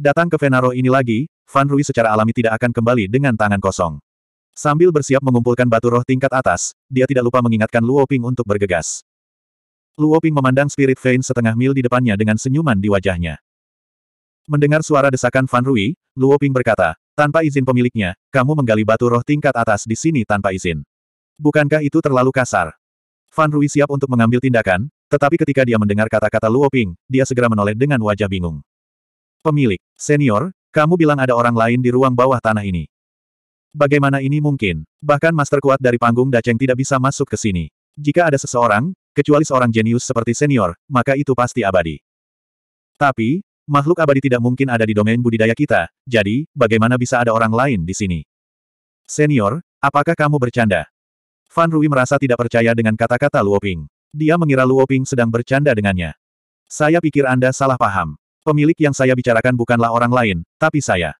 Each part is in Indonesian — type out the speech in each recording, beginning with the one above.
Datang ke Venaro ini lagi, Fan Rui secara alami tidak akan kembali dengan tangan kosong. Sambil bersiap mengumpulkan batu roh tingkat atas, dia tidak lupa mengingatkan Luo Ping untuk bergegas. Luo Ping memandang Spirit Vein setengah mil di depannya dengan senyuman di wajahnya. Mendengar suara desakan Fan Rui, Luo Ping berkata, tanpa izin pemiliknya, kamu menggali batu roh tingkat atas di sini tanpa izin. Bukankah itu terlalu kasar? Fan Rui siap untuk mengambil tindakan, tetapi ketika dia mendengar kata-kata Luo Ping, dia segera menoleh dengan wajah bingung. Pemilik, senior, kamu bilang ada orang lain di ruang bawah tanah ini. Bagaimana ini mungkin? Bahkan master kuat dari panggung Daceng tidak bisa masuk ke sini. Jika ada seseorang, kecuali seorang jenius seperti senior, maka itu pasti abadi. Tapi, makhluk abadi tidak mungkin ada di domain budidaya kita, jadi, bagaimana bisa ada orang lain di sini? Senior, apakah kamu bercanda? Fan Rui merasa tidak percaya dengan kata-kata Luoping. Dia mengira Luoping sedang bercanda dengannya. Saya pikir Anda salah paham. Pemilik yang saya bicarakan bukanlah orang lain, tapi saya.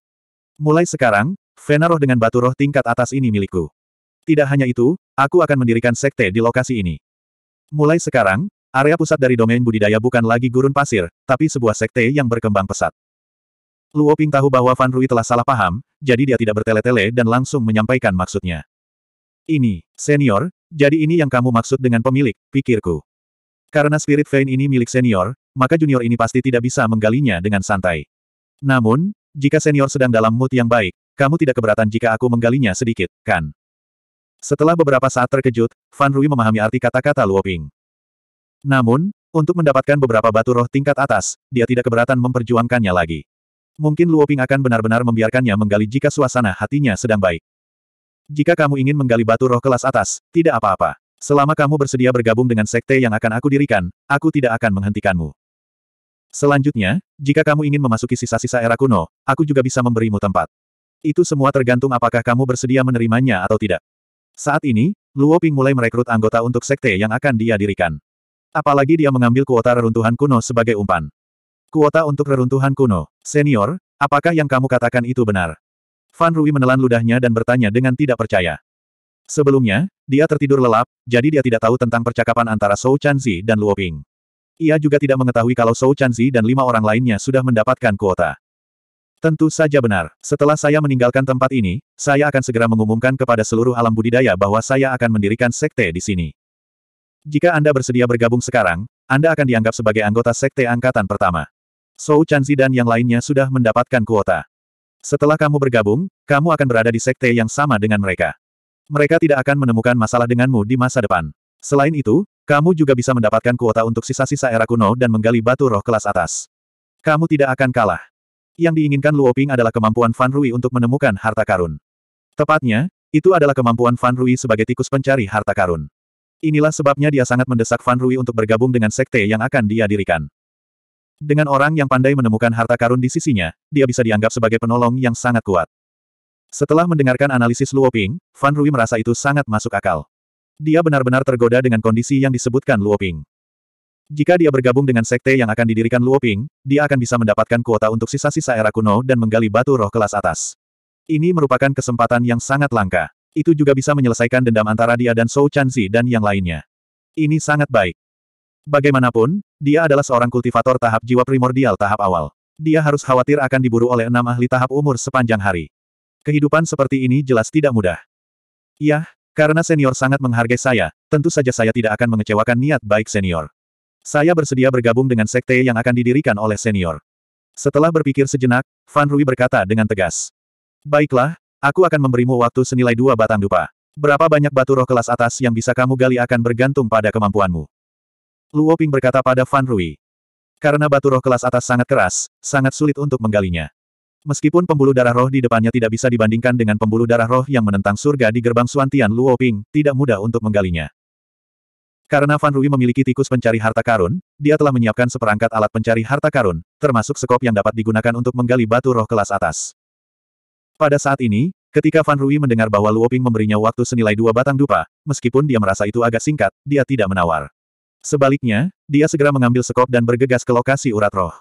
Mulai sekarang, Vena dengan batu roh tingkat atas ini milikku. Tidak hanya itu, aku akan mendirikan sekte di lokasi ini. Mulai sekarang, area pusat dari domain budidaya bukan lagi gurun pasir, tapi sebuah sekte yang berkembang pesat. Luo Ping tahu bahwa Fan Rui telah salah paham, jadi dia tidak bertele-tele dan langsung menyampaikan maksudnya. Ini, senior, jadi ini yang kamu maksud dengan pemilik, pikirku. Karena spirit vein ini milik senior, maka junior ini pasti tidak bisa menggalinya dengan santai. Namun, jika senior sedang dalam mood yang baik, kamu tidak keberatan jika aku menggalinya sedikit, kan? Setelah beberapa saat terkejut, Fan Rui memahami arti kata-kata Luoping. Namun, untuk mendapatkan beberapa batu roh tingkat atas, dia tidak keberatan memperjuangkannya lagi. Mungkin Luoping akan benar-benar membiarkannya menggali jika suasana hatinya sedang baik. Jika kamu ingin menggali batu roh kelas atas, tidak apa-apa. Selama kamu bersedia bergabung dengan sekte yang akan aku dirikan, aku tidak akan menghentikanmu. Selanjutnya, jika kamu ingin memasuki sisa-sisa era kuno, aku juga bisa memberimu tempat. Itu semua tergantung apakah kamu bersedia menerimanya atau tidak. Saat ini, Luo Ping mulai merekrut anggota untuk sekte yang akan dia dirikan. Apalagi dia mengambil kuota reruntuhan kuno sebagai umpan. Kuota untuk reruntuhan kuno. Senior, apakah yang kamu katakan itu benar? Fan Rui menelan ludahnya dan bertanya dengan tidak percaya. Sebelumnya, dia tertidur lelap, jadi dia tidak tahu tentang percakapan antara Zhou Chanzi dan Luo Ping. Ia juga tidak mengetahui kalau So Chanzi dan lima orang lainnya sudah mendapatkan kuota. Tentu saja benar. Setelah saya meninggalkan tempat ini, saya akan segera mengumumkan kepada seluruh alam budidaya bahwa saya akan mendirikan sekte di sini. Jika Anda bersedia bergabung sekarang, Anda akan dianggap sebagai anggota sekte angkatan pertama. So Chanzi dan yang lainnya sudah mendapatkan kuota. Setelah kamu bergabung, kamu akan berada di sekte yang sama dengan mereka. Mereka tidak akan menemukan masalah denganmu di masa depan. Selain itu, kamu juga bisa mendapatkan kuota untuk sisa-sisa era kuno dan menggali batu roh kelas atas. Kamu tidak akan kalah. Yang diinginkan Luo Ping adalah kemampuan Fan Rui untuk menemukan harta karun. Tepatnya, itu adalah kemampuan Fan Rui sebagai tikus pencari harta karun. Inilah sebabnya dia sangat mendesak Fan Rui untuk bergabung dengan sekte yang akan dia dirikan. Dengan orang yang pandai menemukan harta karun di sisinya, dia bisa dianggap sebagai penolong yang sangat kuat. Setelah mendengarkan analisis Luo Ping, Fan Rui merasa itu sangat masuk akal. Dia benar-benar tergoda dengan kondisi yang disebutkan Luoping. Jika dia bergabung dengan sekte yang akan didirikan Luoping, dia akan bisa mendapatkan kuota untuk sisa-sisa era kuno dan menggali batu roh kelas atas. Ini merupakan kesempatan yang sangat langka. Itu juga bisa menyelesaikan dendam antara dia dan Zhou Chanzi dan yang lainnya. Ini sangat baik. Bagaimanapun, dia adalah seorang kultivator tahap jiwa primordial tahap awal. Dia harus khawatir akan diburu oleh enam ahli tahap umur sepanjang hari. Kehidupan seperti ini jelas tidak mudah. Yah, karena senior sangat menghargai saya, tentu saja saya tidak akan mengecewakan niat baik senior. Saya bersedia bergabung dengan sekte yang akan didirikan oleh senior. Setelah berpikir sejenak, Fan Rui berkata dengan tegas. Baiklah, aku akan memberimu waktu senilai dua batang dupa. Berapa banyak batu roh kelas atas yang bisa kamu gali akan bergantung pada kemampuanmu. Luoping berkata pada Fan Rui. Karena batu roh kelas atas sangat keras, sangat sulit untuk menggalinya. Meskipun pembuluh darah roh di depannya tidak bisa dibandingkan dengan pembuluh darah roh yang menentang surga di gerbang Suantian Luoping, tidak mudah untuk menggalinya. Karena Fan Rui memiliki tikus pencari harta karun, dia telah menyiapkan seperangkat alat pencari harta karun, termasuk sekop yang dapat digunakan untuk menggali batu roh kelas atas. Pada saat ini, ketika Fan Rui mendengar bahwa Luoping memberinya waktu senilai dua batang dupa, meskipun dia merasa itu agak singkat, dia tidak menawar. Sebaliknya, dia segera mengambil sekop dan bergegas ke lokasi urat roh.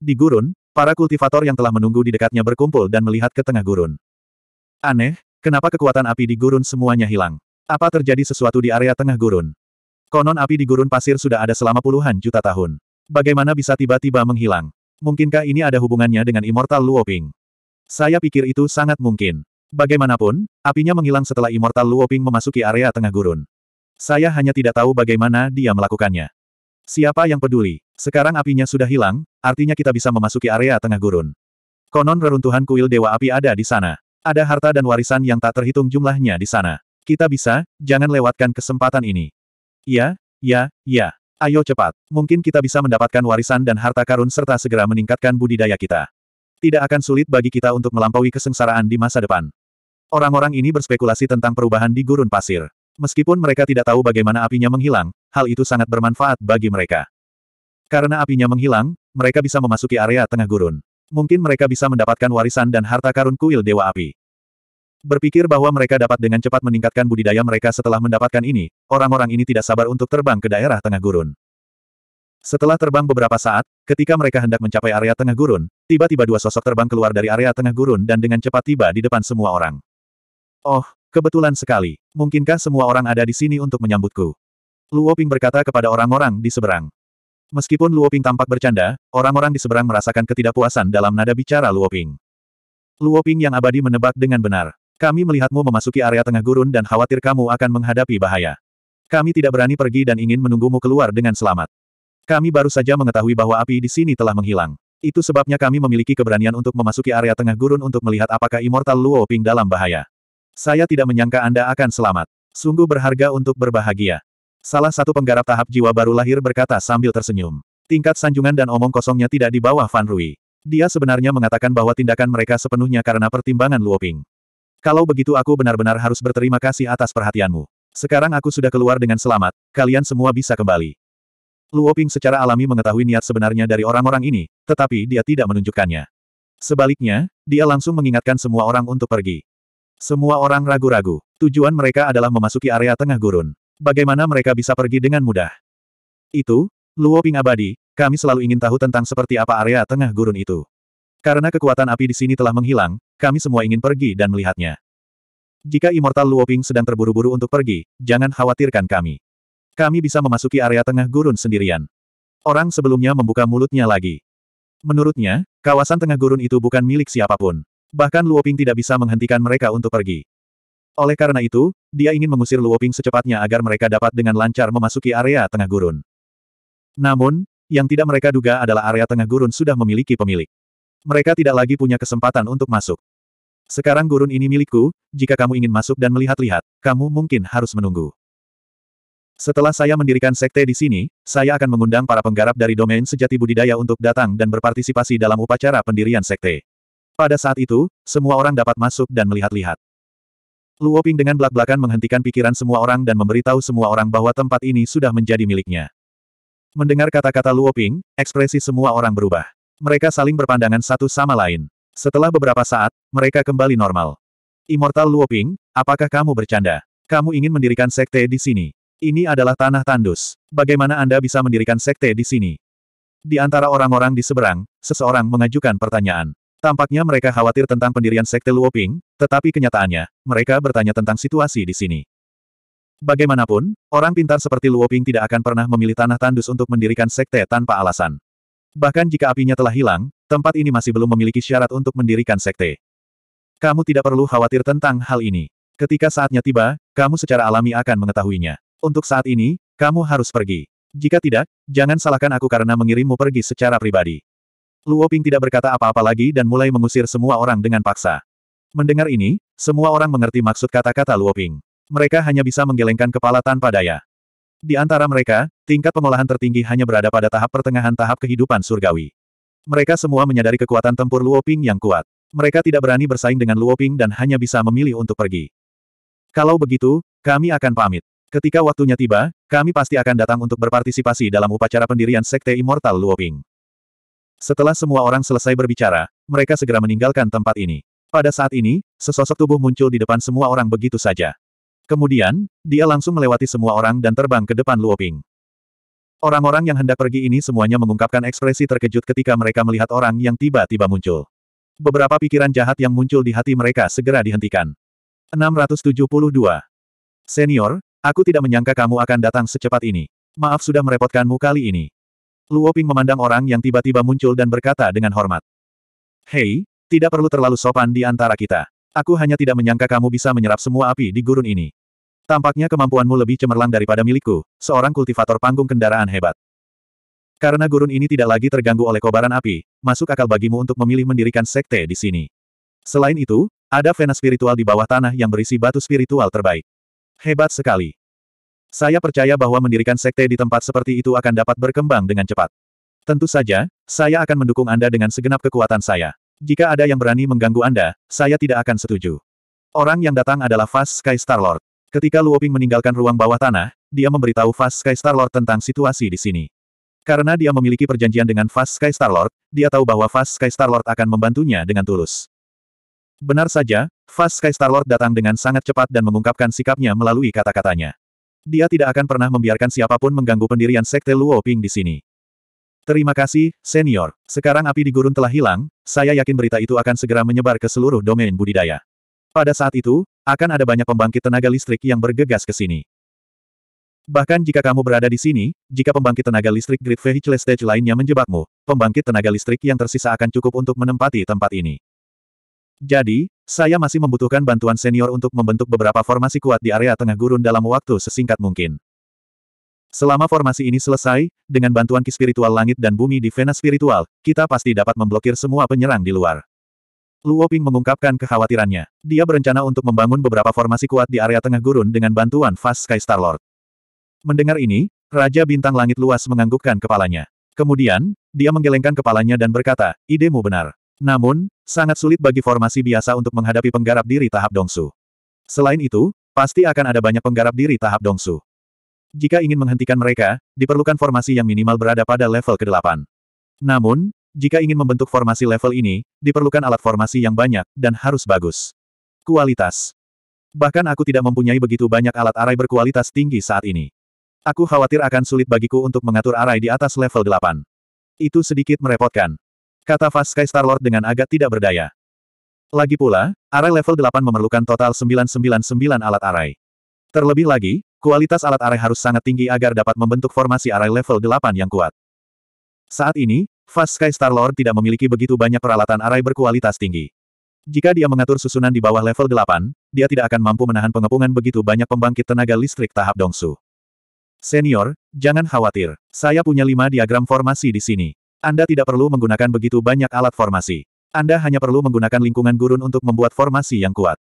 Di gurun, Para kultivator yang telah menunggu di dekatnya berkumpul dan melihat ke tengah gurun. Aneh, kenapa kekuatan api di gurun semuanya hilang? Apa terjadi sesuatu di area tengah gurun? Konon api di gurun pasir sudah ada selama puluhan juta tahun. Bagaimana bisa tiba-tiba menghilang? Mungkinkah ini ada hubungannya dengan Immortal Luoping? Saya pikir itu sangat mungkin. Bagaimanapun, apinya menghilang setelah Immortal Luoping memasuki area tengah gurun. Saya hanya tidak tahu bagaimana dia melakukannya. Siapa yang peduli? Sekarang apinya sudah hilang, artinya kita bisa memasuki area tengah gurun. Konon reruntuhan kuil Dewa Api ada di sana. Ada harta dan warisan yang tak terhitung jumlahnya di sana. Kita bisa, jangan lewatkan kesempatan ini. Ya, ya, ya. Ayo cepat. Mungkin kita bisa mendapatkan warisan dan harta karun serta segera meningkatkan budidaya kita. Tidak akan sulit bagi kita untuk melampaui kesengsaraan di masa depan. Orang-orang ini berspekulasi tentang perubahan di gurun pasir. Meskipun mereka tidak tahu bagaimana apinya menghilang, hal itu sangat bermanfaat bagi mereka. Karena apinya menghilang, mereka bisa memasuki area tengah gurun. Mungkin mereka bisa mendapatkan warisan dan harta karun kuil Dewa Api. Berpikir bahwa mereka dapat dengan cepat meningkatkan budidaya mereka setelah mendapatkan ini, orang-orang ini tidak sabar untuk terbang ke daerah tengah gurun. Setelah terbang beberapa saat, ketika mereka hendak mencapai area tengah gurun, tiba-tiba dua sosok terbang keluar dari area tengah gurun dan dengan cepat tiba di depan semua orang. Oh, kebetulan sekali. Mungkinkah semua orang ada di sini untuk menyambutku? Luoping berkata kepada orang-orang di seberang. Meskipun Luoping tampak bercanda, orang-orang di seberang merasakan ketidakpuasan dalam nada bicara Luoping. Luoping yang abadi menebak dengan benar. Kami melihatmu memasuki area tengah gurun dan khawatir kamu akan menghadapi bahaya. Kami tidak berani pergi dan ingin menunggumu keluar dengan selamat. Kami baru saja mengetahui bahwa api di sini telah menghilang. Itu sebabnya kami memiliki keberanian untuk memasuki area tengah gurun untuk melihat apakah Immortal Luoping dalam bahaya. Saya tidak menyangka Anda akan selamat. Sungguh berharga untuk berbahagia. Salah satu penggarap tahap jiwa baru lahir berkata sambil tersenyum. Tingkat sanjungan dan omong kosongnya tidak di bawah Fan Rui. Dia sebenarnya mengatakan bahwa tindakan mereka sepenuhnya karena pertimbangan Luoping. Kalau begitu aku benar-benar harus berterima kasih atas perhatianmu. Sekarang aku sudah keluar dengan selamat, kalian semua bisa kembali. Luoping secara alami mengetahui niat sebenarnya dari orang-orang ini, tetapi dia tidak menunjukkannya. Sebaliknya, dia langsung mengingatkan semua orang untuk pergi. Semua orang ragu-ragu. Tujuan mereka adalah memasuki area tengah gurun. Bagaimana mereka bisa pergi dengan mudah? Itu, Luo Ping abadi, kami selalu ingin tahu tentang seperti apa area tengah gurun itu. Karena kekuatan api di sini telah menghilang, kami semua ingin pergi dan melihatnya. Jika Immortal Luo Ping sedang terburu-buru untuk pergi, jangan khawatirkan kami. Kami bisa memasuki area tengah gurun sendirian. Orang sebelumnya membuka mulutnya lagi. Menurutnya, kawasan tengah gurun itu bukan milik siapapun. Bahkan Luo Ping tidak bisa menghentikan mereka untuk pergi. Oleh karena itu, dia ingin mengusir Luoping secepatnya agar mereka dapat dengan lancar memasuki area tengah gurun. Namun, yang tidak mereka duga adalah area tengah gurun sudah memiliki pemilik. Mereka tidak lagi punya kesempatan untuk masuk. Sekarang gurun ini milikku, jika kamu ingin masuk dan melihat-lihat, kamu mungkin harus menunggu. Setelah saya mendirikan sekte di sini, saya akan mengundang para penggarap dari domain sejati budidaya untuk datang dan berpartisipasi dalam upacara pendirian sekte. Pada saat itu, semua orang dapat masuk dan melihat-lihat. Luo Ping dengan belak-belakan menghentikan pikiran semua orang dan memberitahu semua orang bahwa tempat ini sudah menjadi miliknya. Mendengar kata-kata Luo Ping, ekspresi semua orang berubah. Mereka saling berpandangan satu sama lain. Setelah beberapa saat, mereka kembali normal. Immortal Luo Ping, apakah kamu bercanda? Kamu ingin mendirikan sekte di sini? Ini adalah tanah tandus. Bagaimana Anda bisa mendirikan sekte di sini? Di antara orang-orang di seberang, seseorang mengajukan pertanyaan. Tampaknya mereka khawatir tentang pendirian Sekte Luoping, tetapi kenyataannya, mereka bertanya tentang situasi di sini. Bagaimanapun, orang pintar seperti Luoping tidak akan pernah memilih tanah tandus untuk mendirikan sekte tanpa alasan. Bahkan jika apinya telah hilang, tempat ini masih belum memiliki syarat untuk mendirikan sekte. Kamu tidak perlu khawatir tentang hal ini. Ketika saatnya tiba, kamu secara alami akan mengetahuinya. Untuk saat ini, kamu harus pergi. Jika tidak, jangan salahkan aku karena mengirimmu pergi secara pribadi. Luoping tidak berkata apa-apa lagi dan mulai mengusir semua orang dengan paksa. Mendengar ini, semua orang mengerti maksud kata-kata Luoping. Mereka hanya bisa menggelengkan kepala tanpa daya. Di antara mereka, tingkat pengolahan tertinggi hanya berada pada tahap pertengahan tahap kehidupan surgawi. Mereka semua menyadari kekuatan tempur Luoping yang kuat. Mereka tidak berani bersaing dengan Luoping dan hanya bisa memilih untuk pergi. Kalau begitu, kami akan pamit. Ketika waktunya tiba, kami pasti akan datang untuk berpartisipasi dalam upacara pendirian Sekte Immortal Luoping. Setelah semua orang selesai berbicara, mereka segera meninggalkan tempat ini. Pada saat ini, sesosok tubuh muncul di depan semua orang begitu saja. Kemudian, dia langsung melewati semua orang dan terbang ke depan Luoping. Orang-orang yang hendak pergi ini semuanya mengungkapkan ekspresi terkejut ketika mereka melihat orang yang tiba-tiba muncul. Beberapa pikiran jahat yang muncul di hati mereka segera dihentikan. 672. Senior, aku tidak menyangka kamu akan datang secepat ini. Maaf sudah merepotkanmu kali ini. Luo Ping memandang orang yang tiba-tiba muncul dan berkata dengan hormat. Hei, tidak perlu terlalu sopan di antara kita. Aku hanya tidak menyangka kamu bisa menyerap semua api di gurun ini. Tampaknya kemampuanmu lebih cemerlang daripada milikku, seorang kultivator panggung kendaraan hebat. Karena gurun ini tidak lagi terganggu oleh kobaran api, masuk akal bagimu untuk memilih mendirikan sekte di sini. Selain itu, ada vena spiritual di bawah tanah yang berisi batu spiritual terbaik. Hebat sekali. Saya percaya bahwa mendirikan sekte di tempat seperti itu akan dapat berkembang dengan cepat. Tentu saja, saya akan mendukung Anda dengan segenap kekuatan saya. Jika ada yang berani mengganggu Anda, saya tidak akan setuju. Orang yang datang adalah Fast Sky Starlord. Ketika Luoping meninggalkan ruang bawah tanah, dia memberitahu Fast Sky Starlord tentang situasi di sini. Karena dia memiliki perjanjian dengan Fast Sky Starlord, dia tahu bahwa Fast Sky Starlord akan membantunya dengan tulus. Benar saja, Fast Sky Starlord datang dengan sangat cepat dan mengungkapkan sikapnya melalui kata-katanya. Dia tidak akan pernah membiarkan siapapun mengganggu pendirian Sekte Luo Ping di sini. Terima kasih, senior. Sekarang api di gurun telah hilang, saya yakin berita itu akan segera menyebar ke seluruh domain budidaya. Pada saat itu, akan ada banyak pembangkit tenaga listrik yang bergegas ke sini. Bahkan jika kamu berada di sini, jika pembangkit tenaga listrik Grid Vehicle Stage lainnya menjebakmu, pembangkit tenaga listrik yang tersisa akan cukup untuk menempati tempat ini. Jadi, saya masih membutuhkan bantuan senior untuk membentuk beberapa formasi kuat di area tengah gurun dalam waktu sesingkat mungkin. Selama formasi ini selesai, dengan bantuan ki spiritual langit dan bumi di vena spiritual, kita pasti dapat memblokir semua penyerang di luar. Luo Ping mengungkapkan kekhawatirannya. Dia berencana untuk membangun beberapa formasi kuat di area tengah gurun dengan bantuan Fast Sky Star Lord. Mendengar ini, Raja Bintang Langit Luas menganggukkan kepalanya. Kemudian, dia menggelengkan kepalanya dan berkata, idemu benar. Namun, sangat sulit bagi formasi biasa untuk menghadapi penggarap diri tahap Dongsu. Selain itu, pasti akan ada banyak penggarap diri tahap Dongsu. Jika ingin menghentikan mereka, diperlukan formasi yang minimal berada pada level ke-8. Namun, jika ingin membentuk formasi level ini, diperlukan alat formasi yang banyak, dan harus bagus. Kualitas. Bahkan aku tidak mempunyai begitu banyak alat arai berkualitas tinggi saat ini. Aku khawatir akan sulit bagiku untuk mengatur arai di atas level 8. Itu sedikit merepotkan. Kata Fast Sky Starlord dengan agak tidak berdaya. Lagi pula, arai level 8 memerlukan total 999 alat arai. Terlebih lagi, kualitas alat arai harus sangat tinggi agar dapat membentuk formasi arai level 8 yang kuat. Saat ini, Fast Sky Starlord tidak memiliki begitu banyak peralatan arai berkualitas tinggi. Jika dia mengatur susunan di bawah level 8, dia tidak akan mampu menahan pengepungan begitu banyak pembangkit tenaga listrik tahap dongsu. Senior, jangan khawatir. Saya punya lima diagram formasi di sini. Anda tidak perlu menggunakan begitu banyak alat formasi. Anda hanya perlu menggunakan lingkungan gurun untuk membuat formasi yang kuat.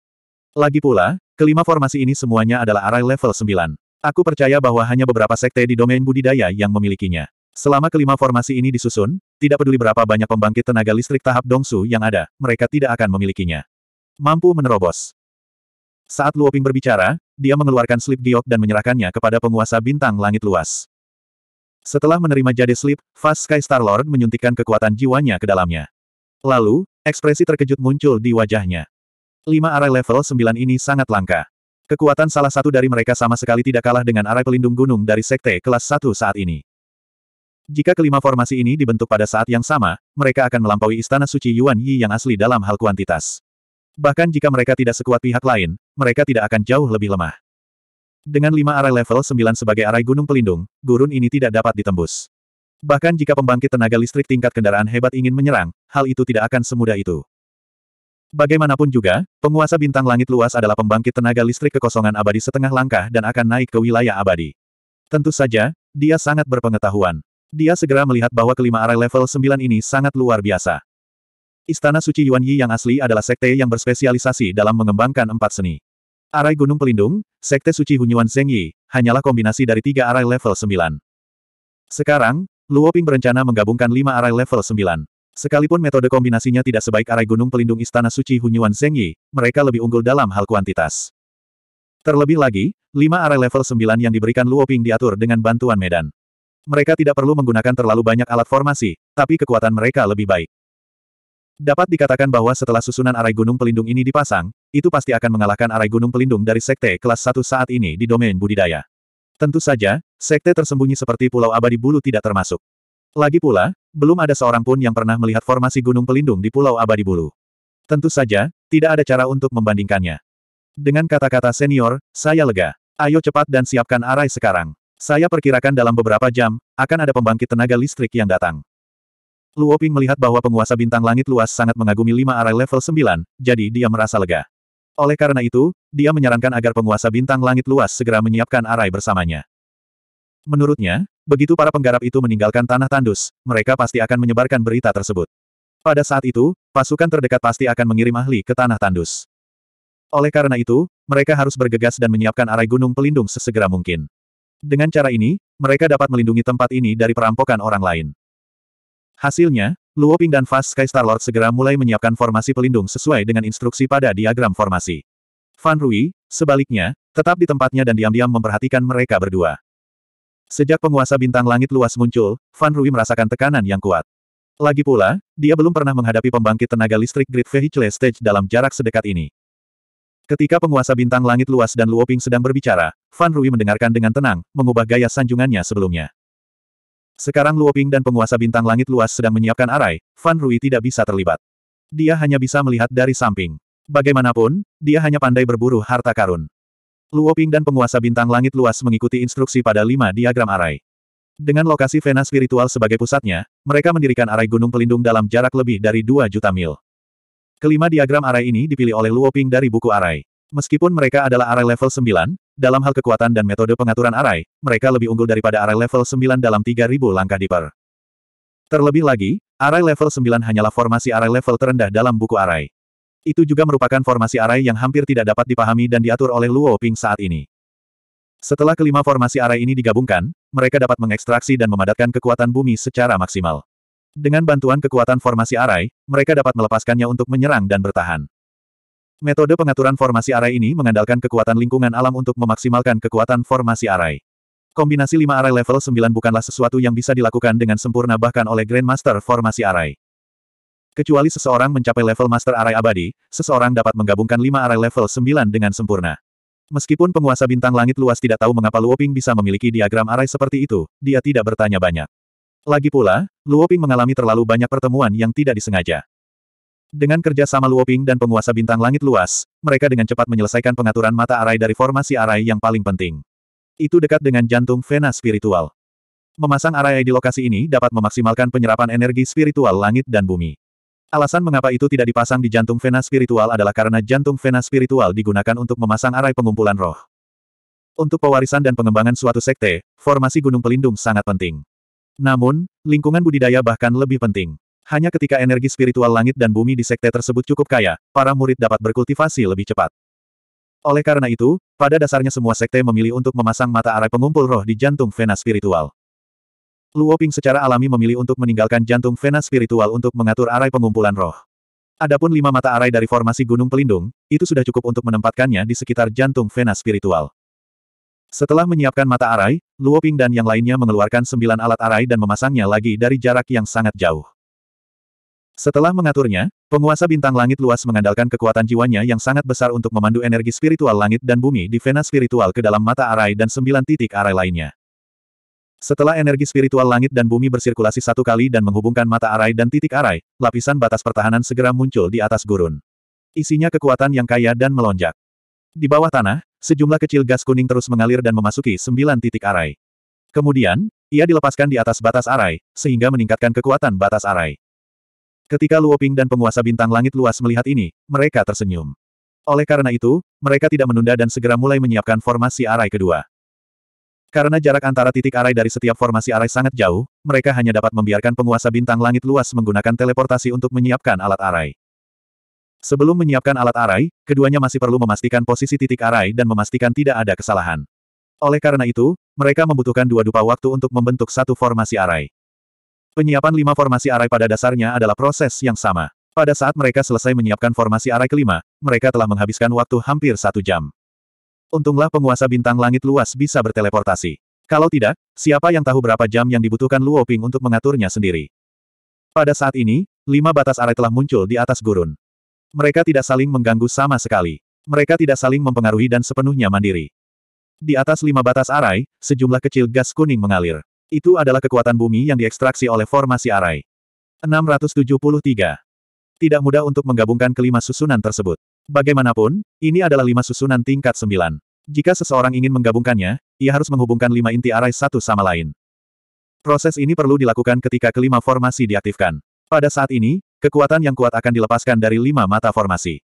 Lagi pula, kelima formasi ini semuanya adalah arai level 9. Aku percaya bahwa hanya beberapa sekte di domain budidaya yang memilikinya. Selama kelima formasi ini disusun, tidak peduli berapa banyak pembangkit tenaga listrik tahap dongsu yang ada, mereka tidak akan memilikinya. Mampu menerobos. Saat Luoping berbicara, dia mengeluarkan slip giok dan menyerahkannya kepada penguasa bintang langit luas. Setelah menerima Jade Sleep, Fast Sky Star-Lord menyuntikkan kekuatan jiwanya ke dalamnya. Lalu, ekspresi terkejut muncul di wajahnya. Lima arai level sembilan ini sangat langka. Kekuatan salah satu dari mereka sama sekali tidak kalah dengan arai pelindung gunung dari sekte kelas Satu saat ini. Jika kelima formasi ini dibentuk pada saat yang sama, mereka akan melampaui istana suci Yuan Yi yang asli dalam hal kuantitas. Bahkan jika mereka tidak sekuat pihak lain, mereka tidak akan jauh lebih lemah. Dengan lima arai level 9 sebagai arai gunung pelindung, gurun ini tidak dapat ditembus. Bahkan jika pembangkit tenaga listrik tingkat kendaraan hebat ingin menyerang, hal itu tidak akan semudah itu. Bagaimanapun juga, penguasa bintang langit luas adalah pembangkit tenaga listrik kekosongan abadi setengah langkah dan akan naik ke wilayah abadi. Tentu saja, dia sangat berpengetahuan. Dia segera melihat bahwa kelima arai level 9 ini sangat luar biasa. Istana Suci Yuan Yi yang asli adalah sekte yang berspesialisasi dalam mengembangkan empat seni. Arai Gunung Pelindung, Sekte Suci Hunyuan Zengyi, hanyalah kombinasi dari tiga arai level 9. Sekarang, Luo Ping berencana menggabungkan lima arai level 9. Sekalipun metode kombinasinya tidak sebaik arai Gunung Pelindung Istana Suci Hunyuan Zengyi, mereka lebih unggul dalam hal kuantitas. Terlebih lagi, lima arai level 9 yang diberikan Luo Ping diatur dengan bantuan medan. Mereka tidak perlu menggunakan terlalu banyak alat formasi, tapi kekuatan mereka lebih baik. Dapat dikatakan bahwa setelah susunan arai gunung pelindung ini dipasang, itu pasti akan mengalahkan arai gunung pelindung dari sekte kelas 1 saat ini di domain budidaya. Tentu saja, sekte tersembunyi seperti Pulau Abadi Bulu tidak termasuk. Lagi pula, belum ada seorang pun yang pernah melihat formasi gunung pelindung di Pulau Abadi Bulu. Tentu saja, tidak ada cara untuk membandingkannya. Dengan kata-kata senior, saya lega. Ayo cepat dan siapkan arai sekarang. Saya perkirakan dalam beberapa jam, akan ada pembangkit tenaga listrik yang datang. Luo Ping melihat bahwa penguasa bintang langit luas sangat mengagumi lima arai level 9, jadi dia merasa lega. Oleh karena itu, dia menyarankan agar penguasa bintang langit luas segera menyiapkan arai bersamanya. Menurutnya, begitu para penggarap itu meninggalkan tanah tandus, mereka pasti akan menyebarkan berita tersebut. Pada saat itu, pasukan terdekat pasti akan mengirim ahli ke tanah tandus. Oleh karena itu, mereka harus bergegas dan menyiapkan arai gunung pelindung sesegera mungkin. Dengan cara ini, mereka dapat melindungi tempat ini dari perampokan orang lain. Hasilnya, Luoping dan Fast Sky Lord segera mulai menyiapkan formasi pelindung sesuai dengan instruksi pada diagram formasi. Fan Rui, sebaliknya, tetap di tempatnya dan diam-diam memperhatikan mereka berdua. Sejak penguasa bintang langit luas muncul, Fan Rui merasakan tekanan yang kuat. Lagi pula, dia belum pernah menghadapi pembangkit tenaga listrik Grid Vehicle Stage dalam jarak sedekat ini. Ketika penguasa bintang langit luas dan Luoping sedang berbicara, Fan Rui mendengarkan dengan tenang, mengubah gaya sanjungannya sebelumnya. Sekarang Luoping dan penguasa bintang langit luas sedang menyiapkan arai, Fan Rui tidak bisa terlibat. Dia hanya bisa melihat dari samping. Bagaimanapun, dia hanya pandai berburu harta karun. Luoping dan penguasa bintang langit luas mengikuti instruksi pada lima diagram arai. Dengan lokasi vena spiritual sebagai pusatnya, mereka mendirikan arai gunung pelindung dalam jarak lebih dari dua juta mil. Kelima diagram arai ini dipilih oleh Luoping dari buku arai. Meskipun mereka adalah arai level 9, dalam hal kekuatan dan metode pengaturan arai, mereka lebih unggul daripada arai level 9 dalam 3000 langkah diper. Terlebih lagi, arai level 9 hanyalah formasi arai level terendah dalam buku arai. Itu juga merupakan formasi arai yang hampir tidak dapat dipahami dan diatur oleh Luo Ping saat ini. Setelah kelima formasi arai ini digabungkan, mereka dapat mengekstraksi dan memadatkan kekuatan bumi secara maksimal. Dengan bantuan kekuatan formasi arai, mereka dapat melepaskannya untuk menyerang dan bertahan. Metode pengaturan formasi arai ini mengandalkan kekuatan lingkungan alam untuk memaksimalkan kekuatan formasi arai. Kombinasi 5 arai level 9 bukanlah sesuatu yang bisa dilakukan dengan sempurna bahkan oleh Grandmaster formasi arai. Kecuali seseorang mencapai level Master Arai Abadi, seseorang dapat menggabungkan 5 arai level 9 dengan sempurna. Meskipun penguasa bintang langit luas tidak tahu mengapa Luoping bisa memiliki diagram arai seperti itu, dia tidak bertanya banyak. Lagi pula, Luoping mengalami terlalu banyak pertemuan yang tidak disengaja. Dengan kerja sama Luoping dan penguasa bintang langit luas, mereka dengan cepat menyelesaikan pengaturan mata arai dari formasi arai yang paling penting. Itu dekat dengan jantung vena spiritual. Memasang arai di lokasi ini dapat memaksimalkan penyerapan energi spiritual langit dan bumi. Alasan mengapa itu tidak dipasang di jantung vena spiritual adalah karena jantung vena spiritual digunakan untuk memasang arai pengumpulan roh. Untuk pewarisan dan pengembangan suatu sekte, formasi gunung pelindung sangat penting. Namun, lingkungan budidaya bahkan lebih penting. Hanya ketika energi spiritual langit dan bumi di sekte tersebut cukup kaya, para murid dapat berkultivasi lebih cepat. Oleh karena itu, pada dasarnya semua sekte memilih untuk memasang mata arai pengumpul roh di jantung vena spiritual. Luoping secara alami memilih untuk meninggalkan jantung vena spiritual untuk mengatur arai pengumpulan roh. Adapun lima mata arai dari formasi Gunung Pelindung, itu sudah cukup untuk menempatkannya di sekitar jantung vena spiritual. Setelah menyiapkan mata arai, Luoping dan yang lainnya mengeluarkan sembilan alat arai dan memasangnya lagi dari jarak yang sangat jauh. Setelah mengaturnya, penguasa bintang langit luas mengandalkan kekuatan jiwanya yang sangat besar untuk memandu energi spiritual langit dan bumi di vena spiritual ke dalam mata arai dan sembilan titik arai lainnya. Setelah energi spiritual langit dan bumi bersirkulasi satu kali dan menghubungkan mata arai dan titik arai, lapisan batas pertahanan segera muncul di atas gurun. Isinya kekuatan yang kaya dan melonjak. Di bawah tanah, sejumlah kecil gas kuning terus mengalir dan memasuki sembilan titik arai. Kemudian, ia dilepaskan di atas batas arai, sehingga meningkatkan kekuatan batas arai. Ketika Luoping dan penguasa bintang langit luas melihat ini, mereka tersenyum. Oleh karena itu, mereka tidak menunda dan segera mulai menyiapkan formasi arai kedua. Karena jarak antara titik arai dari setiap formasi arai sangat jauh, mereka hanya dapat membiarkan penguasa bintang langit luas menggunakan teleportasi untuk menyiapkan alat arai. Sebelum menyiapkan alat arai, keduanya masih perlu memastikan posisi titik arai dan memastikan tidak ada kesalahan. Oleh karena itu, mereka membutuhkan dua dupa waktu untuk membentuk satu formasi arai. Penyiapan lima formasi arai pada dasarnya adalah proses yang sama. Pada saat mereka selesai menyiapkan formasi arai kelima, mereka telah menghabiskan waktu hampir satu jam. Untunglah penguasa bintang langit luas bisa berteleportasi. Kalau tidak, siapa yang tahu berapa jam yang dibutuhkan Luo Ping untuk mengaturnya sendiri. Pada saat ini, lima batas arai telah muncul di atas gurun. Mereka tidak saling mengganggu sama sekali. Mereka tidak saling mempengaruhi dan sepenuhnya mandiri. Di atas lima batas arai, sejumlah kecil gas kuning mengalir. Itu adalah kekuatan bumi yang diekstraksi oleh formasi arai. 673. Tidak mudah untuk menggabungkan kelima susunan tersebut. Bagaimanapun, ini adalah lima susunan tingkat sembilan. Jika seseorang ingin menggabungkannya, ia harus menghubungkan lima inti arai satu sama lain. Proses ini perlu dilakukan ketika kelima formasi diaktifkan. Pada saat ini, kekuatan yang kuat akan dilepaskan dari lima mata formasi.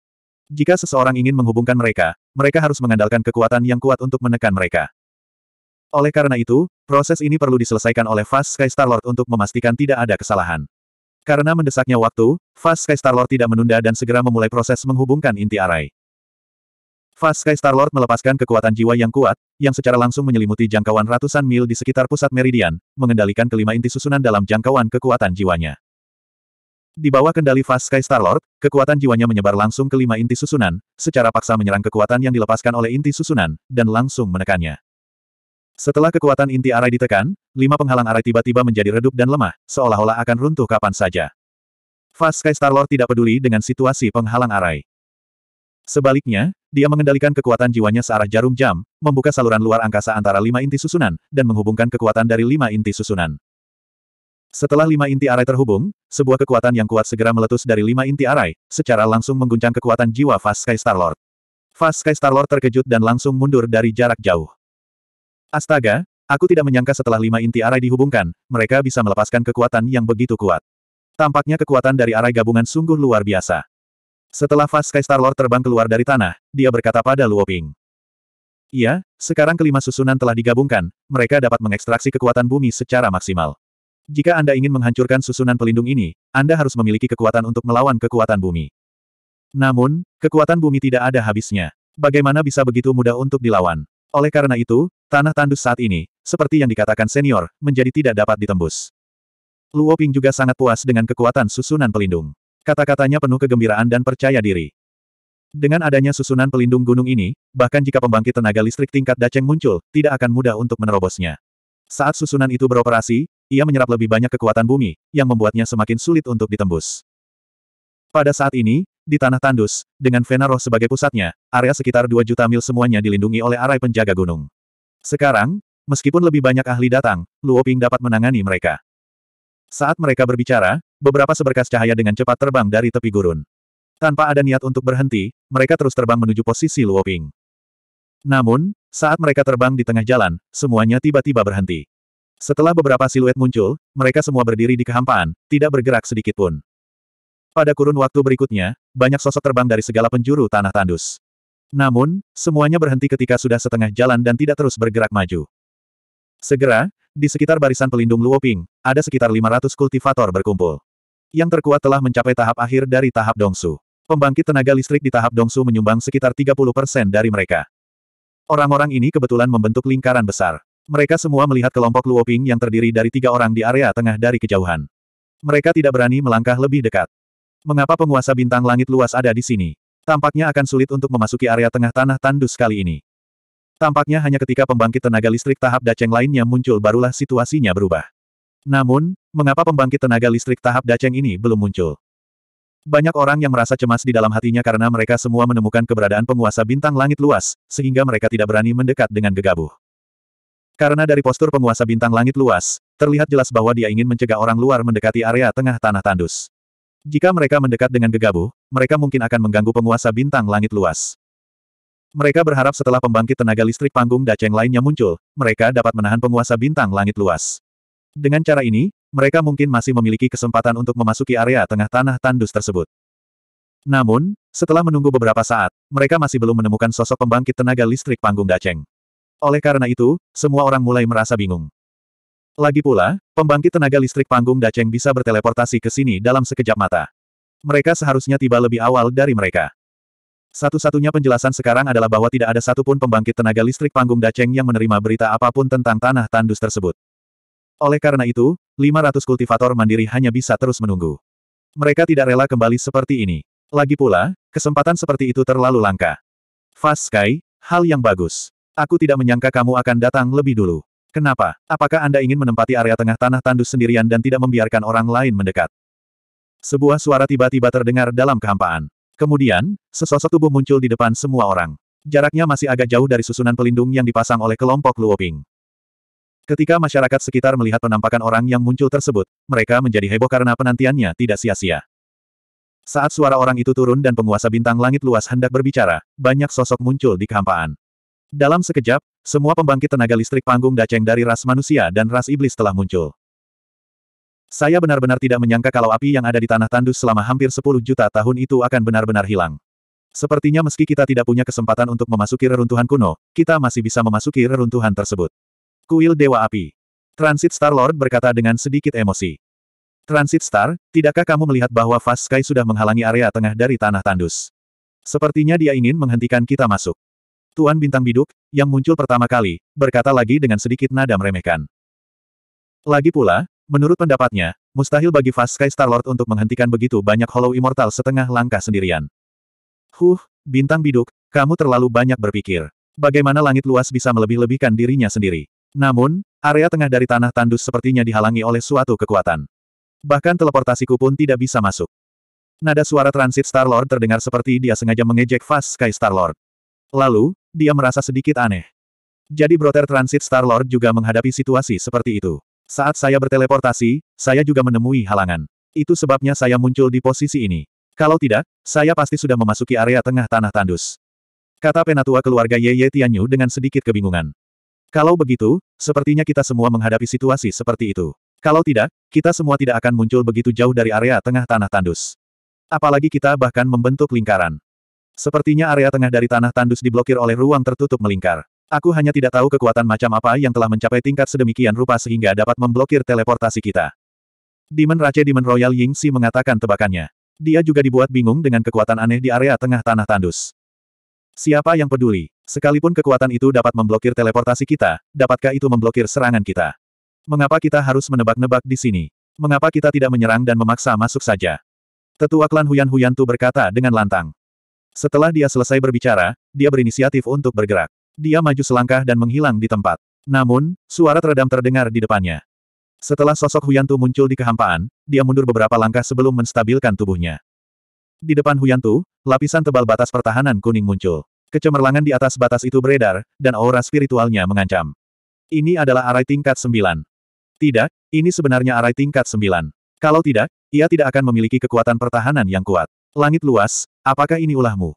Jika seseorang ingin menghubungkan mereka, mereka harus mengandalkan kekuatan yang kuat untuk menekan mereka. Oleh karena itu, Proses ini perlu diselesaikan oleh Fast Sky Star Lord untuk memastikan tidak ada kesalahan. Karena mendesaknya waktu, Fast Sky Star Lord tidak menunda dan segera memulai proses menghubungkan inti arai. Fast Sky Star Lord melepaskan kekuatan jiwa yang kuat, yang secara langsung menyelimuti jangkauan ratusan mil di sekitar pusat meridian, mengendalikan kelima inti susunan dalam jangkauan kekuatan jiwanya. Di bawah kendali Fast Sky Star Lord, kekuatan jiwanya menyebar langsung kelima inti susunan, secara paksa menyerang kekuatan yang dilepaskan oleh inti susunan, dan langsung menekannya. Setelah kekuatan inti arai ditekan, lima penghalang arai tiba-tiba menjadi redup dan lemah, seolah-olah akan runtuh kapan saja. Fast Sky Star-Lord tidak peduli dengan situasi penghalang arai. Sebaliknya, dia mengendalikan kekuatan jiwanya searah jarum jam, membuka saluran luar angkasa antara lima inti susunan, dan menghubungkan kekuatan dari lima inti susunan. Setelah lima inti arai terhubung, sebuah kekuatan yang kuat segera meletus dari lima inti arai, secara langsung mengguncang kekuatan jiwa Fast Sky Star-Lord. Fast Sky Star-Lord terkejut dan langsung mundur dari jarak jauh. Astaga, aku tidak menyangka setelah lima inti arai dihubungkan, mereka bisa melepaskan kekuatan yang begitu kuat. Tampaknya kekuatan dari arai gabungan sungguh luar biasa. Setelah Fast Sky Star Lord terbang keluar dari tanah, dia berkata pada Luo Ping. Iya, sekarang kelima susunan telah digabungkan, mereka dapat mengekstraksi kekuatan bumi secara maksimal. Jika Anda ingin menghancurkan susunan pelindung ini, Anda harus memiliki kekuatan untuk melawan kekuatan bumi. Namun, kekuatan bumi tidak ada habisnya. Bagaimana bisa begitu mudah untuk dilawan? Oleh karena itu, Tanah tandus saat ini, seperti yang dikatakan senior, menjadi tidak dapat ditembus. Luo Ping juga sangat puas dengan kekuatan susunan pelindung. Kata-katanya penuh kegembiraan dan percaya diri. Dengan adanya susunan pelindung gunung ini, bahkan jika pembangkit tenaga listrik tingkat Daceng muncul, tidak akan mudah untuk menerobosnya. Saat susunan itu beroperasi, ia menyerap lebih banyak kekuatan bumi, yang membuatnya semakin sulit untuk ditembus. Pada saat ini, di Tanah Tandus, dengan Vena sebagai pusatnya, area sekitar 2 juta mil semuanya dilindungi oleh arai penjaga gunung. Sekarang, meskipun lebih banyak ahli datang, Luo Ping dapat menangani mereka. Saat mereka berbicara, beberapa seberkas cahaya dengan cepat terbang dari tepi gurun. Tanpa ada niat untuk berhenti, mereka terus terbang menuju posisi Luo Ping. Namun, saat mereka terbang di tengah jalan, semuanya tiba-tiba berhenti. Setelah beberapa siluet muncul, mereka semua berdiri di kehampaan, tidak bergerak sedikit pun. Pada kurun waktu berikutnya, banyak sosok terbang dari segala penjuru tanah tandus. Namun, semuanya berhenti ketika sudah setengah jalan dan tidak terus bergerak maju. Segera, di sekitar barisan pelindung Luoping, ada sekitar 500 kultivator berkumpul. Yang terkuat telah mencapai tahap akhir dari tahap Dongsu. Pembangkit tenaga listrik di tahap Dongsu menyumbang sekitar 30% dari mereka. Orang-orang ini kebetulan membentuk lingkaran besar. Mereka semua melihat kelompok Luoping yang terdiri dari tiga orang di area tengah dari kejauhan. Mereka tidak berani melangkah lebih dekat. Mengapa penguasa bintang langit luas ada di sini? Tampaknya akan sulit untuk memasuki area tengah tanah tandus kali ini. Tampaknya hanya ketika pembangkit tenaga listrik tahap Daceng lainnya muncul barulah situasinya berubah. Namun, mengapa pembangkit tenaga listrik tahap Daceng ini belum muncul? Banyak orang yang merasa cemas di dalam hatinya karena mereka semua menemukan keberadaan penguasa bintang langit luas, sehingga mereka tidak berani mendekat dengan gegabah. Karena dari postur penguasa bintang langit luas, terlihat jelas bahwa dia ingin mencegah orang luar mendekati area tengah tanah tandus. Jika mereka mendekat dengan gegabah, mereka mungkin akan mengganggu penguasa bintang langit luas. Mereka berharap setelah pembangkit tenaga listrik panggung Daceng lainnya muncul, mereka dapat menahan penguasa bintang langit luas. Dengan cara ini, mereka mungkin masih memiliki kesempatan untuk memasuki area tengah tanah tandus tersebut. Namun, setelah menunggu beberapa saat, mereka masih belum menemukan sosok pembangkit tenaga listrik panggung Daceng. Oleh karena itu, semua orang mulai merasa bingung. Lagi pula, pembangkit tenaga listrik panggung Daceng bisa berteleportasi ke sini dalam sekejap mata. Mereka seharusnya tiba lebih awal dari mereka. Satu-satunya penjelasan sekarang adalah bahwa tidak ada satupun pembangkit tenaga listrik panggung Daceng yang menerima berita apapun tentang tanah tandus tersebut. Oleh karena itu, 500 kultivator mandiri hanya bisa terus menunggu. Mereka tidak rela kembali seperti ini. Lagi pula, kesempatan seperti itu terlalu langka. Fast Sky, hal yang bagus. Aku tidak menyangka kamu akan datang lebih dulu. Kenapa? Apakah Anda ingin menempati area tengah tanah tandus sendirian dan tidak membiarkan orang lain mendekat? Sebuah suara tiba-tiba terdengar dalam kehampaan. Kemudian, sesosok tubuh muncul di depan semua orang. Jaraknya masih agak jauh dari susunan pelindung yang dipasang oleh kelompok Luoping. Ketika masyarakat sekitar melihat penampakan orang yang muncul tersebut, mereka menjadi heboh karena penantiannya tidak sia-sia. Saat suara orang itu turun dan penguasa bintang langit luas hendak berbicara, banyak sosok muncul di kehampaan. Dalam sekejap, semua pembangkit tenaga listrik panggung daceng dari ras manusia dan ras iblis telah muncul. Saya benar-benar tidak menyangka kalau api yang ada di tanah tandus selama hampir 10 juta tahun itu akan benar-benar hilang. Sepertinya meski kita tidak punya kesempatan untuk memasuki reruntuhan kuno, kita masih bisa memasuki reruntuhan tersebut. Kuil Dewa Api. Transit Star Lord berkata dengan sedikit emosi. Transit Star, tidakkah kamu melihat bahwa Fast Sky sudah menghalangi area tengah dari tanah tandus? Sepertinya dia ingin menghentikan kita masuk. Tuan Bintang Biduk, yang muncul pertama kali, berkata lagi dengan sedikit nada meremehkan. Lagi pula, menurut pendapatnya, mustahil bagi Fast Sky Star Lord untuk menghentikan begitu banyak Hollow Immortal setengah langkah sendirian. Huh, Bintang Biduk, kamu terlalu banyak berpikir. Bagaimana langit luas bisa melebih-lebihkan dirinya sendiri? Namun, area tengah dari tanah tandus sepertinya dihalangi oleh suatu kekuatan. Bahkan teleportasiku pun tidak bisa masuk. Nada suara transit Star-Lord terdengar seperti dia sengaja mengejek Fast Sky Star-Lord. Lalu, dia merasa sedikit aneh. Jadi Brother Transit Star-Lord juga menghadapi situasi seperti itu. Saat saya berteleportasi, saya juga menemui halangan. Itu sebabnya saya muncul di posisi ini. Kalau tidak, saya pasti sudah memasuki area tengah tanah tandus. Kata penatua keluarga Ye Ye Tianyu dengan sedikit kebingungan. Kalau begitu, sepertinya kita semua menghadapi situasi seperti itu. Kalau tidak, kita semua tidak akan muncul begitu jauh dari area tengah tanah tandus. Apalagi kita bahkan membentuk lingkaran. Sepertinya area tengah dari tanah tandus diblokir oleh ruang tertutup melingkar. Aku hanya tidak tahu kekuatan macam apa yang telah mencapai tingkat sedemikian rupa sehingga dapat memblokir teleportasi kita. Demon Rache Demon Royal Yingxi mengatakan tebakannya. Dia juga dibuat bingung dengan kekuatan aneh di area tengah tanah tandus. Siapa yang peduli? Sekalipun kekuatan itu dapat memblokir teleportasi kita, dapatkah itu memblokir serangan kita? Mengapa kita harus menebak-nebak di sini? Mengapa kita tidak menyerang dan memaksa masuk saja? Tetua klan Huyan Huyantu Tu berkata dengan lantang. Setelah dia selesai berbicara, dia berinisiatif untuk bergerak. Dia maju selangkah dan menghilang di tempat. Namun, suara teredam terdengar di depannya. Setelah sosok Huyantu muncul di kehampaan, dia mundur beberapa langkah sebelum menstabilkan tubuhnya. Di depan Huyantu, lapisan tebal batas pertahanan kuning muncul. Kecemerlangan di atas batas itu beredar, dan aura spiritualnya mengancam. Ini adalah arai tingkat sembilan. Tidak, ini sebenarnya arai tingkat sembilan. Kalau tidak, ia tidak akan memiliki kekuatan pertahanan yang kuat. Langit luas, apakah ini ulahmu?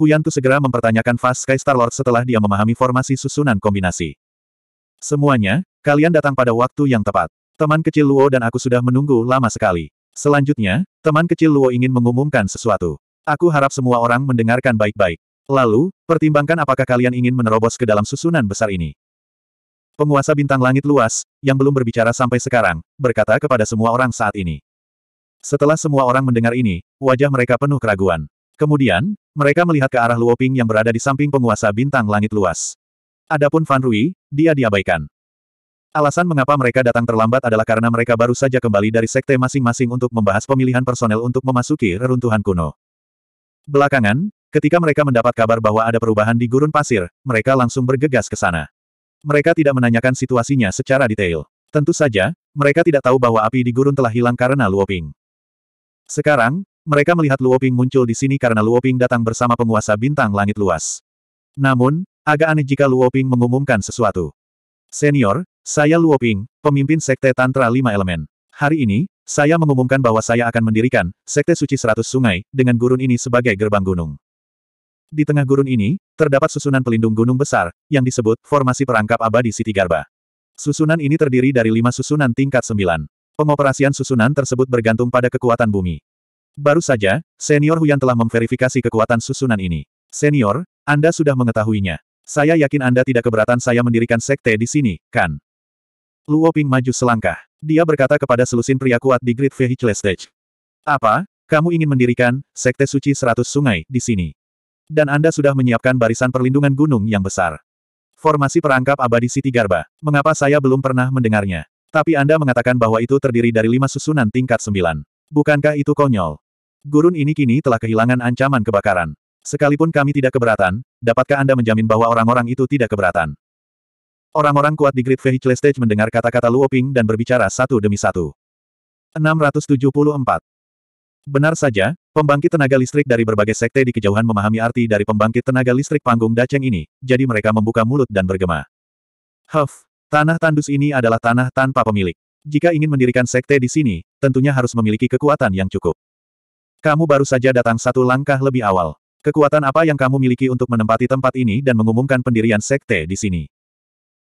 Huyantu segera mempertanyakan Fast Sky Star Lord setelah dia memahami formasi susunan kombinasi. Semuanya, kalian datang pada waktu yang tepat. Teman kecil Luo dan aku sudah menunggu lama sekali. Selanjutnya, teman kecil Luo ingin mengumumkan sesuatu. Aku harap semua orang mendengarkan baik-baik. Lalu, pertimbangkan apakah kalian ingin menerobos ke dalam susunan besar ini. Penguasa bintang langit luas, yang belum berbicara sampai sekarang, berkata kepada semua orang saat ini. Setelah semua orang mendengar ini, wajah mereka penuh keraguan. Kemudian, mereka melihat ke arah Luoping yang berada di samping penguasa bintang langit luas. Adapun Fan Rui, dia diabaikan. Alasan mengapa mereka datang terlambat adalah karena mereka baru saja kembali dari sekte masing-masing untuk membahas pemilihan personel untuk memasuki reruntuhan kuno. Belakangan, ketika mereka mendapat kabar bahwa ada perubahan di gurun pasir, mereka langsung bergegas ke sana. Mereka tidak menanyakan situasinya secara detail. Tentu saja, mereka tidak tahu bahwa api di gurun telah hilang karena Luoping. Sekarang, mereka melihat Luoping muncul di sini karena Luoping datang bersama penguasa bintang langit luas. Namun, agak aneh jika Luoping mengumumkan sesuatu. Senior, saya Luoping, pemimpin Sekte Tantra Lima Elemen. Hari ini, saya mengumumkan bahwa saya akan mendirikan Sekte Suci Seratus Sungai dengan gurun ini sebagai gerbang gunung. Di tengah gurun ini, terdapat susunan pelindung gunung besar, yang disebut formasi perangkap abadi Siti Garba. Susunan ini terdiri dari lima susunan tingkat sembilan. Pengoperasian susunan tersebut bergantung pada kekuatan bumi. Baru saja, senior Huyan telah memverifikasi kekuatan susunan ini. Senior, Anda sudah mengetahuinya. Saya yakin Anda tidak keberatan saya mendirikan sekte di sini, kan? Luo Ping maju selangkah. Dia berkata kepada selusin pria kuat di Great Vehicle Stage. Apa? Kamu ingin mendirikan, sekte suci seratus sungai, di sini. Dan Anda sudah menyiapkan barisan perlindungan gunung yang besar. Formasi perangkap abadi Siti Garba. Mengapa saya belum pernah mendengarnya? Tapi Anda mengatakan bahwa itu terdiri dari lima susunan tingkat sembilan. Bukankah itu konyol? Gurun ini kini telah kehilangan ancaman kebakaran. Sekalipun kami tidak keberatan, dapatkah Anda menjamin bahwa orang-orang itu tidak keberatan? Orang-orang kuat di Great Vehicle Stage mendengar kata-kata Luoping dan berbicara satu demi satu. 674. Benar saja, pembangkit tenaga listrik dari berbagai sekte di kejauhan memahami arti dari pembangkit tenaga listrik panggung Daceng ini, jadi mereka membuka mulut dan bergema. Huff, Tanah tandus ini adalah tanah tanpa pemilik. Jika ingin mendirikan sekte di sini, tentunya harus memiliki kekuatan yang cukup. Kamu baru saja datang satu langkah lebih awal. Kekuatan apa yang kamu miliki untuk menempati tempat ini dan mengumumkan pendirian sekte di sini?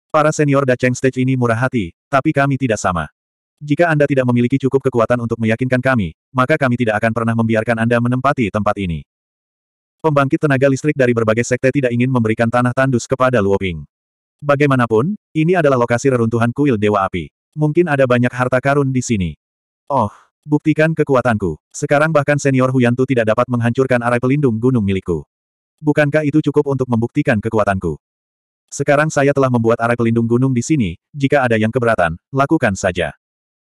Para senior Dacheng Stage ini murah hati, tapi kami tidak sama. Jika Anda tidak memiliki cukup kekuatan untuk meyakinkan kami, maka kami tidak akan pernah membiarkan Anda menempati tempat ini. Pembangkit tenaga listrik dari berbagai sekte tidak ingin memberikan tanah tandus kepada Luoping. Bagaimanapun, ini adalah lokasi reruntuhan kuil Dewa Api. Mungkin ada banyak harta karun di sini. Oh, buktikan kekuatanku. Sekarang bahkan senior Huyantu tidak dapat menghancurkan arai pelindung gunung milikku. Bukankah itu cukup untuk membuktikan kekuatanku? Sekarang saya telah membuat arai pelindung gunung di sini, jika ada yang keberatan, lakukan saja.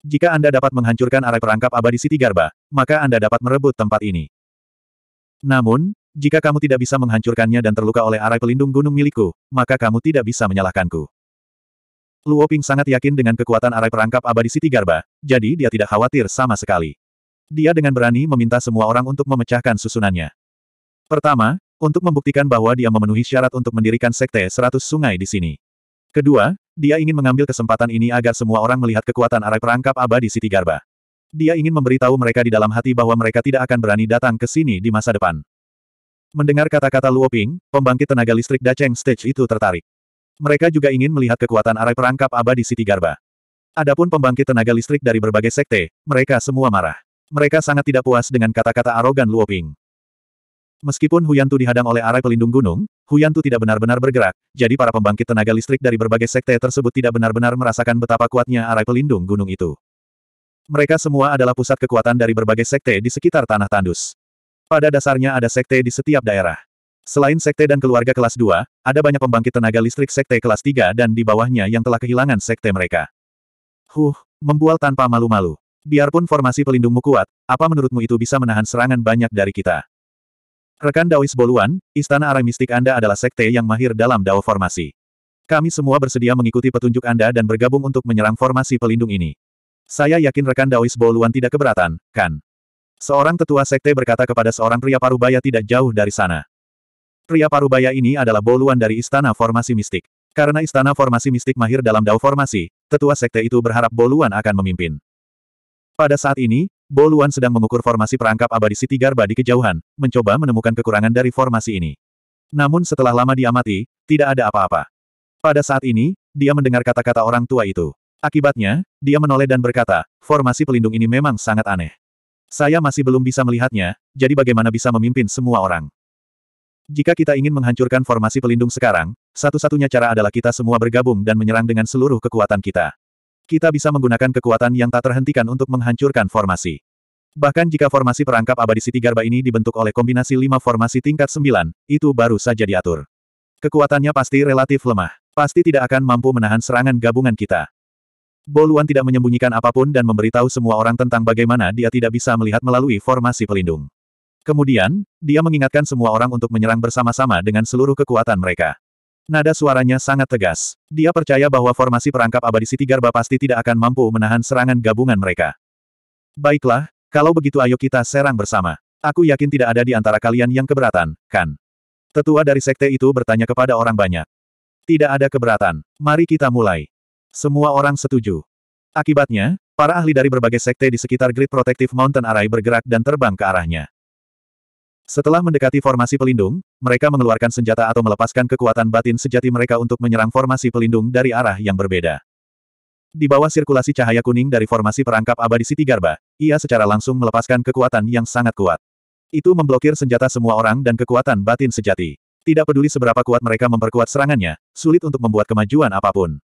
Jika Anda dapat menghancurkan arai perangkap abadi Siti Garba, maka Anda dapat merebut tempat ini. Namun, jika kamu tidak bisa menghancurkannya dan terluka oleh arai pelindung gunung milikku, maka kamu tidak bisa menyalahkanku. Luo Ping sangat yakin dengan kekuatan arai perangkap abadi Siti Garba, jadi dia tidak khawatir sama sekali. Dia dengan berani meminta semua orang untuk memecahkan susunannya. Pertama, untuk membuktikan bahwa dia memenuhi syarat untuk mendirikan sekte seratus sungai di sini. Kedua, dia ingin mengambil kesempatan ini agar semua orang melihat kekuatan arai perangkap abadi Siti Garba. Dia ingin memberitahu mereka di dalam hati bahwa mereka tidak akan berani datang ke sini di masa depan. Mendengar kata-kata Luoping, pembangkit tenaga listrik Daceng Stage itu tertarik. Mereka juga ingin melihat kekuatan arai perangkap abadi Siti Garba. Adapun pembangkit tenaga listrik dari berbagai sekte, mereka semua marah. Mereka sangat tidak puas dengan kata-kata arogan Luoping. Meskipun Huyantu dihadang oleh arai pelindung gunung, Huyantu tidak benar-benar bergerak, jadi para pembangkit tenaga listrik dari berbagai sekte tersebut tidak benar-benar merasakan betapa kuatnya arai pelindung gunung itu. Mereka semua adalah pusat kekuatan dari berbagai sekte di sekitar Tanah Tandus. Pada dasarnya ada sekte di setiap daerah. Selain sekte dan keluarga kelas 2, ada banyak pembangkit tenaga listrik sekte kelas 3 dan di bawahnya yang telah kehilangan sekte mereka. Huh, membual tanpa malu-malu. Biarpun formasi pelindungmu kuat, apa menurutmu itu bisa menahan serangan banyak dari kita? Rekan Daois Boluan, istana Arai mistik Anda adalah sekte yang mahir dalam Dao formasi. Kami semua bersedia mengikuti petunjuk Anda dan bergabung untuk menyerang formasi pelindung ini. Saya yakin rekan Daois Boluan tidak keberatan, kan? Seorang tetua sekte berkata kepada seorang pria parubaya tidak jauh dari sana. Pria parubaya ini adalah boluan dari istana formasi mistik. Karena istana formasi mistik mahir dalam dao formasi, tetua sekte itu berharap boluan akan memimpin. Pada saat ini, boluan sedang mengukur formasi perangkap abadi Siti Garba di kejauhan, mencoba menemukan kekurangan dari formasi ini. Namun setelah lama diamati, tidak ada apa-apa. Pada saat ini, dia mendengar kata-kata orang tua itu. Akibatnya, dia menoleh dan berkata, formasi pelindung ini memang sangat aneh. Saya masih belum bisa melihatnya, jadi bagaimana bisa memimpin semua orang? Jika kita ingin menghancurkan formasi pelindung sekarang, satu-satunya cara adalah kita semua bergabung dan menyerang dengan seluruh kekuatan kita. Kita bisa menggunakan kekuatan yang tak terhentikan untuk menghancurkan formasi. Bahkan jika formasi perangkap abadi Siti Garba ini dibentuk oleh kombinasi lima formasi tingkat sembilan, itu baru saja diatur. Kekuatannya pasti relatif lemah. Pasti tidak akan mampu menahan serangan gabungan kita. Boluan tidak menyembunyikan apapun dan memberitahu semua orang tentang bagaimana dia tidak bisa melihat melalui formasi pelindung. Kemudian, dia mengingatkan semua orang untuk menyerang bersama-sama dengan seluruh kekuatan mereka. Nada suaranya sangat tegas. Dia percaya bahwa formasi perangkap abadi Siti Garba pasti tidak akan mampu menahan serangan gabungan mereka. Baiklah, kalau begitu ayo kita serang bersama. Aku yakin tidak ada di antara kalian yang keberatan, kan? Tetua dari sekte itu bertanya kepada orang banyak. Tidak ada keberatan. Mari kita mulai. Semua orang setuju. Akibatnya, para ahli dari berbagai sekte di sekitar Great Protective Mountain Array bergerak dan terbang ke arahnya. Setelah mendekati formasi pelindung, mereka mengeluarkan senjata atau melepaskan kekuatan batin sejati mereka untuk menyerang formasi pelindung dari arah yang berbeda. Di bawah sirkulasi cahaya kuning dari formasi perangkap abadi Siti Garba, ia secara langsung melepaskan kekuatan yang sangat kuat. Itu memblokir senjata semua orang dan kekuatan batin sejati. Tidak peduli seberapa kuat mereka memperkuat serangannya, sulit untuk membuat kemajuan apapun.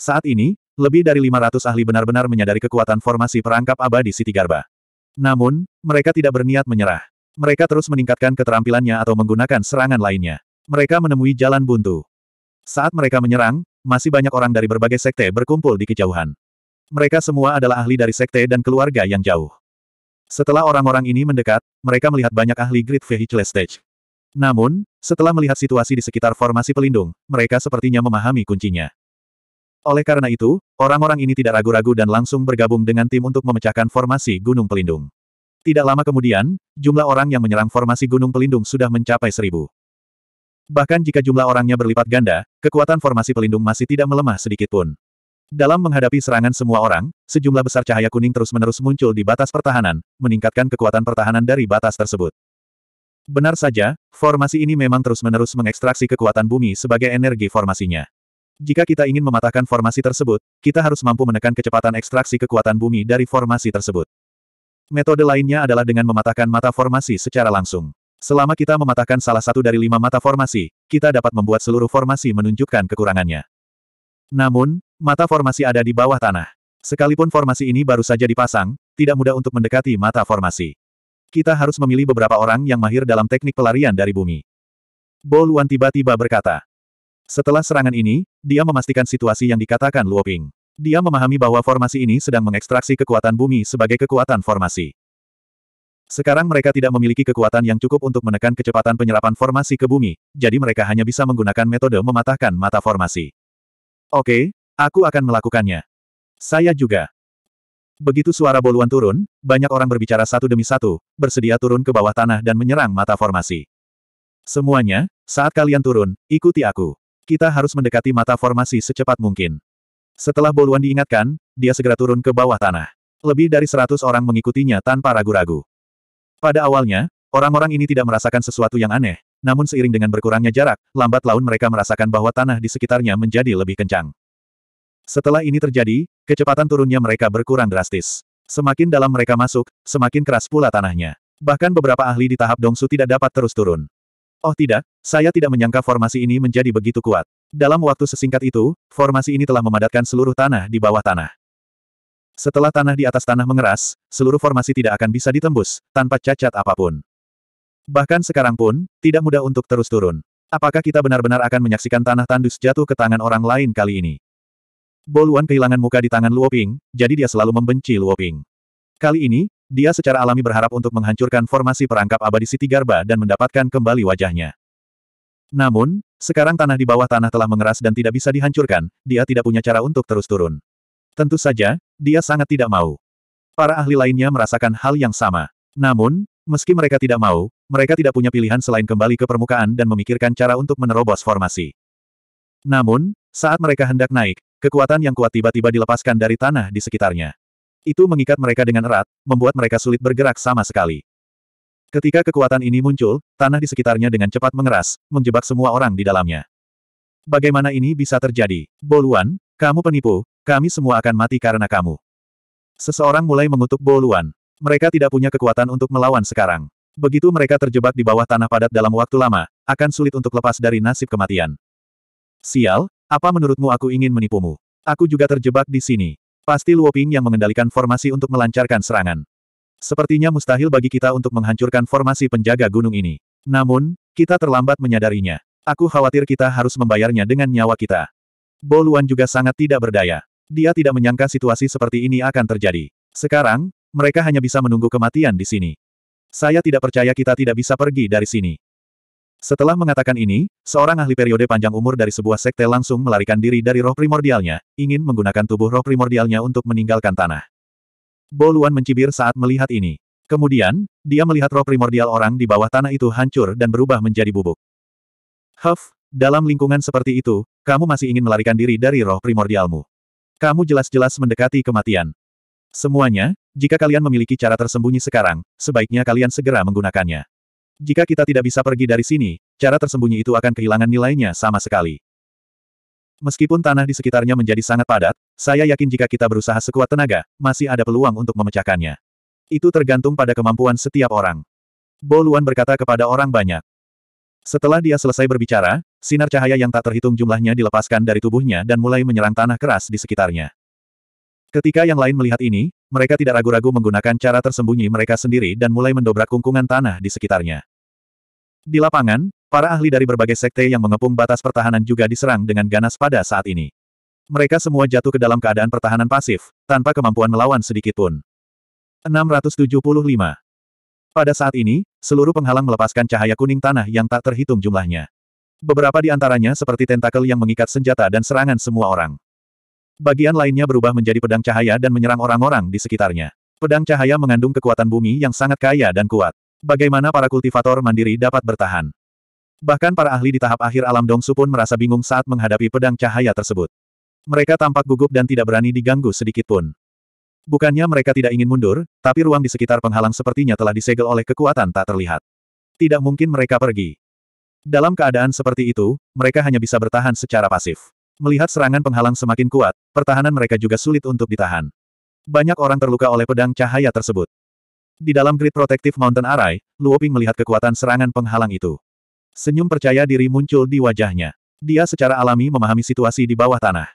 Saat ini, lebih dari 500 ahli benar-benar menyadari kekuatan formasi perangkap abadi Siti Garba. Namun, mereka tidak berniat menyerah. Mereka terus meningkatkan keterampilannya atau menggunakan serangan lainnya. Mereka menemui jalan buntu. Saat mereka menyerang, masih banyak orang dari berbagai sekte berkumpul di kejauhan. Mereka semua adalah ahli dari sekte dan keluarga yang jauh. Setelah orang-orang ini mendekat, mereka melihat banyak ahli Grid Vehicle Stage. Namun, setelah melihat situasi di sekitar formasi pelindung, mereka sepertinya memahami kuncinya. Oleh karena itu, orang-orang ini tidak ragu-ragu dan langsung bergabung dengan tim untuk memecahkan formasi Gunung Pelindung. Tidak lama kemudian, jumlah orang yang menyerang formasi Gunung Pelindung sudah mencapai seribu. Bahkan jika jumlah orangnya berlipat ganda, kekuatan formasi pelindung masih tidak melemah sedikit pun. Dalam menghadapi serangan semua orang, sejumlah besar cahaya kuning terus-menerus muncul di batas pertahanan, meningkatkan kekuatan pertahanan dari batas tersebut. Benar saja, formasi ini memang terus-menerus mengekstraksi kekuatan bumi sebagai energi formasinya. Jika kita ingin mematahkan formasi tersebut, kita harus mampu menekan kecepatan ekstraksi kekuatan bumi dari formasi tersebut. Metode lainnya adalah dengan mematahkan mata formasi secara langsung. Selama kita mematahkan salah satu dari lima mata formasi, kita dapat membuat seluruh formasi menunjukkan kekurangannya. Namun, mata formasi ada di bawah tanah. Sekalipun formasi ini baru saja dipasang, tidak mudah untuk mendekati mata formasi. Kita harus memilih beberapa orang yang mahir dalam teknik pelarian dari bumi. Bo Luan tiba-tiba berkata, setelah serangan ini, dia memastikan situasi yang dikatakan Luoping. Dia memahami bahwa formasi ini sedang mengekstraksi kekuatan bumi sebagai kekuatan formasi. Sekarang mereka tidak memiliki kekuatan yang cukup untuk menekan kecepatan penyerapan formasi ke bumi, jadi mereka hanya bisa menggunakan metode mematahkan mata formasi. Oke, aku akan melakukannya. Saya juga. Begitu suara boluan turun, banyak orang berbicara satu demi satu, bersedia turun ke bawah tanah dan menyerang mata formasi. Semuanya, saat kalian turun, ikuti aku. Kita harus mendekati mata formasi secepat mungkin. Setelah Boluan diingatkan, dia segera turun ke bawah tanah. Lebih dari seratus orang mengikutinya tanpa ragu-ragu. Pada awalnya, orang-orang ini tidak merasakan sesuatu yang aneh, namun seiring dengan berkurangnya jarak, lambat laun mereka merasakan bahwa tanah di sekitarnya menjadi lebih kencang. Setelah ini terjadi, kecepatan turunnya mereka berkurang drastis. Semakin dalam mereka masuk, semakin keras pula tanahnya. Bahkan beberapa ahli di tahap Dongsu tidak dapat terus turun. Oh tidak, saya tidak menyangka formasi ini menjadi begitu kuat. Dalam waktu sesingkat itu, formasi ini telah memadatkan seluruh tanah di bawah tanah. Setelah tanah di atas tanah mengeras, seluruh formasi tidak akan bisa ditembus, tanpa cacat apapun. Bahkan sekarang pun, tidak mudah untuk terus turun. Apakah kita benar-benar akan menyaksikan tanah tandus jatuh ke tangan orang lain kali ini? Boluan kehilangan muka di tangan Luoping, jadi dia selalu membenci Luoping. Kali ini, dia secara alami berharap untuk menghancurkan formasi perangkap abadi Siti Garba dan mendapatkan kembali wajahnya. Namun, sekarang tanah di bawah tanah telah mengeras dan tidak bisa dihancurkan, dia tidak punya cara untuk terus turun. Tentu saja, dia sangat tidak mau. Para ahli lainnya merasakan hal yang sama. Namun, meski mereka tidak mau, mereka tidak punya pilihan selain kembali ke permukaan dan memikirkan cara untuk menerobos formasi. Namun, saat mereka hendak naik, kekuatan yang kuat tiba-tiba dilepaskan dari tanah di sekitarnya. Itu mengikat mereka dengan erat, membuat mereka sulit bergerak sama sekali. Ketika kekuatan ini muncul, tanah di sekitarnya dengan cepat mengeras, menjebak semua orang di dalamnya. Bagaimana ini bisa terjadi? Boluan, kamu penipu, kami semua akan mati karena kamu. Seseorang mulai mengutuk Boluan. Mereka tidak punya kekuatan untuk melawan sekarang. Begitu mereka terjebak di bawah tanah padat dalam waktu lama, akan sulit untuk lepas dari nasib kematian. Sial, apa menurutmu aku ingin menipumu? Aku juga terjebak di sini. Pasti Luoping yang mengendalikan formasi untuk melancarkan serangan. Sepertinya mustahil bagi kita untuk menghancurkan formasi penjaga gunung ini. Namun, kita terlambat menyadarinya. Aku khawatir kita harus membayarnya dengan nyawa kita. Boluan juga sangat tidak berdaya. Dia tidak menyangka situasi seperti ini akan terjadi. Sekarang, mereka hanya bisa menunggu kematian di sini. Saya tidak percaya kita tidak bisa pergi dari sini. Setelah mengatakan ini, seorang ahli periode panjang umur dari sebuah sekte langsung melarikan diri dari roh primordialnya, ingin menggunakan tubuh roh primordialnya untuk meninggalkan tanah. Boluan mencibir saat melihat ini. Kemudian, dia melihat roh primordial orang di bawah tanah itu hancur dan berubah menjadi bubuk. Huff, dalam lingkungan seperti itu, kamu masih ingin melarikan diri dari roh primordialmu. Kamu jelas-jelas mendekati kematian. Semuanya, jika kalian memiliki cara tersembunyi sekarang, sebaiknya kalian segera menggunakannya. Jika kita tidak bisa pergi dari sini, cara tersembunyi itu akan kehilangan nilainya sama sekali. Meskipun tanah di sekitarnya menjadi sangat padat, saya yakin jika kita berusaha sekuat tenaga, masih ada peluang untuk memecahkannya. Itu tergantung pada kemampuan setiap orang. Boluan berkata kepada orang banyak. Setelah dia selesai berbicara, sinar cahaya yang tak terhitung jumlahnya dilepaskan dari tubuhnya dan mulai menyerang tanah keras di sekitarnya. Ketika yang lain melihat ini, mereka tidak ragu-ragu menggunakan cara tersembunyi mereka sendiri dan mulai mendobrak kungkungan tanah di sekitarnya. Di lapangan, para ahli dari berbagai sekte yang mengepung batas pertahanan juga diserang dengan ganas pada saat ini. Mereka semua jatuh ke dalam keadaan pertahanan pasif, tanpa kemampuan melawan sedikit pun. 675. Pada saat ini, seluruh penghalang melepaskan cahaya kuning tanah yang tak terhitung jumlahnya. Beberapa di antaranya seperti tentakel yang mengikat senjata dan serangan semua orang. Bagian lainnya berubah menjadi pedang cahaya dan menyerang orang-orang di sekitarnya. Pedang cahaya mengandung kekuatan bumi yang sangat kaya dan kuat. Bagaimana para kultivator mandiri dapat bertahan? Bahkan para ahli di tahap akhir alam Dongsu pun merasa bingung saat menghadapi pedang cahaya tersebut. Mereka tampak gugup dan tidak berani diganggu sedikit pun. Bukannya mereka tidak ingin mundur, tapi ruang di sekitar penghalang sepertinya telah disegel oleh kekuatan tak terlihat. Tidak mungkin mereka pergi. Dalam keadaan seperti itu, mereka hanya bisa bertahan secara pasif. Melihat serangan penghalang semakin kuat, pertahanan mereka juga sulit untuk ditahan. Banyak orang terluka oleh pedang cahaya tersebut. Di dalam grid protektif Mountain Array, Luoping melihat kekuatan serangan penghalang itu. Senyum percaya diri muncul di wajahnya. Dia secara alami memahami situasi di bawah tanah.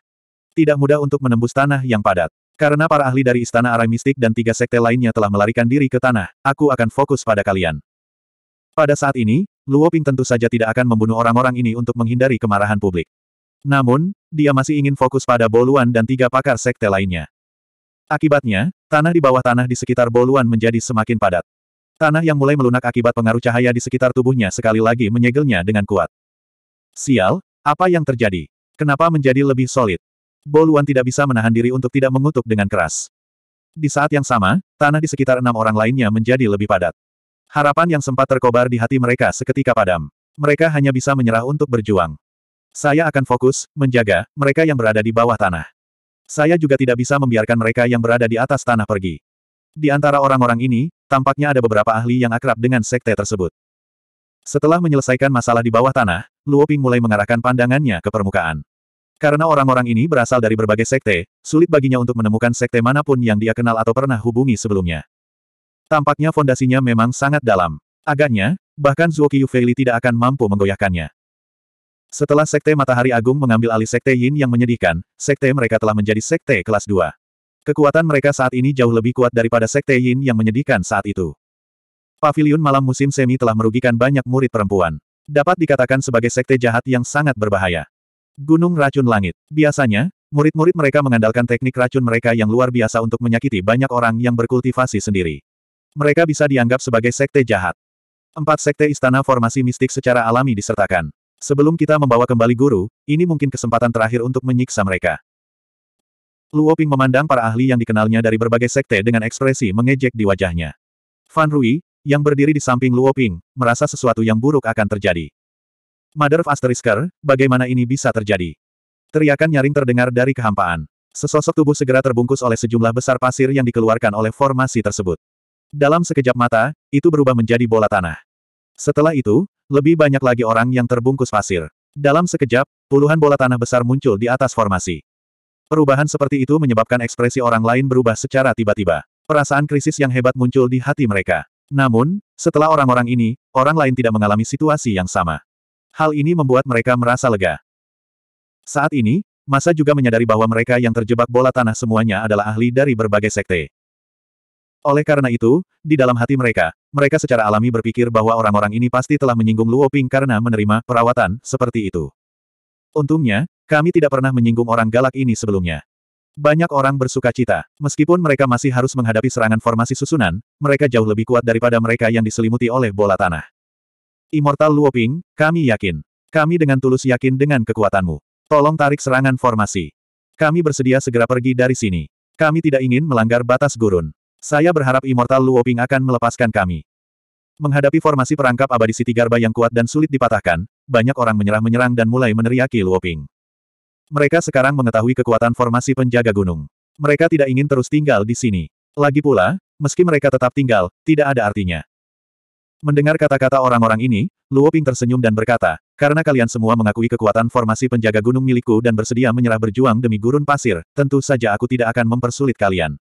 Tidak mudah untuk menembus tanah yang padat. Karena para ahli dari Istana Arai Mistik dan tiga sekte lainnya telah melarikan diri ke tanah, aku akan fokus pada kalian. Pada saat ini, Luo Ping tentu saja tidak akan membunuh orang-orang ini untuk menghindari kemarahan publik. Namun, dia masih ingin fokus pada Boluan dan tiga pakar sekte lainnya. Akibatnya, tanah di bawah tanah di sekitar Boluan menjadi semakin padat. Tanah yang mulai melunak akibat pengaruh cahaya di sekitar tubuhnya sekali lagi menyegelnya dengan kuat. Sial, apa yang terjadi? Kenapa menjadi lebih solid? Boluan tidak bisa menahan diri untuk tidak mengutuk dengan keras. Di saat yang sama, tanah di sekitar enam orang lainnya menjadi lebih padat. Harapan yang sempat terkobar di hati mereka seketika padam. Mereka hanya bisa menyerah untuk berjuang. Saya akan fokus, menjaga, mereka yang berada di bawah tanah. Saya juga tidak bisa membiarkan mereka yang berada di atas tanah pergi. Di antara orang-orang ini, tampaknya ada beberapa ahli yang akrab dengan sekte tersebut. Setelah menyelesaikan masalah di bawah tanah, Luoping mulai mengarahkan pandangannya ke permukaan. Karena orang-orang ini berasal dari berbagai sekte, sulit baginya untuk menemukan sekte manapun yang dia kenal atau pernah hubungi sebelumnya. Tampaknya fondasinya memang sangat dalam. Agaknya, bahkan Zuo Yufeili tidak akan mampu menggoyahkannya. Setelah Sekte Matahari Agung mengambil alih Sekte Yin yang menyedihkan, Sekte mereka telah menjadi Sekte kelas 2. Kekuatan mereka saat ini jauh lebih kuat daripada Sekte Yin yang menyedihkan saat itu. Paviliun malam musim semi telah merugikan banyak murid perempuan. Dapat dikatakan sebagai Sekte jahat yang sangat berbahaya. Gunung Racun Langit. Biasanya, murid-murid mereka mengandalkan teknik racun mereka yang luar biasa untuk menyakiti banyak orang yang berkultivasi sendiri. Mereka bisa dianggap sebagai Sekte jahat. Empat Sekte Istana Formasi Mistik secara alami disertakan. Sebelum kita membawa kembali guru, ini mungkin kesempatan terakhir untuk menyiksa mereka. Luo Ping memandang para ahli yang dikenalnya dari berbagai sekte dengan ekspresi mengejek di wajahnya. Fan Rui, yang berdiri di samping Luo Ping, merasa sesuatu yang buruk akan terjadi. Mother of Asterisker, bagaimana ini bisa terjadi? Teriakan nyaring terdengar dari kehampaan. Sesosok tubuh segera terbungkus oleh sejumlah besar pasir yang dikeluarkan oleh formasi tersebut. Dalam sekejap mata, itu berubah menjadi bola tanah. Setelah itu, lebih banyak lagi orang yang terbungkus pasir. Dalam sekejap, puluhan bola tanah besar muncul di atas formasi. Perubahan seperti itu menyebabkan ekspresi orang lain berubah secara tiba-tiba. Perasaan krisis yang hebat muncul di hati mereka. Namun, setelah orang-orang ini, orang lain tidak mengalami situasi yang sama. Hal ini membuat mereka merasa lega. Saat ini, masa juga menyadari bahwa mereka yang terjebak bola tanah semuanya adalah ahli dari berbagai sekte. Oleh karena itu, di dalam hati mereka, mereka secara alami berpikir bahwa orang-orang ini pasti telah menyinggung Luo Ping karena menerima perawatan seperti itu. Untungnya, kami tidak pernah menyinggung orang galak ini sebelumnya. Banyak orang bersuka cita. Meskipun mereka masih harus menghadapi serangan formasi susunan, mereka jauh lebih kuat daripada mereka yang diselimuti oleh bola tanah. Immortal Luo Ping, kami yakin. Kami dengan tulus yakin dengan kekuatanmu. Tolong tarik serangan formasi. Kami bersedia segera pergi dari sini. Kami tidak ingin melanggar batas gurun. Saya berharap Immortal Luoping akan melepaskan kami. Menghadapi formasi perangkap abadi Siti Garba yang kuat dan sulit dipatahkan, banyak orang menyerah-menyerang dan mulai meneriaki Luoping. Mereka sekarang mengetahui kekuatan formasi penjaga gunung. Mereka tidak ingin terus tinggal di sini. Lagi pula, meski mereka tetap tinggal, tidak ada artinya. Mendengar kata-kata orang-orang ini, Luoping tersenyum dan berkata, karena kalian semua mengakui kekuatan formasi penjaga gunung milikku dan bersedia menyerah berjuang demi gurun pasir, tentu saja aku tidak akan mempersulit kalian.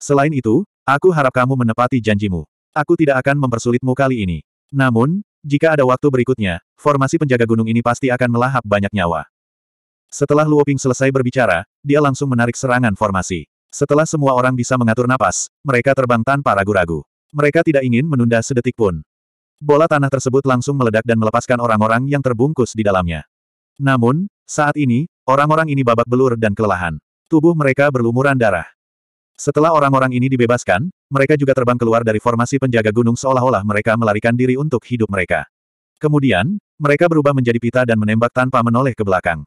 Selain itu, aku harap kamu menepati janjimu. Aku tidak akan mempersulitmu kali ini. Namun, jika ada waktu berikutnya, formasi penjaga gunung ini pasti akan melahap banyak nyawa. Setelah Luoping selesai berbicara, dia langsung menarik serangan formasi. Setelah semua orang bisa mengatur napas, mereka terbang tanpa ragu-ragu. Mereka tidak ingin menunda sedetik pun. Bola tanah tersebut langsung meledak dan melepaskan orang-orang yang terbungkus di dalamnya. Namun, saat ini, orang-orang ini babak belur dan kelelahan. Tubuh mereka berlumuran darah. Setelah orang-orang ini dibebaskan, mereka juga terbang keluar dari formasi penjaga gunung seolah-olah mereka melarikan diri untuk hidup mereka. Kemudian, mereka berubah menjadi pita dan menembak tanpa menoleh ke belakang.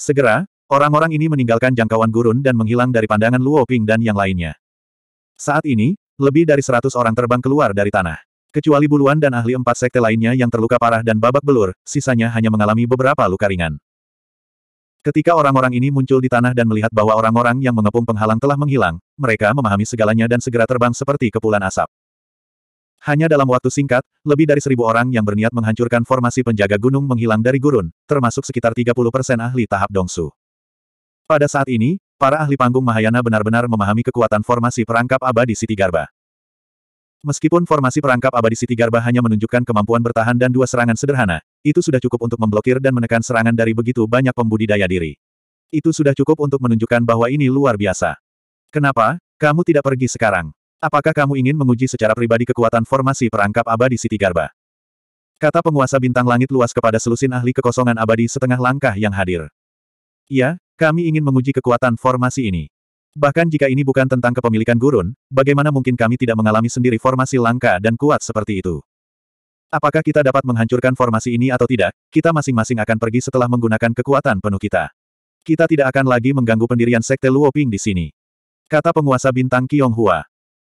Segera, orang-orang ini meninggalkan jangkauan gurun dan menghilang dari pandangan Luo Ping dan yang lainnya. Saat ini, lebih dari seratus orang terbang keluar dari tanah. Kecuali Buluan dan ahli empat sekte lainnya yang terluka parah dan babak belur, sisanya hanya mengalami beberapa luka ringan. Ketika orang-orang ini muncul di tanah dan melihat bahwa orang-orang yang mengepung penghalang telah menghilang, mereka memahami segalanya dan segera terbang seperti kepulan asap. Hanya dalam waktu singkat, lebih dari seribu orang yang berniat menghancurkan formasi penjaga gunung menghilang dari gurun, termasuk sekitar 30 persen ahli tahap dongsu. Pada saat ini, para ahli panggung Mahayana benar-benar memahami kekuatan formasi perangkap abadi Siti Garba. Meskipun formasi perangkap abadi Siti Garba hanya menunjukkan kemampuan bertahan dan dua serangan sederhana, itu sudah cukup untuk memblokir dan menekan serangan dari begitu banyak pembudidaya diri. Itu sudah cukup untuk menunjukkan bahwa ini luar biasa. Kenapa, kamu tidak pergi sekarang? Apakah kamu ingin menguji secara pribadi kekuatan formasi perangkap abadi Siti Garba? Kata penguasa bintang langit luas kepada selusin ahli kekosongan abadi setengah langkah yang hadir. Ya, kami ingin menguji kekuatan formasi ini. Bahkan jika ini bukan tentang kepemilikan gurun, bagaimana mungkin kami tidak mengalami sendiri formasi langka dan kuat seperti itu? Apakah kita dapat menghancurkan formasi ini atau tidak, kita masing-masing akan pergi setelah menggunakan kekuatan penuh kita. Kita tidak akan lagi mengganggu pendirian Sekte Luoping di sini. Kata penguasa bintang Hua.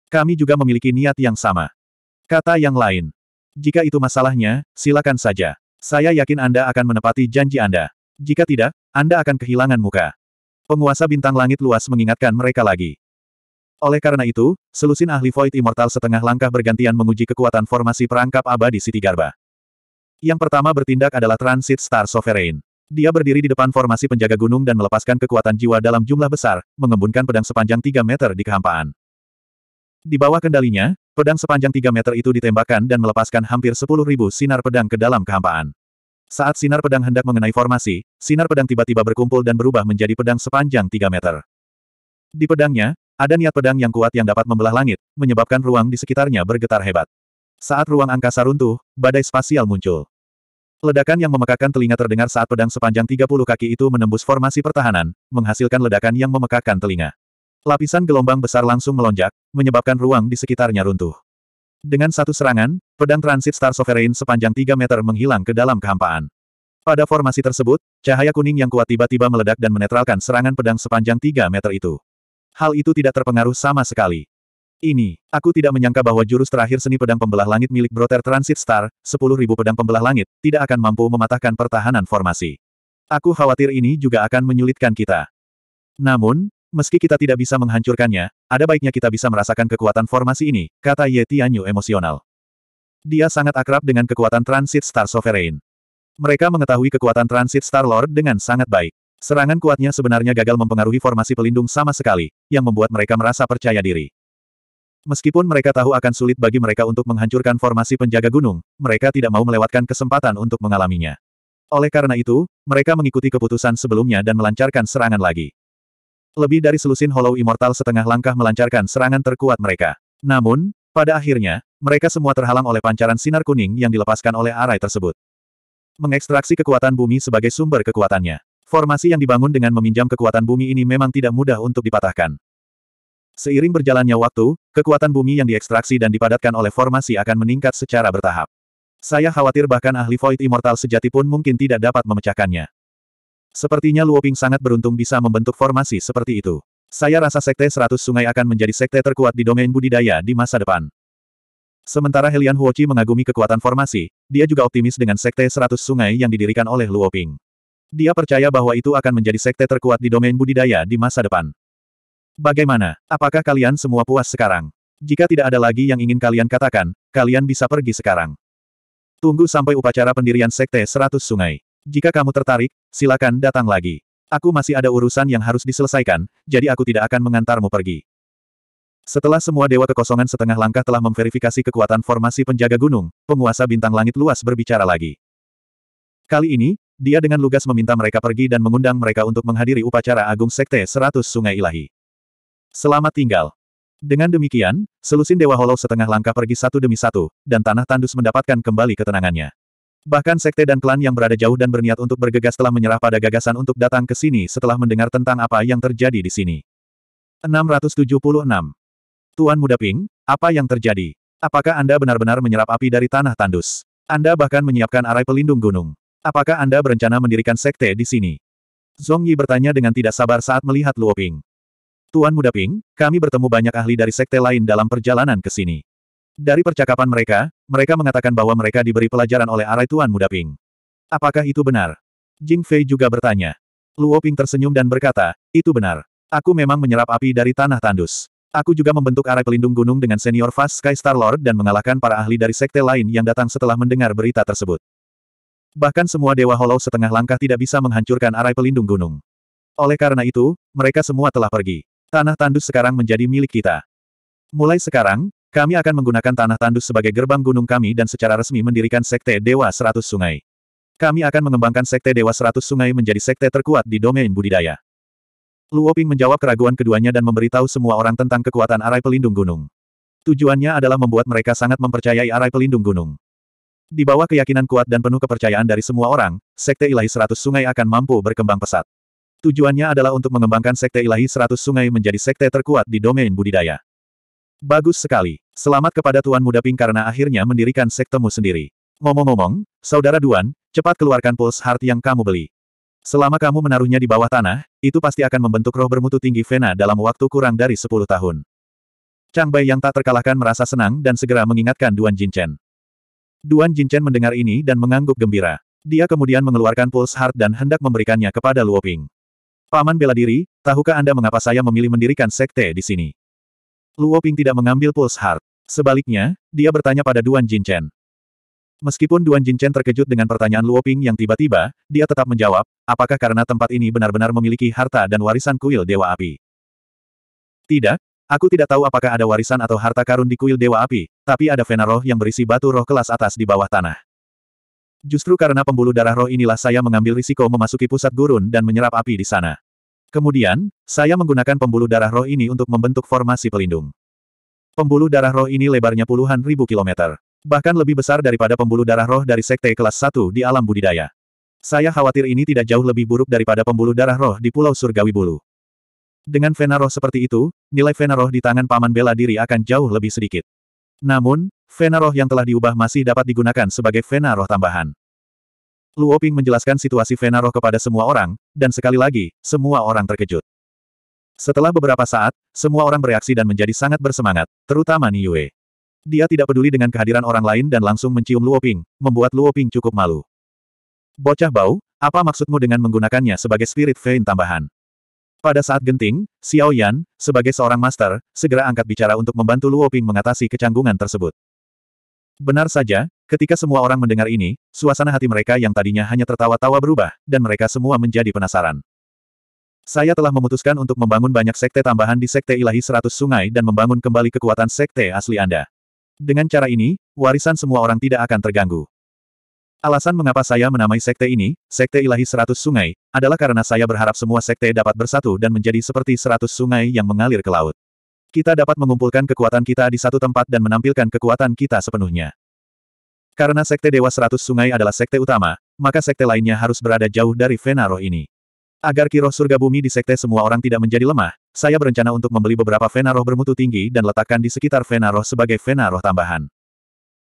Kami juga memiliki niat yang sama. Kata yang lain. Jika itu masalahnya, silakan saja. Saya yakin Anda akan menepati janji Anda. Jika tidak, Anda akan kehilangan muka. Penguasa bintang langit luas mengingatkan mereka lagi. Oleh karena itu, selusin ahli Void Immortal setengah langkah bergantian menguji kekuatan formasi perangkap abadi Siti Garba. Yang pertama bertindak adalah Transit Star Sovereign. Dia berdiri di depan formasi penjaga gunung dan melepaskan kekuatan jiwa dalam jumlah besar, mengembunkan pedang sepanjang 3 meter di kehampaan. Di bawah kendalinya, pedang sepanjang 3 meter itu ditembakkan dan melepaskan hampir 10.000 sinar pedang ke dalam kehampaan. Saat sinar pedang hendak mengenai formasi, sinar pedang tiba-tiba berkumpul dan berubah menjadi pedang sepanjang 3 meter. Di pedangnya, ada niat pedang yang kuat yang dapat membelah langit, menyebabkan ruang di sekitarnya bergetar hebat. Saat ruang angkasa runtuh, badai spasial muncul. Ledakan yang memekakan telinga terdengar saat pedang sepanjang 30 kaki itu menembus formasi pertahanan, menghasilkan ledakan yang memekakan telinga. Lapisan gelombang besar langsung melonjak, menyebabkan ruang di sekitarnya runtuh. Dengan satu serangan, pedang transit Star Sovereign sepanjang 3 meter menghilang ke dalam kehampaan. Pada formasi tersebut, cahaya kuning yang kuat tiba-tiba meledak dan menetralkan serangan pedang sepanjang 3 meter itu hal itu tidak terpengaruh sama sekali. Ini, aku tidak menyangka bahwa jurus terakhir seni pedang pembelah langit milik Broter Transit Star, 10.000 pedang pembelah langit, tidak akan mampu mematahkan pertahanan formasi. Aku khawatir ini juga akan menyulitkan kita. Namun, meski kita tidak bisa menghancurkannya, ada baiknya kita bisa merasakan kekuatan formasi ini, kata Ye Tianyu emosional. Dia sangat akrab dengan kekuatan Transit Star Sovereign. Mereka mengetahui kekuatan Transit Star Lord dengan sangat baik. Serangan kuatnya sebenarnya gagal mempengaruhi formasi pelindung sama sekali, yang membuat mereka merasa percaya diri. Meskipun mereka tahu akan sulit bagi mereka untuk menghancurkan formasi penjaga gunung, mereka tidak mau melewatkan kesempatan untuk mengalaminya. Oleh karena itu, mereka mengikuti keputusan sebelumnya dan melancarkan serangan lagi. Lebih dari selusin Hollow Immortal setengah langkah melancarkan serangan terkuat mereka. Namun, pada akhirnya, mereka semua terhalang oleh pancaran sinar kuning yang dilepaskan oleh arai tersebut. Mengekstraksi kekuatan bumi sebagai sumber kekuatannya. Formasi yang dibangun dengan meminjam kekuatan bumi ini memang tidak mudah untuk dipatahkan. Seiring berjalannya waktu, kekuatan bumi yang diekstraksi dan dipadatkan oleh formasi akan meningkat secara bertahap. Saya khawatir bahkan ahli Void Immortal sejati pun mungkin tidak dapat memecahkannya. Sepertinya Luoping sangat beruntung bisa membentuk formasi seperti itu. Saya rasa Sekte Seratus Sungai akan menjadi sekte terkuat di domain budidaya di masa depan. Sementara Helian Huochi mengagumi kekuatan formasi, dia juga optimis dengan Sekte Seratus Sungai yang didirikan oleh Luoping. Dia percaya bahwa itu akan menjadi sekte terkuat di domain budidaya di masa depan. Bagaimana? Apakah kalian semua puas sekarang? Jika tidak ada lagi yang ingin kalian katakan, kalian bisa pergi sekarang. Tunggu sampai upacara pendirian Sekte Seratus Sungai. Jika kamu tertarik, silakan datang lagi. Aku masih ada urusan yang harus diselesaikan, jadi aku tidak akan mengantarmu pergi. Setelah semua dewa kekosongan setengah langkah telah memverifikasi kekuatan formasi penjaga gunung, penguasa bintang langit luas berbicara lagi. Kali ini, dia dengan lugas meminta mereka pergi dan mengundang mereka untuk menghadiri upacara agung Sekte Seratus Sungai Ilahi. Selamat tinggal. Dengan demikian, selusin Dewa Hollow setengah langkah pergi satu demi satu, dan Tanah Tandus mendapatkan kembali ketenangannya. Bahkan sekte dan klan yang berada jauh dan berniat untuk bergegas telah menyerah pada gagasan untuk datang ke sini setelah mendengar tentang apa yang terjadi di sini. 676. Tuan Muda Ping, apa yang terjadi? Apakah Anda benar-benar menyerap api dari tanah tandus? Anda bahkan menyiapkan arai pelindung gunung. Apakah Anda berencana mendirikan sekte di sini? Zhong Yi bertanya dengan tidak sabar saat melihat Luo Ping. Tuan Muda Ping, kami bertemu banyak ahli dari sekte lain dalam perjalanan ke sini. Dari percakapan mereka, mereka mengatakan bahwa mereka diberi pelajaran oleh arai Tuan Muda Ping. Apakah itu benar? Jing Fei juga bertanya. Luo Ping tersenyum dan berkata, itu benar. Aku memang menyerap api dari tanah tandus. Aku juga membentuk arai pelindung gunung dengan senior Fast Sky Star Lord dan mengalahkan para ahli dari sekte lain yang datang setelah mendengar berita tersebut. Bahkan semua dewa hollow setengah langkah tidak bisa menghancurkan arai pelindung gunung. Oleh karena itu, mereka semua telah pergi. Tanah tandus sekarang menjadi milik kita. Mulai sekarang, kami akan menggunakan tanah tandus sebagai gerbang gunung kami dan secara resmi mendirikan Sekte Dewa Seratus Sungai. Kami akan mengembangkan Sekte Dewa Seratus Sungai menjadi sekte terkuat di domain budidaya. Luoping menjawab keraguan keduanya dan memberitahu semua orang tentang kekuatan arai pelindung gunung. Tujuannya adalah membuat mereka sangat mempercayai arai pelindung gunung. Di bawah keyakinan kuat dan penuh kepercayaan dari semua orang, Sekte Ilahi Seratus Sungai akan mampu berkembang pesat. Tujuannya adalah untuk mengembangkan Sekte Ilahi Seratus Sungai menjadi sekte terkuat di domain budidaya. Bagus sekali. Selamat kepada Tuan Muda Pink karena akhirnya mendirikan sektemu sendiri. Ngomong-ngomong, Saudara Duan, cepat keluarkan pulse heart yang kamu beli. Selama kamu menaruhnya di bawah tanah, itu pasti akan membentuk roh bermutu tinggi Vena dalam waktu kurang dari 10 tahun. Chang Bai yang tak terkalahkan merasa senang dan segera mengingatkan Duan Jinchen. Duan Jinchen mendengar ini dan mengangguk gembira. Dia kemudian mengeluarkan pulse heart dan hendak memberikannya kepada Luoping. Paman bela diri, tahukah Anda mengapa saya memilih mendirikan sekte di sini? Luoping tidak mengambil pulse heart. Sebaliknya, dia bertanya pada Duan Jinchen. Meskipun Duan Jinchen terkejut dengan pertanyaan Luoping yang tiba-tiba, dia tetap menjawab, apakah karena tempat ini benar-benar memiliki harta dan warisan kuil Dewa Api? Tidak, aku tidak tahu apakah ada warisan atau harta karun di kuil Dewa Api, tapi ada vena roh yang berisi batu roh kelas atas di bawah tanah. Justru karena pembuluh darah roh inilah saya mengambil risiko memasuki pusat gurun dan menyerap api di sana. Kemudian, saya menggunakan pembuluh darah roh ini untuk membentuk formasi pelindung. Pembuluh darah roh ini lebarnya puluhan ribu kilometer. Bahkan lebih besar daripada pembuluh darah roh dari sekte kelas 1 di alam budidaya. Saya khawatir ini tidak jauh lebih buruk daripada pembuluh darah roh di Pulau Surgawi Bulu. Dengan vena roh seperti itu, nilai vena roh di tangan Paman Bela Diri akan jauh lebih sedikit. Namun, Vena roh yang telah diubah masih dapat digunakan sebagai Vena roh tambahan. Luoping menjelaskan situasi Vena roh kepada semua orang, dan sekali lagi, semua orang terkejut. Setelah beberapa saat, semua orang bereaksi dan menjadi sangat bersemangat, terutama Ni Yue. Dia tidak peduli dengan kehadiran orang lain dan langsung mencium Luoping, membuat Luoping cukup malu. Bocah bau, apa maksudmu dengan menggunakannya sebagai spirit vein tambahan? Pada saat genting, Xiao Yan, sebagai seorang master, segera angkat bicara untuk membantu Luo Ping mengatasi kecanggungan tersebut. Benar saja, ketika semua orang mendengar ini, suasana hati mereka yang tadinya hanya tertawa-tawa berubah, dan mereka semua menjadi penasaran. Saya telah memutuskan untuk membangun banyak sekte tambahan di Sekte Ilahi Seratus Sungai dan membangun kembali kekuatan sekte asli Anda. Dengan cara ini, warisan semua orang tidak akan terganggu. Alasan mengapa saya menamai sekte ini, Sekte Ilahi Seratus Sungai, adalah karena saya berharap semua sekte dapat bersatu dan menjadi seperti seratus sungai yang mengalir ke laut. Kita dapat mengumpulkan kekuatan kita di satu tempat dan menampilkan kekuatan kita sepenuhnya. Karena Sekte Dewa Seratus Sungai adalah sekte utama, maka sekte lainnya harus berada jauh dari Venaro ini. Agar kiroh surga bumi di sekte semua orang tidak menjadi lemah, saya berencana untuk membeli beberapa Venaro bermutu tinggi dan letakkan di sekitar Venaro sebagai Venaro tambahan.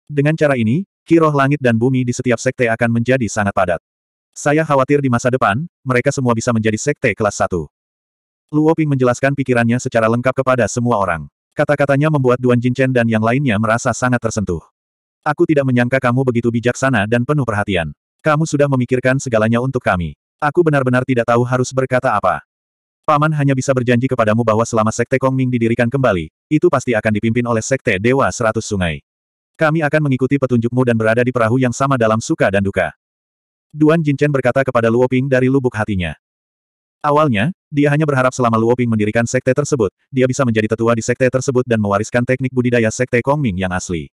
Dengan cara ini, Kiroh langit dan bumi di setiap sekte akan menjadi sangat padat. Saya khawatir di masa depan, mereka semua bisa menjadi sekte kelas 1. Luo Ping menjelaskan pikirannya secara lengkap kepada semua orang. Kata-katanya membuat Duan Jinchen dan yang lainnya merasa sangat tersentuh. Aku tidak menyangka kamu begitu bijaksana dan penuh perhatian. Kamu sudah memikirkan segalanya untuk kami. Aku benar-benar tidak tahu harus berkata apa. Paman hanya bisa berjanji kepadamu bahwa selama Sekte Kongming didirikan kembali, itu pasti akan dipimpin oleh Sekte Dewa Seratus Sungai. Kami akan mengikuti petunjukmu dan berada di perahu yang sama dalam suka dan duka. Duan Jinchen berkata kepada Luoping dari lubuk hatinya. Awalnya, dia hanya berharap selama Luoping mendirikan sekte tersebut, dia bisa menjadi tetua di sekte tersebut dan mewariskan teknik budidaya sekte Kongming yang asli.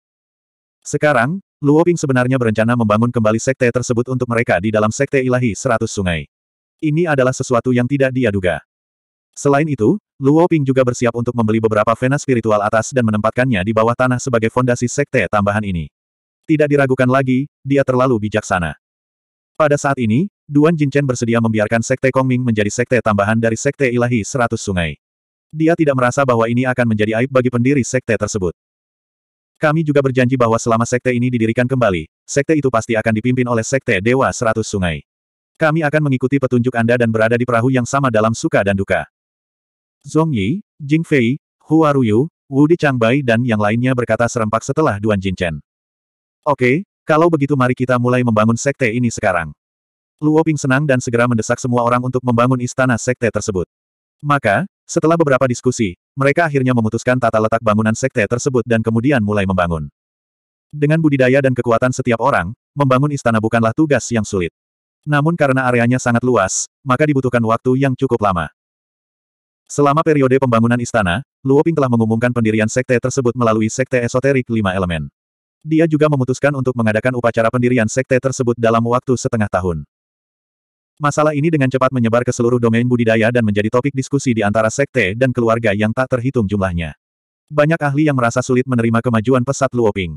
Sekarang, Luoping sebenarnya berencana membangun kembali sekte tersebut untuk mereka di dalam sekte ilahi Seratus sungai. Ini adalah sesuatu yang tidak dia duga. Selain itu, Luo Ping juga bersiap untuk membeli beberapa vena spiritual atas dan menempatkannya di bawah tanah sebagai fondasi sekte tambahan ini. Tidak diragukan lagi, dia terlalu bijaksana. Pada saat ini, Duan Jinchen bersedia membiarkan Sekte Kongming menjadi sekte tambahan dari Sekte Ilahi Seratus Sungai. Dia tidak merasa bahwa ini akan menjadi aib bagi pendiri sekte tersebut. Kami juga berjanji bahwa selama sekte ini didirikan kembali, sekte itu pasti akan dipimpin oleh Sekte Dewa Seratus Sungai. Kami akan mengikuti petunjuk Anda dan berada di perahu yang sama dalam suka dan duka. Zhong Yi, Jing Fei, Hua Ruyu, Wu Di Changbai dan yang lainnya berkata serempak setelah Duan Jin Chen. Oke, kalau begitu mari kita mulai membangun sekte ini sekarang. Luo Ping senang dan segera mendesak semua orang untuk membangun istana sekte tersebut. Maka, setelah beberapa diskusi, mereka akhirnya memutuskan tata letak bangunan sekte tersebut dan kemudian mulai membangun. Dengan budidaya dan kekuatan setiap orang, membangun istana bukanlah tugas yang sulit. Namun karena areanya sangat luas, maka dibutuhkan waktu yang cukup lama. Selama periode pembangunan istana, Luoping telah mengumumkan pendirian sekte tersebut melalui sekte esoterik lima elemen. Dia juga memutuskan untuk mengadakan upacara pendirian sekte tersebut dalam waktu setengah tahun. Masalah ini dengan cepat menyebar ke seluruh domain budidaya dan menjadi topik diskusi di antara sekte dan keluarga yang tak terhitung jumlahnya. Banyak ahli yang merasa sulit menerima kemajuan pesat Luoping.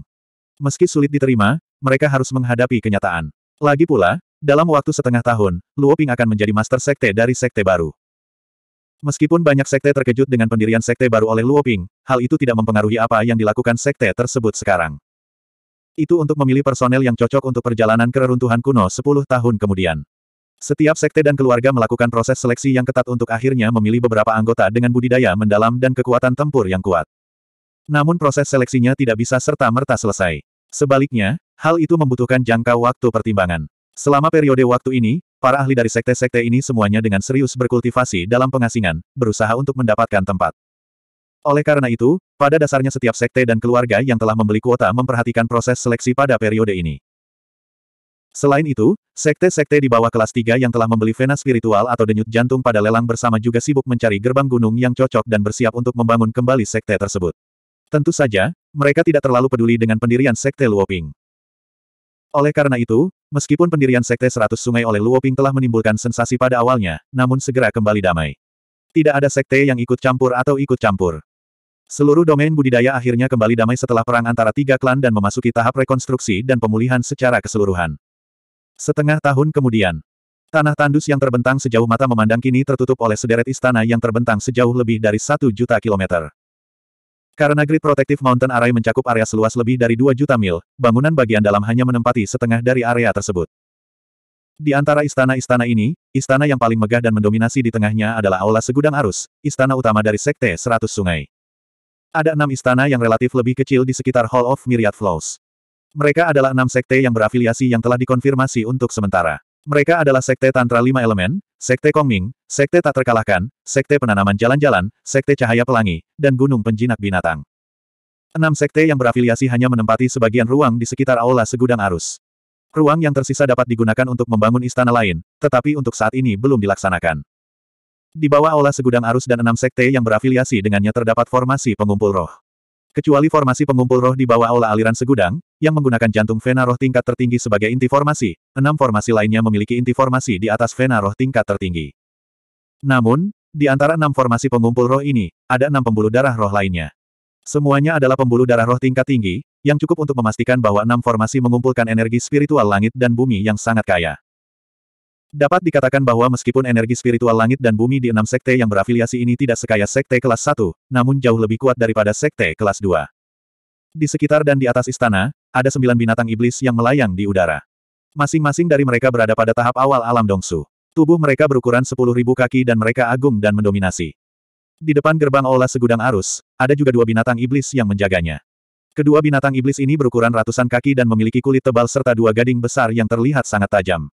Meski sulit diterima, mereka harus menghadapi kenyataan. Lagi pula, dalam waktu setengah tahun, Luoping akan menjadi master sekte dari sekte baru. Meskipun banyak sekte terkejut dengan pendirian sekte baru oleh Luoping, hal itu tidak mempengaruhi apa yang dilakukan sekte tersebut sekarang. Itu untuk memilih personel yang cocok untuk perjalanan reruntuhan kuno 10 tahun kemudian. Setiap sekte dan keluarga melakukan proses seleksi yang ketat untuk akhirnya memilih beberapa anggota dengan budidaya mendalam dan kekuatan tempur yang kuat. Namun proses seleksinya tidak bisa serta-merta selesai. Sebaliknya, hal itu membutuhkan jangka waktu pertimbangan. Selama periode waktu ini, Para ahli dari sekte-sekte ini semuanya dengan serius berkultivasi dalam pengasingan, berusaha untuk mendapatkan tempat. Oleh karena itu, pada dasarnya setiap sekte dan keluarga yang telah membeli kuota memperhatikan proses seleksi pada periode ini. Selain itu, sekte-sekte di bawah kelas 3 yang telah membeli vena spiritual atau denyut jantung pada lelang bersama juga sibuk mencari gerbang gunung yang cocok dan bersiap untuk membangun kembali sekte tersebut. Tentu saja, mereka tidak terlalu peduli dengan pendirian sekte Luoping. Oleh karena itu, meskipun pendirian Sekte Seratus Sungai oleh Luoping telah menimbulkan sensasi pada awalnya, namun segera kembali damai. Tidak ada sekte yang ikut campur atau ikut campur. Seluruh domain budidaya akhirnya kembali damai setelah perang antara tiga klan dan memasuki tahap rekonstruksi dan pemulihan secara keseluruhan. Setengah tahun kemudian, tanah tandus yang terbentang sejauh mata memandang kini tertutup oleh sederet istana yang terbentang sejauh lebih dari satu juta kilometer. Karena Great protektif Mountain Array mencakup area seluas lebih dari 2 juta mil, bangunan bagian dalam hanya menempati setengah dari area tersebut. Di antara istana-istana ini, istana yang paling megah dan mendominasi di tengahnya adalah Aula Segudang Arus, istana utama dari Sekte Seratus Sungai. Ada enam istana yang relatif lebih kecil di sekitar Hall of Myriad Flows. Mereka adalah enam sekte yang berafiliasi yang telah dikonfirmasi untuk sementara. Mereka adalah Sekte Tantra Lima Elemen, Sekte Kongming, Sekte Tak Terkalahkan, Sekte Penanaman Jalan-Jalan, Sekte Cahaya Pelangi, dan Gunung Penjinak Binatang. Enam sekte yang berafiliasi hanya menempati sebagian ruang di sekitar aula segudang arus. Ruang yang tersisa dapat digunakan untuk membangun istana lain, tetapi untuk saat ini belum dilaksanakan. Di bawah aula segudang arus dan enam sekte yang berafiliasi dengannya terdapat formasi pengumpul roh. Kecuali formasi pengumpul roh di bawah aula aliran segudang, yang menggunakan jantung vena roh tingkat tertinggi sebagai inti formasi, enam formasi lainnya memiliki inti formasi di atas vena roh tingkat tertinggi. Namun, di antara enam formasi pengumpul roh ini, ada enam pembuluh darah roh lainnya. Semuanya adalah pembuluh darah roh tingkat tinggi, yang cukup untuk memastikan bahwa enam formasi mengumpulkan energi spiritual langit dan bumi yang sangat kaya. Dapat dikatakan bahwa meskipun energi spiritual langit dan bumi di enam sekte yang berafiliasi ini tidak sekaya sekte kelas 1, namun jauh lebih kuat daripada sekte kelas 2. Di sekitar dan di atas istana, ada sembilan binatang iblis yang melayang di udara. Masing-masing dari mereka berada pada tahap awal alam dongsu. Tubuh mereka berukuran sepuluh ribu kaki dan mereka agung dan mendominasi. Di depan gerbang aula segudang arus, ada juga dua binatang iblis yang menjaganya. Kedua binatang iblis ini berukuran ratusan kaki dan memiliki kulit tebal serta dua gading besar yang terlihat sangat tajam.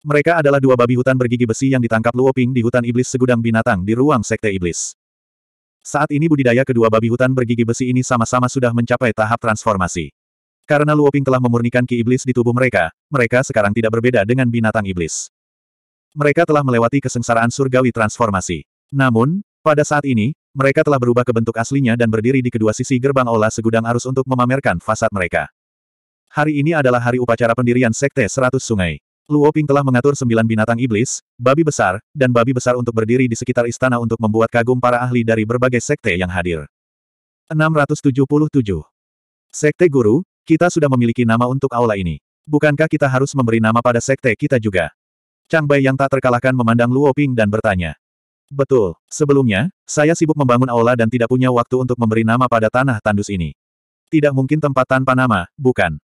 Mereka adalah dua babi hutan bergigi besi yang ditangkap Luoping di hutan iblis segudang binatang di ruang sekte iblis. Saat ini budidaya kedua babi hutan bergigi besi ini sama-sama sudah mencapai tahap transformasi. Karena Luoping telah memurnikan ki iblis di tubuh mereka, mereka sekarang tidak berbeda dengan binatang iblis. Mereka telah melewati kesengsaraan surgawi transformasi. Namun, pada saat ini, mereka telah berubah ke bentuk aslinya dan berdiri di kedua sisi gerbang olah segudang arus untuk memamerkan fasad mereka. Hari ini adalah hari upacara pendirian Sekte Seratus Sungai. Luo Ping telah mengatur sembilan binatang iblis, babi besar, dan babi besar untuk berdiri di sekitar istana untuk membuat kagum para ahli dari berbagai sekte yang hadir. 677. Sekte Guru, kita sudah memiliki nama untuk aula ini. Bukankah kita harus memberi nama pada sekte kita juga? Chang Bai yang tak terkalahkan memandang Luo Ping dan bertanya. Betul, sebelumnya, saya sibuk membangun aula dan tidak punya waktu untuk memberi nama pada tanah tandus ini. Tidak mungkin tempat tanpa nama, bukan?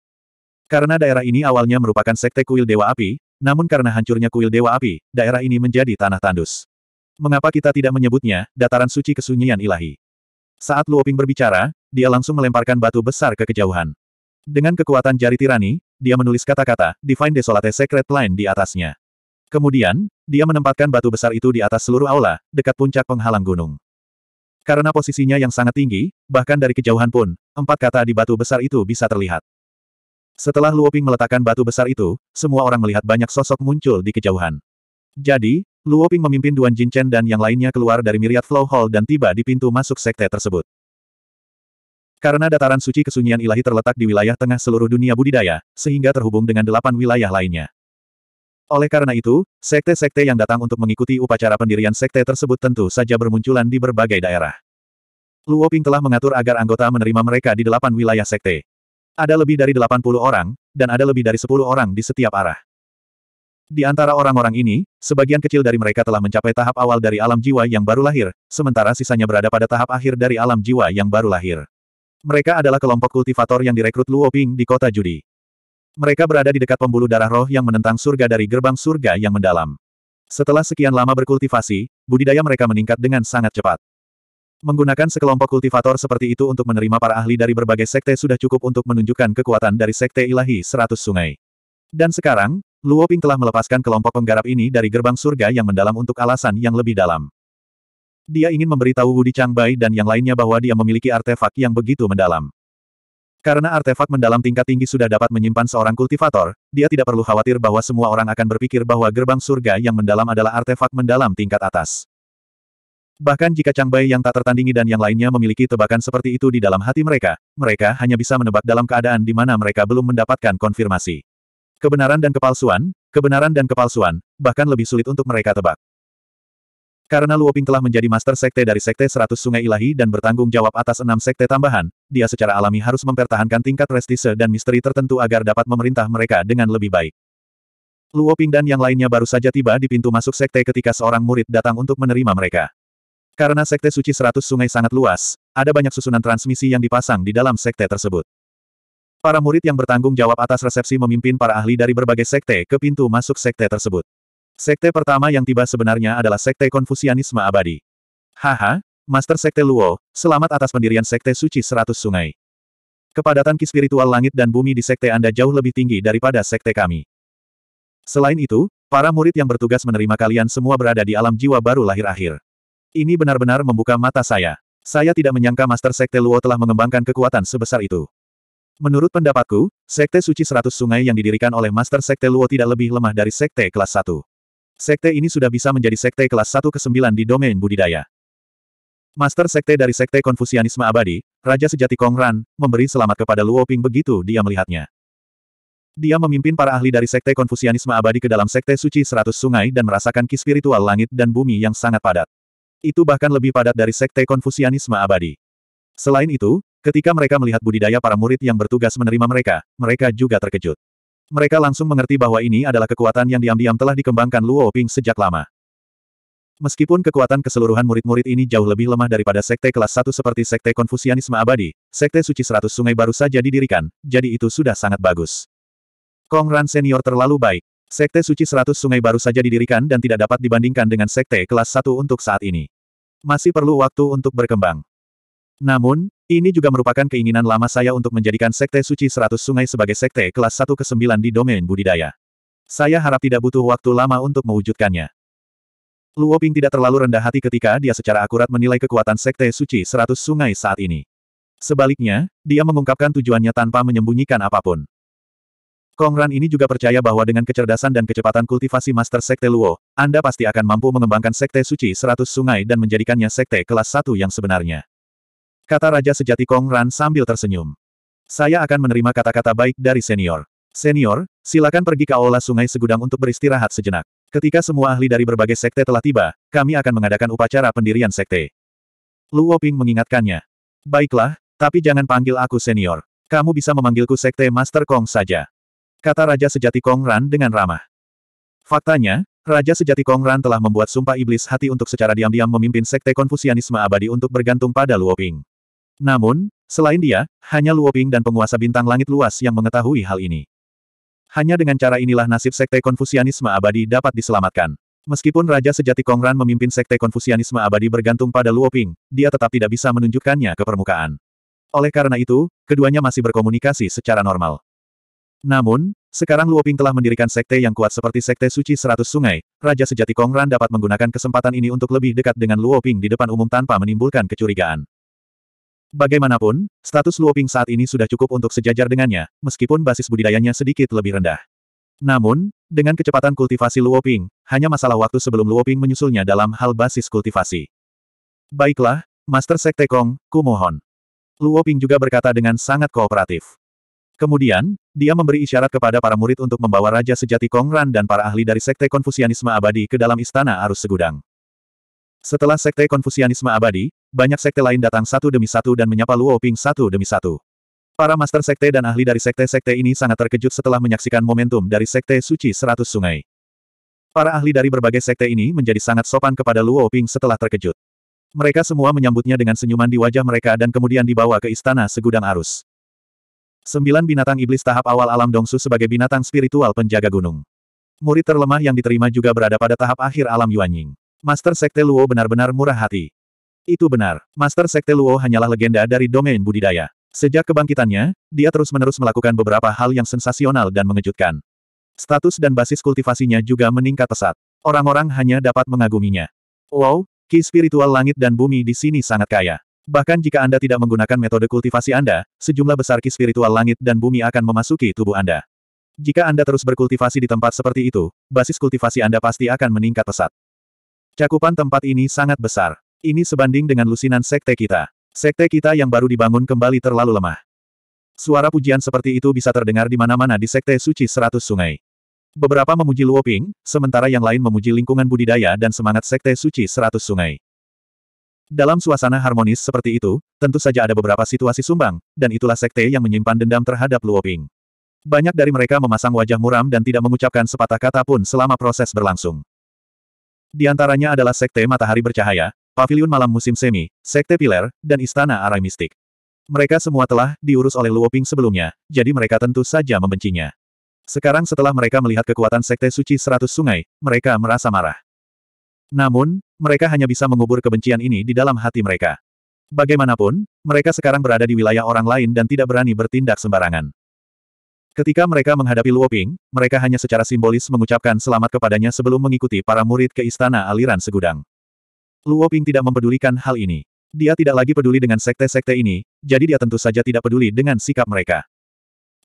Karena daerah ini awalnya merupakan sekte kuil Dewa Api, namun karena hancurnya kuil Dewa Api, daerah ini menjadi tanah tandus. Mengapa kita tidak menyebutnya, dataran suci kesunyian ilahi? Saat Luoping berbicara, dia langsung melemparkan batu besar ke kejauhan. Dengan kekuatan jari tirani, dia menulis kata-kata, Divine Desolate Secret Line di atasnya. Kemudian, dia menempatkan batu besar itu di atas seluruh aula, dekat puncak penghalang gunung. Karena posisinya yang sangat tinggi, bahkan dari kejauhan pun, empat kata di batu besar itu bisa terlihat. Setelah Luoping meletakkan batu besar itu, semua orang melihat banyak sosok muncul di kejauhan. Jadi, Luoping memimpin Duan Jinchen dan yang lainnya keluar dari Myriad Flow Hall dan tiba di pintu masuk sekte tersebut. Karena dataran suci kesunyian ilahi terletak di wilayah tengah seluruh dunia budidaya, sehingga terhubung dengan delapan wilayah lainnya. Oleh karena itu, sekte-sekte yang datang untuk mengikuti upacara pendirian sekte tersebut tentu saja bermunculan di berbagai daerah. Luoping telah mengatur agar anggota menerima mereka di delapan wilayah sekte. Ada lebih dari 80 orang, dan ada lebih dari 10 orang di setiap arah. Di antara orang-orang ini, sebagian kecil dari mereka telah mencapai tahap awal dari alam jiwa yang baru lahir, sementara sisanya berada pada tahap akhir dari alam jiwa yang baru lahir. Mereka adalah kelompok kultivator yang direkrut Luo Ping di kota Judi. Mereka berada di dekat pembuluh darah roh yang menentang surga dari gerbang surga yang mendalam. Setelah sekian lama berkultivasi, budidaya mereka meningkat dengan sangat cepat. Menggunakan sekelompok kultivator seperti itu untuk menerima para ahli dari berbagai sekte sudah cukup untuk menunjukkan kekuatan dari sekte ilahi seratus sungai. Dan sekarang, Luo Ping telah melepaskan kelompok penggarap ini dari gerbang surga yang mendalam untuk alasan yang lebih dalam. Dia ingin memberitahu Wudi Changbai dan yang lainnya bahwa dia memiliki artefak yang begitu mendalam. Karena artefak mendalam tingkat tinggi sudah dapat menyimpan seorang kultivator, dia tidak perlu khawatir bahwa semua orang akan berpikir bahwa gerbang surga yang mendalam adalah artefak mendalam tingkat atas. Bahkan jika Chang Bai yang tak tertandingi dan yang lainnya memiliki tebakan seperti itu di dalam hati mereka, mereka hanya bisa menebak dalam keadaan di mana mereka belum mendapatkan konfirmasi. Kebenaran dan kepalsuan, kebenaran dan kepalsuan, bahkan lebih sulit untuk mereka tebak. Karena Luoping telah menjadi master sekte dari Sekte 100 Sungai Ilahi dan bertanggung jawab atas enam sekte tambahan, dia secara alami harus mempertahankan tingkat prestise dan misteri tertentu agar dapat memerintah mereka dengan lebih baik. Luoping dan yang lainnya baru saja tiba di pintu masuk sekte ketika seorang murid datang untuk menerima mereka. Karena sekte suci seratus sungai sangat luas, ada banyak susunan transmisi yang dipasang di dalam sekte tersebut. Para murid yang bertanggung jawab atas resepsi memimpin para ahli dari berbagai sekte ke pintu masuk sekte tersebut. Sekte pertama yang tiba sebenarnya adalah sekte Konfusianisme abadi. Haha, Master Sekte Luo, selamat atas pendirian Sekte Suci Seratus Sungai. Kepadatan ki spiritual langit dan bumi di sekte Anda jauh lebih tinggi daripada sekte kami. Selain itu, para murid yang bertugas menerima kalian semua berada di alam jiwa baru lahir akhir. Ini benar-benar membuka mata saya. Saya tidak menyangka Master Sekte Luo telah mengembangkan kekuatan sebesar itu. Menurut pendapatku, Sekte Suci Seratus Sungai yang didirikan oleh Master Sekte Luo tidak lebih lemah dari Sekte kelas 1. Sekte ini sudah bisa menjadi Sekte kelas 1 ke-9 di domain budidaya. Master Sekte dari Sekte Konfusianisme Abadi, Raja Sejati Kongran, memberi selamat kepada Luo Ping begitu dia melihatnya. Dia memimpin para ahli dari Sekte Konfusianisme Abadi ke dalam Sekte Suci Seratus Sungai dan merasakan ki spiritual langit dan bumi yang sangat padat. Itu bahkan lebih padat dari sekte konfusianisme abadi. Selain itu, ketika mereka melihat budidaya para murid yang bertugas menerima mereka, mereka juga terkejut. Mereka langsung mengerti bahwa ini adalah kekuatan yang diam-diam telah dikembangkan Luo Ping sejak lama. Meskipun kekuatan keseluruhan murid-murid ini jauh lebih lemah daripada sekte kelas 1 seperti sekte konfusianisme abadi, sekte suci 100 sungai baru saja didirikan, jadi itu sudah sangat bagus. Kong Ran senior terlalu baik. Sekte Suci Seratus Sungai baru saja didirikan dan tidak dapat dibandingkan dengan Sekte Kelas Satu untuk saat ini. Masih perlu waktu untuk berkembang. Namun, ini juga merupakan keinginan lama saya untuk menjadikan Sekte Suci Seratus Sungai sebagai Sekte Kelas Satu ke-9 di domain budidaya. Saya harap tidak butuh waktu lama untuk mewujudkannya. Luo Ping tidak terlalu rendah hati ketika dia secara akurat menilai kekuatan Sekte Suci Seratus Sungai saat ini. Sebaliknya, dia mengungkapkan tujuannya tanpa menyembunyikan apapun. Kongran ini juga percaya bahwa dengan kecerdasan dan kecepatan kultivasi Master Sekte Luo, Anda pasti akan mampu mengembangkan Sekte Suci 100 Sungai dan menjadikannya Sekte kelas Satu yang sebenarnya. Kata Raja Sejati Kongran sambil tersenyum. Saya akan menerima kata-kata baik dari senior. Senior, silakan pergi ke Aula Sungai Segudang untuk beristirahat sejenak. Ketika semua ahli dari berbagai sekte telah tiba, kami akan mengadakan upacara pendirian sekte. Luo Ping mengingatkannya. Baiklah, tapi jangan panggil aku senior. Kamu bisa memanggilku Sekte Master Kong saja. Kata Raja Sejati Kong Kongran dengan ramah. Faktanya, Raja Sejati Kong Kongran telah membuat sumpah iblis hati untuk secara diam-diam memimpin sekte konfusianisme abadi untuk bergantung pada Luoping. Namun, selain dia, hanya Luoping dan penguasa bintang langit luas yang mengetahui hal ini. Hanya dengan cara inilah nasib sekte konfusianisme abadi dapat diselamatkan. Meskipun Raja Sejati Kong Kongran memimpin sekte konfusianisme abadi bergantung pada Luoping, dia tetap tidak bisa menunjukkannya ke permukaan. Oleh karena itu, keduanya masih berkomunikasi secara normal. Namun, sekarang Luoping telah mendirikan sekte yang kuat seperti Sekte Suci Seratus Sungai, Raja Sejati Kongran dapat menggunakan kesempatan ini untuk lebih dekat dengan Luoping di depan umum tanpa menimbulkan kecurigaan. Bagaimanapun, status Luoping saat ini sudah cukup untuk sejajar dengannya, meskipun basis budidayanya sedikit lebih rendah. Namun, dengan kecepatan kultivasi Luoping, hanya masalah waktu sebelum Luoping menyusulnya dalam hal basis kultivasi. Baiklah, Master Sekte Kong, kumohon. Luoping juga berkata dengan sangat kooperatif. Kemudian, dia memberi isyarat kepada para murid untuk membawa Raja Sejati Kongran dan para ahli dari Sekte Konfusianisme Abadi ke dalam Istana Arus Segudang. Setelah Sekte Konfusianisme Abadi, banyak sekte lain datang satu demi satu dan menyapa Luo Ping satu demi satu. Para master sekte dan ahli dari sekte-sekte ini sangat terkejut setelah menyaksikan momentum dari Sekte Suci Seratus Sungai. Para ahli dari berbagai sekte ini menjadi sangat sopan kepada Luo Ping setelah terkejut. Mereka semua menyambutnya dengan senyuman di wajah mereka dan kemudian dibawa ke istana segudang arus. Sembilan binatang iblis tahap awal alam Dongsu sebagai binatang spiritual penjaga gunung. Murid terlemah yang diterima juga berada pada tahap akhir alam Yuanying. Master Sekte Luo benar-benar murah hati. Itu benar, Master Sekte Luo hanyalah legenda dari domain budidaya. Sejak kebangkitannya, dia terus-menerus melakukan beberapa hal yang sensasional dan mengejutkan. Status dan basis kultivasinya juga meningkat pesat. Orang-orang hanya dapat mengaguminya. Wow, ki spiritual langit dan bumi di sini sangat kaya. Bahkan jika Anda tidak menggunakan metode kultivasi Anda, sejumlah besar ki spiritual langit dan bumi akan memasuki tubuh Anda. Jika Anda terus berkultivasi di tempat seperti itu, basis kultivasi Anda pasti akan meningkat pesat. Cakupan tempat ini sangat besar. Ini sebanding dengan lusinan sekte kita. Sekte kita yang baru dibangun kembali terlalu lemah. Suara pujian seperti itu bisa terdengar di mana-mana di sekte suci seratus sungai. Beberapa memuji Luoping, sementara yang lain memuji lingkungan budidaya dan semangat sekte suci seratus sungai. Dalam suasana harmonis seperti itu, tentu saja ada beberapa situasi sumbang, dan itulah sekte yang menyimpan dendam terhadap Luoping. Banyak dari mereka memasang wajah muram dan tidak mengucapkan sepatah kata pun selama proses berlangsung. Di antaranya adalah sekte matahari bercahaya, pavilion malam musim semi, sekte pilar, dan istana arai mistik. Mereka semua telah diurus oleh Luoping sebelumnya, jadi mereka tentu saja membencinya. Sekarang setelah mereka melihat kekuatan sekte suci seratus sungai, mereka merasa marah. Namun, mereka hanya bisa mengubur kebencian ini di dalam hati mereka. Bagaimanapun, mereka sekarang berada di wilayah orang lain dan tidak berani bertindak sembarangan. Ketika mereka menghadapi Luoping, mereka hanya secara simbolis mengucapkan selamat kepadanya sebelum mengikuti para murid ke istana aliran segudang. Luoping tidak mempedulikan hal ini. Dia tidak lagi peduli dengan sekte-sekte ini, jadi dia tentu saja tidak peduli dengan sikap mereka.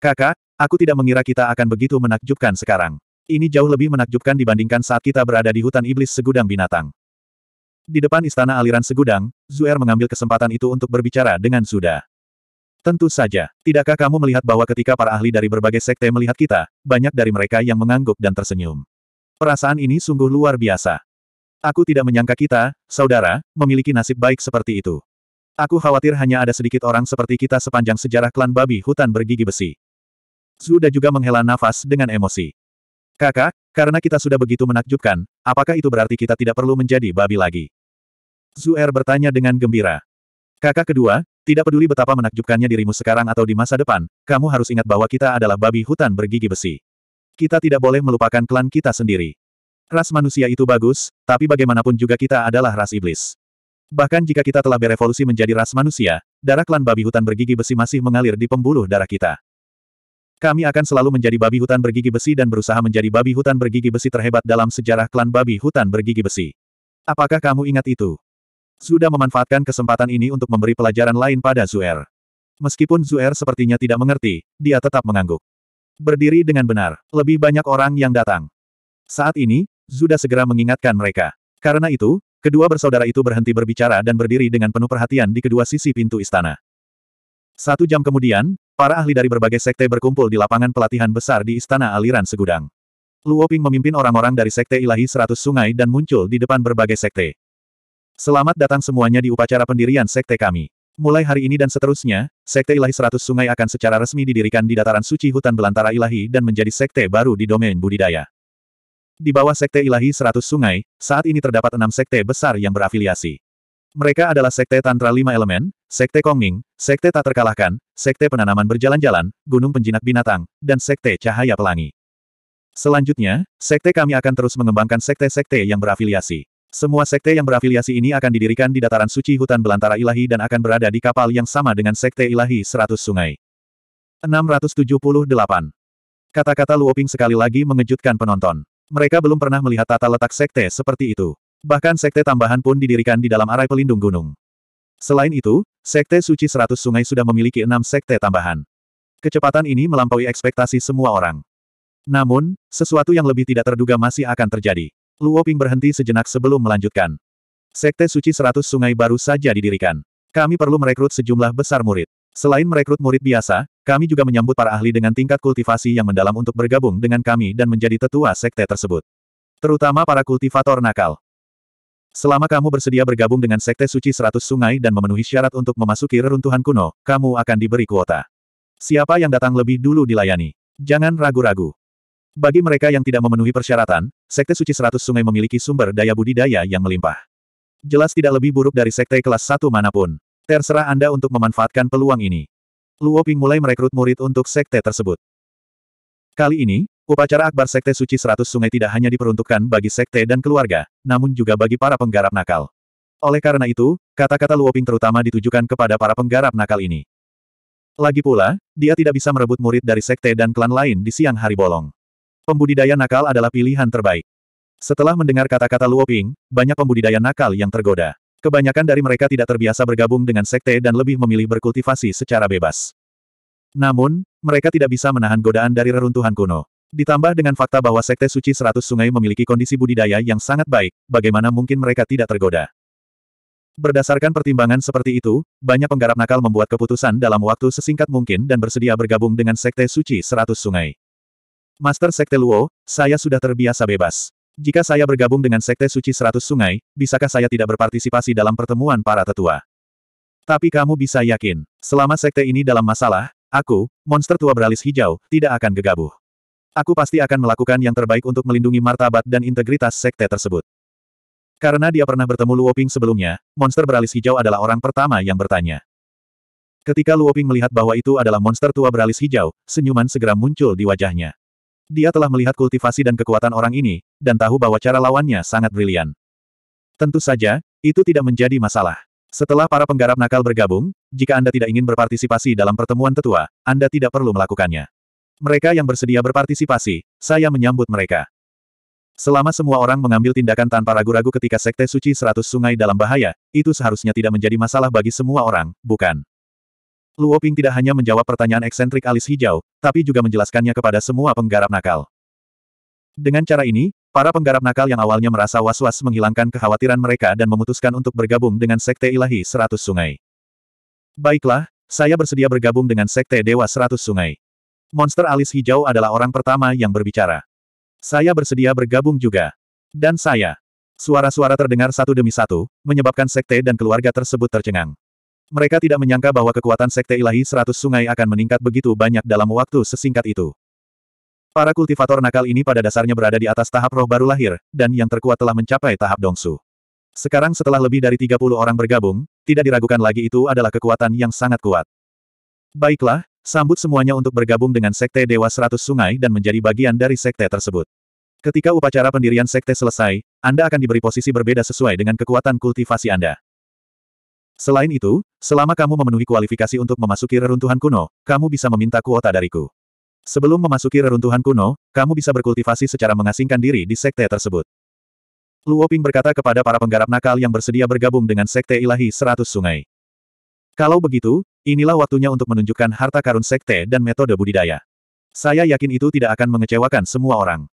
Kakak, aku tidak mengira kita akan begitu menakjubkan sekarang. Ini jauh lebih menakjubkan dibandingkan saat kita berada di hutan iblis segudang binatang. Di depan istana aliran segudang, Zuer mengambil kesempatan itu untuk berbicara dengan Suda. Tentu saja, tidakkah kamu melihat bahwa ketika para ahli dari berbagai sekte melihat kita, banyak dari mereka yang mengangguk dan tersenyum. Perasaan ini sungguh luar biasa. Aku tidak menyangka kita, saudara, memiliki nasib baik seperti itu. Aku khawatir hanya ada sedikit orang seperti kita sepanjang sejarah klan babi hutan bergigi besi. Zuda juga menghela nafas dengan emosi. Kakak, karena kita sudah begitu menakjubkan, apakah itu berarti kita tidak perlu menjadi babi lagi? Zuer bertanya dengan gembira. Kakak kedua, tidak peduli betapa menakjubkannya dirimu sekarang atau di masa depan, kamu harus ingat bahwa kita adalah babi hutan bergigi besi. Kita tidak boleh melupakan klan kita sendiri. Ras manusia itu bagus, tapi bagaimanapun juga kita adalah ras iblis. Bahkan jika kita telah berevolusi menjadi ras manusia, darah klan babi hutan bergigi besi masih mengalir di pembuluh darah kita. Kami akan selalu menjadi babi hutan bergigi besi dan berusaha menjadi babi hutan bergigi besi terhebat dalam sejarah klan babi hutan bergigi besi. Apakah kamu ingat itu? Sudah memanfaatkan kesempatan ini untuk memberi pelajaran lain pada Zuer. Meskipun Zuer sepertinya tidak mengerti, dia tetap mengangguk. Berdiri dengan benar, lebih banyak orang yang datang. Saat ini, Zuda segera mengingatkan mereka. Karena itu, kedua bersaudara itu berhenti berbicara dan berdiri dengan penuh perhatian di kedua sisi pintu istana. Satu jam kemudian, Para ahli dari berbagai sekte berkumpul di lapangan pelatihan besar di Istana Aliran Segudang. Luo Ping memimpin orang-orang dari Sekte Ilahi Seratus Sungai dan muncul di depan berbagai sekte. Selamat datang semuanya di upacara pendirian sekte kami. Mulai hari ini dan seterusnya, Sekte Ilahi Seratus Sungai akan secara resmi didirikan di dataran suci hutan belantara ilahi dan menjadi sekte baru di domain budidaya. Di bawah Sekte Ilahi Seratus Sungai, saat ini terdapat enam sekte besar yang berafiliasi. Mereka adalah Sekte Tantra Lima Elemen, Sekte Kongming, Sekte Tak Terkalahkan, Sekte Penanaman Berjalan-Jalan, Gunung Penjinak Binatang, dan Sekte Cahaya Pelangi. Selanjutnya, Sekte kami akan terus mengembangkan Sekte-Sekte yang berafiliasi. Semua Sekte yang berafiliasi ini akan didirikan di dataran suci hutan belantara ilahi dan akan berada di kapal yang sama dengan Sekte ilahi 100 sungai. 678. Kata-kata Luoping sekali lagi mengejutkan penonton. Mereka belum pernah melihat tata letak Sekte seperti itu. Bahkan sekte tambahan pun didirikan di dalam arai pelindung gunung. Selain itu, sekte suci seratus sungai sudah memiliki enam sekte tambahan. Kecepatan ini melampaui ekspektasi semua orang. Namun, sesuatu yang lebih tidak terduga masih akan terjadi. Luo Ping berhenti sejenak sebelum melanjutkan. Sekte suci seratus sungai baru saja didirikan. Kami perlu merekrut sejumlah besar murid. Selain merekrut murid biasa, kami juga menyambut para ahli dengan tingkat kultivasi yang mendalam untuk bergabung dengan kami dan menjadi tetua sekte tersebut. Terutama para kultivator nakal. Selama kamu bersedia bergabung dengan Sekte Suci Seratus Sungai dan memenuhi syarat untuk memasuki reruntuhan kuno, kamu akan diberi kuota. Siapa yang datang lebih dulu dilayani? Jangan ragu-ragu. Bagi mereka yang tidak memenuhi persyaratan, Sekte Suci Seratus Sungai memiliki sumber daya budidaya yang melimpah. Jelas tidak lebih buruk dari Sekte kelas Satu manapun. Terserah Anda untuk memanfaatkan peluang ini. Luoping mulai merekrut murid untuk Sekte tersebut. Kali ini, Upacara akbar Sekte Suci Seratus Sungai tidak hanya diperuntukkan bagi sekte dan keluarga, namun juga bagi para penggarap nakal. Oleh karena itu, kata-kata Luoping terutama ditujukan kepada para penggarap nakal ini. Lagi pula, dia tidak bisa merebut murid dari sekte dan klan lain di siang hari bolong. Pembudidaya nakal adalah pilihan terbaik. Setelah mendengar kata-kata Luoping, banyak pembudidaya nakal yang tergoda. Kebanyakan dari mereka tidak terbiasa bergabung dengan sekte dan lebih memilih berkultivasi secara bebas. Namun, mereka tidak bisa menahan godaan dari reruntuhan kuno. Ditambah dengan fakta bahwa Sekte Suci Seratus Sungai memiliki kondisi budidaya yang sangat baik, bagaimana mungkin mereka tidak tergoda? Berdasarkan pertimbangan seperti itu, banyak penggarap nakal membuat keputusan dalam waktu sesingkat mungkin dan bersedia bergabung dengan Sekte Suci Seratus Sungai. Master Sekte Luo, saya sudah terbiasa bebas. Jika saya bergabung dengan Sekte Suci Seratus Sungai, bisakah saya tidak berpartisipasi dalam pertemuan para tetua? Tapi kamu bisa yakin, selama Sekte ini dalam masalah, aku, monster tua beralis hijau, tidak akan gegabah. Aku pasti akan melakukan yang terbaik untuk melindungi martabat dan integritas sekte tersebut. Karena dia pernah bertemu Luoping sebelumnya, monster beralis hijau adalah orang pertama yang bertanya. Ketika Luoping melihat bahwa itu adalah monster tua beralis hijau, senyuman segera muncul di wajahnya. Dia telah melihat kultivasi dan kekuatan orang ini, dan tahu bahwa cara lawannya sangat brilian. Tentu saja, itu tidak menjadi masalah. Setelah para penggarap nakal bergabung, jika Anda tidak ingin berpartisipasi dalam pertemuan tetua, Anda tidak perlu melakukannya. Mereka yang bersedia berpartisipasi, saya menyambut mereka. Selama semua orang mengambil tindakan tanpa ragu-ragu ketika Sekte Suci Seratus Sungai dalam bahaya, itu seharusnya tidak menjadi masalah bagi semua orang, bukan? Luo Ping tidak hanya menjawab pertanyaan eksentrik alis hijau, tapi juga menjelaskannya kepada semua penggarap nakal. Dengan cara ini, para penggarap nakal yang awalnya merasa was-was menghilangkan kekhawatiran mereka dan memutuskan untuk bergabung dengan Sekte Ilahi Seratus Sungai. Baiklah, saya bersedia bergabung dengan Sekte Dewa Seratus Sungai. Monster alis hijau adalah orang pertama yang berbicara. Saya bersedia bergabung juga. Dan saya. Suara-suara terdengar satu demi satu, menyebabkan sekte dan keluarga tersebut tercengang. Mereka tidak menyangka bahwa kekuatan sekte ilahi seratus sungai akan meningkat begitu banyak dalam waktu sesingkat itu. Para kultivator nakal ini pada dasarnya berada di atas tahap roh baru lahir, dan yang terkuat telah mencapai tahap dongsu. Sekarang setelah lebih dari 30 orang bergabung, tidak diragukan lagi itu adalah kekuatan yang sangat kuat. Baiklah, Sambut semuanya untuk bergabung dengan Sekte Dewa Seratus Sungai dan menjadi bagian dari Sekte tersebut. Ketika upacara pendirian Sekte selesai, Anda akan diberi posisi berbeda sesuai dengan kekuatan kultivasi Anda. Selain itu, selama kamu memenuhi kualifikasi untuk memasuki reruntuhan kuno, kamu bisa meminta kuota dariku. Sebelum memasuki reruntuhan kuno, kamu bisa berkultivasi secara mengasingkan diri di Sekte tersebut. Luoping berkata kepada para penggarap nakal yang bersedia bergabung dengan Sekte Ilahi Seratus Sungai. Kalau begitu, inilah waktunya untuk menunjukkan harta karun sekte dan metode budidaya. Saya yakin itu tidak akan mengecewakan semua orang.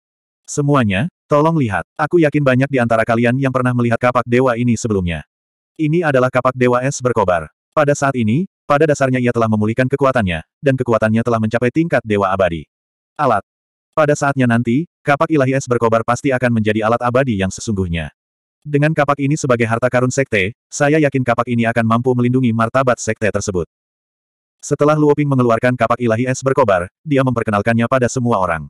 Semuanya, tolong lihat. Aku yakin banyak di antara kalian yang pernah melihat kapak dewa ini sebelumnya. Ini adalah kapak dewa es berkobar. Pada saat ini, pada dasarnya ia telah memulihkan kekuatannya, dan kekuatannya telah mencapai tingkat dewa abadi. Alat. Pada saatnya nanti, kapak ilahi es berkobar pasti akan menjadi alat abadi yang sesungguhnya. Dengan kapak ini sebagai harta karun sekte, saya yakin kapak ini akan mampu melindungi martabat sekte tersebut. Setelah Luoping mengeluarkan kapak ilahi es berkobar, dia memperkenalkannya pada semua orang.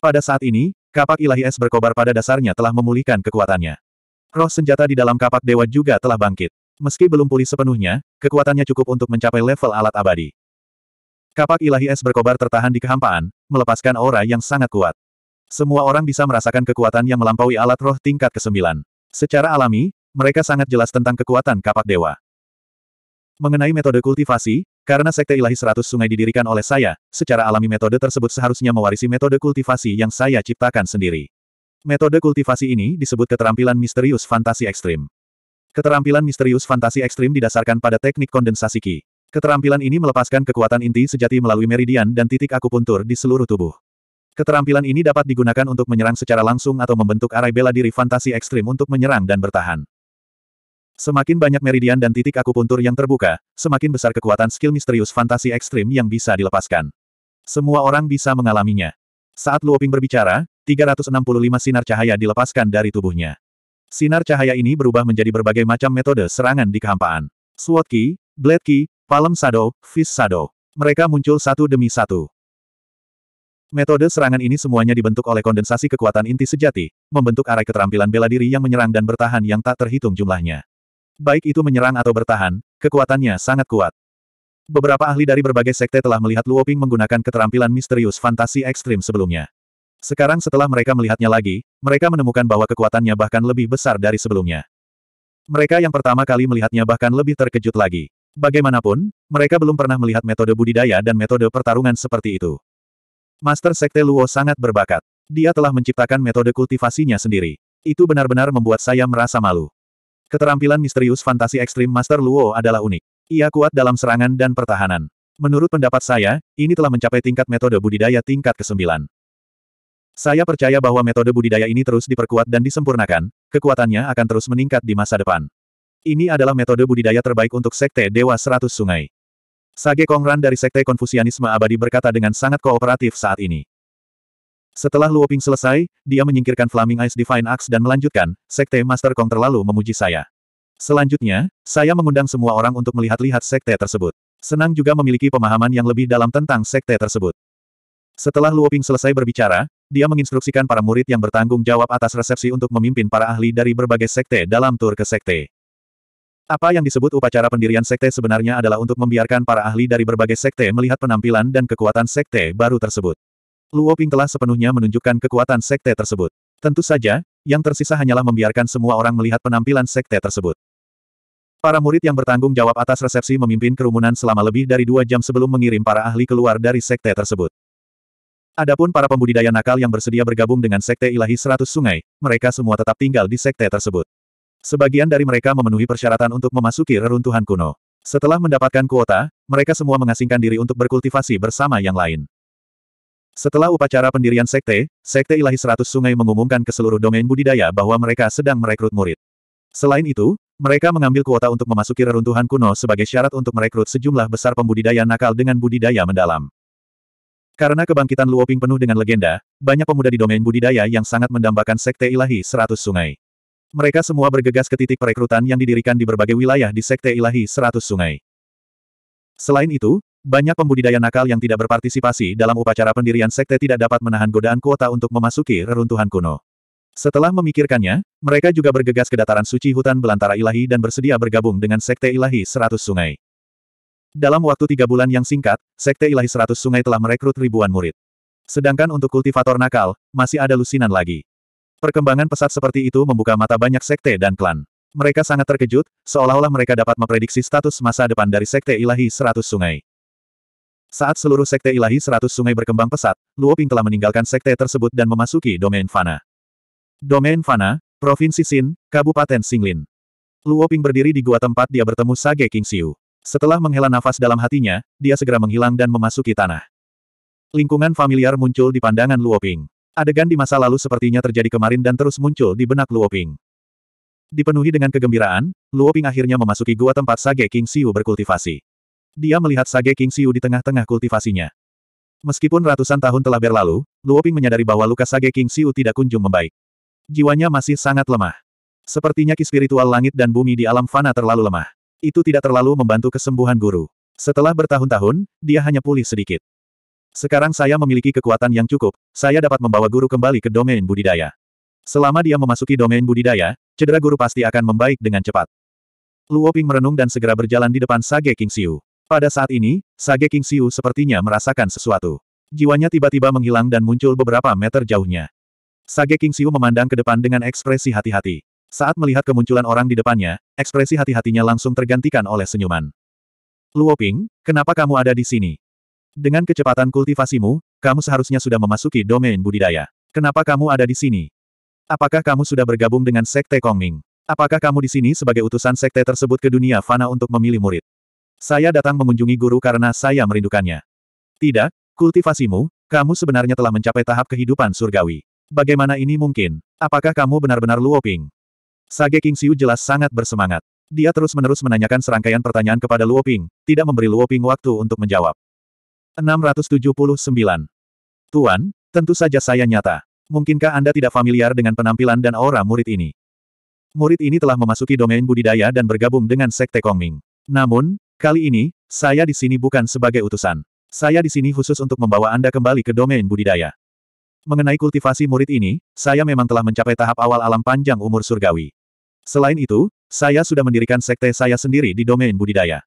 Pada saat ini, kapak ilahi es berkobar pada dasarnya telah memulihkan kekuatannya. Roh senjata di dalam kapak dewa juga telah bangkit. Meski belum pulih sepenuhnya, kekuatannya cukup untuk mencapai level alat abadi. Kapak ilahi es berkobar tertahan di kehampaan, melepaskan aura yang sangat kuat. Semua orang bisa merasakan kekuatan yang melampaui alat roh tingkat ke-9. Secara alami, mereka sangat jelas tentang kekuatan kapak dewa. Mengenai metode kultivasi, karena sekte ilahi seratus sungai didirikan oleh saya, secara alami metode tersebut seharusnya mewarisi metode kultivasi yang saya ciptakan sendiri. Metode kultivasi ini disebut keterampilan misterius fantasi ekstrim. Keterampilan misterius fantasi ekstrim didasarkan pada teknik kondensasi ki. Keterampilan ini melepaskan kekuatan inti sejati melalui meridian dan titik akupuntur di seluruh tubuh. Keterampilan ini dapat digunakan untuk menyerang secara langsung atau membentuk arai bela diri fantasi ekstrim untuk menyerang dan bertahan. Semakin banyak meridian dan titik akupuntur yang terbuka, semakin besar kekuatan skill misterius fantasi ekstrim yang bisa dilepaskan. Semua orang bisa mengalaminya. Saat Luoping berbicara, 365 sinar cahaya dilepaskan dari tubuhnya. Sinar cahaya ini berubah menjadi berbagai macam metode serangan di kehampaan. Sword Ki, Blade Ki, Palm Shadow, Fist Shadow. Mereka muncul satu demi satu. Metode serangan ini semuanya dibentuk oleh kondensasi kekuatan inti sejati, membentuk arai keterampilan bela diri yang menyerang dan bertahan yang tak terhitung jumlahnya. Baik itu menyerang atau bertahan, kekuatannya sangat kuat. Beberapa ahli dari berbagai sekte telah melihat Luoping menggunakan keterampilan misterius fantasi ekstrim sebelumnya. Sekarang setelah mereka melihatnya lagi, mereka menemukan bahwa kekuatannya bahkan lebih besar dari sebelumnya. Mereka yang pertama kali melihatnya bahkan lebih terkejut lagi. Bagaimanapun, mereka belum pernah melihat metode budidaya dan metode pertarungan seperti itu. Master Sekte Luo sangat berbakat. Dia telah menciptakan metode kultivasinya sendiri. Itu benar-benar membuat saya merasa malu. Keterampilan misterius fantasi ekstrim Master Luo adalah unik. Ia kuat dalam serangan dan pertahanan. Menurut pendapat saya, ini telah mencapai tingkat metode budidaya tingkat ke-9. Saya percaya bahwa metode budidaya ini terus diperkuat dan disempurnakan, kekuatannya akan terus meningkat di masa depan. Ini adalah metode budidaya terbaik untuk Sekte Dewa Seratus Sungai. Sage Kongran dari Sekte Konfusianisme Abadi berkata dengan sangat kooperatif saat ini. Setelah Luoping selesai, dia menyingkirkan Flaming Ice Divine Axe dan melanjutkan, Sekte Master Kong terlalu memuji saya. Selanjutnya, saya mengundang semua orang untuk melihat-lihat Sekte tersebut. Senang juga memiliki pemahaman yang lebih dalam tentang Sekte tersebut. Setelah Luoping selesai berbicara, dia menginstruksikan para murid yang bertanggung jawab atas resepsi untuk memimpin para ahli dari berbagai sekte dalam tur ke sekte. Apa yang disebut upacara pendirian sekte sebenarnya adalah untuk membiarkan para ahli dari berbagai sekte melihat penampilan dan kekuatan sekte baru tersebut. Luo Ping telah sepenuhnya menunjukkan kekuatan sekte tersebut. Tentu saja, yang tersisa hanyalah membiarkan semua orang melihat penampilan sekte tersebut. Para murid yang bertanggung jawab atas resepsi memimpin kerumunan selama lebih dari dua jam sebelum mengirim para ahli keluar dari sekte tersebut. Adapun para pembudidaya nakal yang bersedia bergabung dengan sekte ilahi seratus sungai, mereka semua tetap tinggal di sekte tersebut. Sebagian dari mereka memenuhi persyaratan untuk memasuki reruntuhan kuno. Setelah mendapatkan kuota, mereka semua mengasingkan diri untuk berkultivasi bersama yang lain. Setelah upacara pendirian sekte, Sekte Ilahi Seratus Sungai mengumumkan ke seluruh domain budidaya bahwa mereka sedang merekrut murid. Selain itu, mereka mengambil kuota untuk memasuki reruntuhan kuno sebagai syarat untuk merekrut sejumlah besar pembudidaya nakal dengan budidaya mendalam. Karena kebangkitan Luoping penuh dengan legenda, banyak pemuda di domain budidaya yang sangat mendambakan sekte ilahi Seratus sungai. Mereka semua bergegas ke titik perekrutan yang didirikan di berbagai wilayah di Sekte Ilahi Seratus Sungai. Selain itu, banyak pembudidaya nakal yang tidak berpartisipasi dalam upacara pendirian sekte tidak dapat menahan godaan kuota untuk memasuki reruntuhan kuno. Setelah memikirkannya, mereka juga bergegas ke dataran suci hutan belantara ilahi dan bersedia bergabung dengan Sekte Ilahi Seratus Sungai. Dalam waktu tiga bulan yang singkat, Sekte Ilahi Seratus Sungai telah merekrut ribuan murid. Sedangkan untuk kultivator nakal, masih ada lusinan lagi. Perkembangan pesat seperti itu membuka mata banyak sekte dan klan. Mereka sangat terkejut, seolah-olah mereka dapat memprediksi status masa depan dari sekte ilahi seratus sungai. Saat seluruh sekte ilahi seratus sungai berkembang pesat, Luo Ping telah meninggalkan sekte tersebut dan memasuki domain Fana. Domain Fana, Provinsi Xin, Kabupaten Singlin. Luo Ping berdiri di gua tempat dia bertemu Sage King Siu. Setelah menghela nafas dalam hatinya, dia segera menghilang dan memasuki tanah. Lingkungan familiar muncul di pandangan Luo Ping. Adegan di masa lalu sepertinya terjadi kemarin dan terus muncul di benak Luoping. Dipenuhi dengan kegembiraan, Luoping akhirnya memasuki gua tempat Sage King Siu berkultivasi. Dia melihat Sage King Siu di tengah-tengah kultivasinya. Meskipun ratusan tahun telah berlalu, Luoping menyadari bahwa luka Sage King Siu tidak kunjung membaik. Jiwanya masih sangat lemah. Sepertinya ki spiritual langit dan bumi di alam fana terlalu lemah. Itu tidak terlalu membantu kesembuhan guru. Setelah bertahun-tahun, dia hanya pulih sedikit. Sekarang saya memiliki kekuatan yang cukup, saya dapat membawa guru kembali ke domain budidaya. Selama dia memasuki domain budidaya, cedera guru pasti akan membaik dengan cepat. Luo Ping merenung dan segera berjalan di depan Sage King Siu. Pada saat ini, Sage King Siu sepertinya merasakan sesuatu. Jiwanya tiba-tiba menghilang dan muncul beberapa meter jauhnya. Sage King Siu memandang ke depan dengan ekspresi hati-hati. Saat melihat kemunculan orang di depannya, ekspresi hati-hatinya langsung tergantikan oleh senyuman. Luo Ping, kenapa kamu ada di sini? Dengan kecepatan kultivasimu, kamu seharusnya sudah memasuki domain budidaya. Kenapa kamu ada di sini? Apakah kamu sudah bergabung dengan Sekte Kongming? Apakah kamu di sini sebagai utusan sekte tersebut ke dunia fana untuk memilih murid? Saya datang mengunjungi guru karena saya merindukannya. Tidak, kultivasimu, kamu sebenarnya telah mencapai tahap kehidupan surgawi. Bagaimana ini mungkin? Apakah kamu benar-benar Luoping? Sage King Siu jelas sangat bersemangat. Dia terus-menerus menanyakan serangkaian pertanyaan kepada Luoping, tidak memberi Luoping waktu untuk menjawab. 679. Tuan, tentu saja saya nyata. Mungkinkah Anda tidak familiar dengan penampilan dan aura murid ini? Murid ini telah memasuki domain budidaya dan bergabung dengan Sekte Kongming. Namun, kali ini, saya di sini bukan sebagai utusan. Saya di sini khusus untuk membawa Anda kembali ke domain budidaya. Mengenai kultivasi murid ini, saya memang telah mencapai tahap awal alam panjang umur surgawi. Selain itu, saya sudah mendirikan sekte saya sendiri di domain budidaya.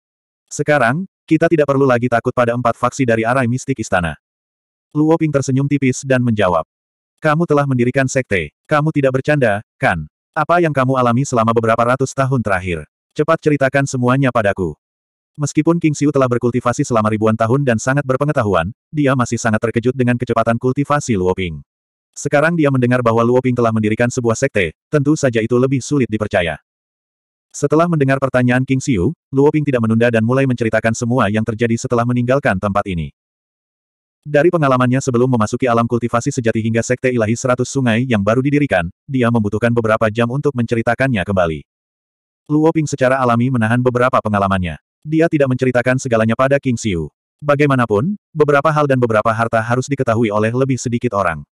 Sekarang, kita tidak perlu lagi takut pada empat faksi dari arai mistik istana. Luo Ping tersenyum tipis dan menjawab. Kamu telah mendirikan sekte. Kamu tidak bercanda, kan? Apa yang kamu alami selama beberapa ratus tahun terakhir? Cepat ceritakan semuanya padaku. Meskipun King Xiu telah berkultivasi selama ribuan tahun dan sangat berpengetahuan, dia masih sangat terkejut dengan kecepatan kultivasi Luo Ping. Sekarang dia mendengar bahwa Luo Ping telah mendirikan sebuah sekte, tentu saja itu lebih sulit dipercaya. Setelah mendengar pertanyaan King Xiu, Luo Ping tidak menunda dan mulai menceritakan semua yang terjadi setelah meninggalkan tempat ini. Dari pengalamannya sebelum memasuki alam kultivasi sejati hingga sekte ilahi seratus sungai yang baru didirikan, dia membutuhkan beberapa jam untuk menceritakannya kembali. Luo Ping secara alami menahan beberapa pengalamannya. Dia tidak menceritakan segalanya pada King Xiu. Bagaimanapun, beberapa hal dan beberapa harta harus diketahui oleh lebih sedikit orang.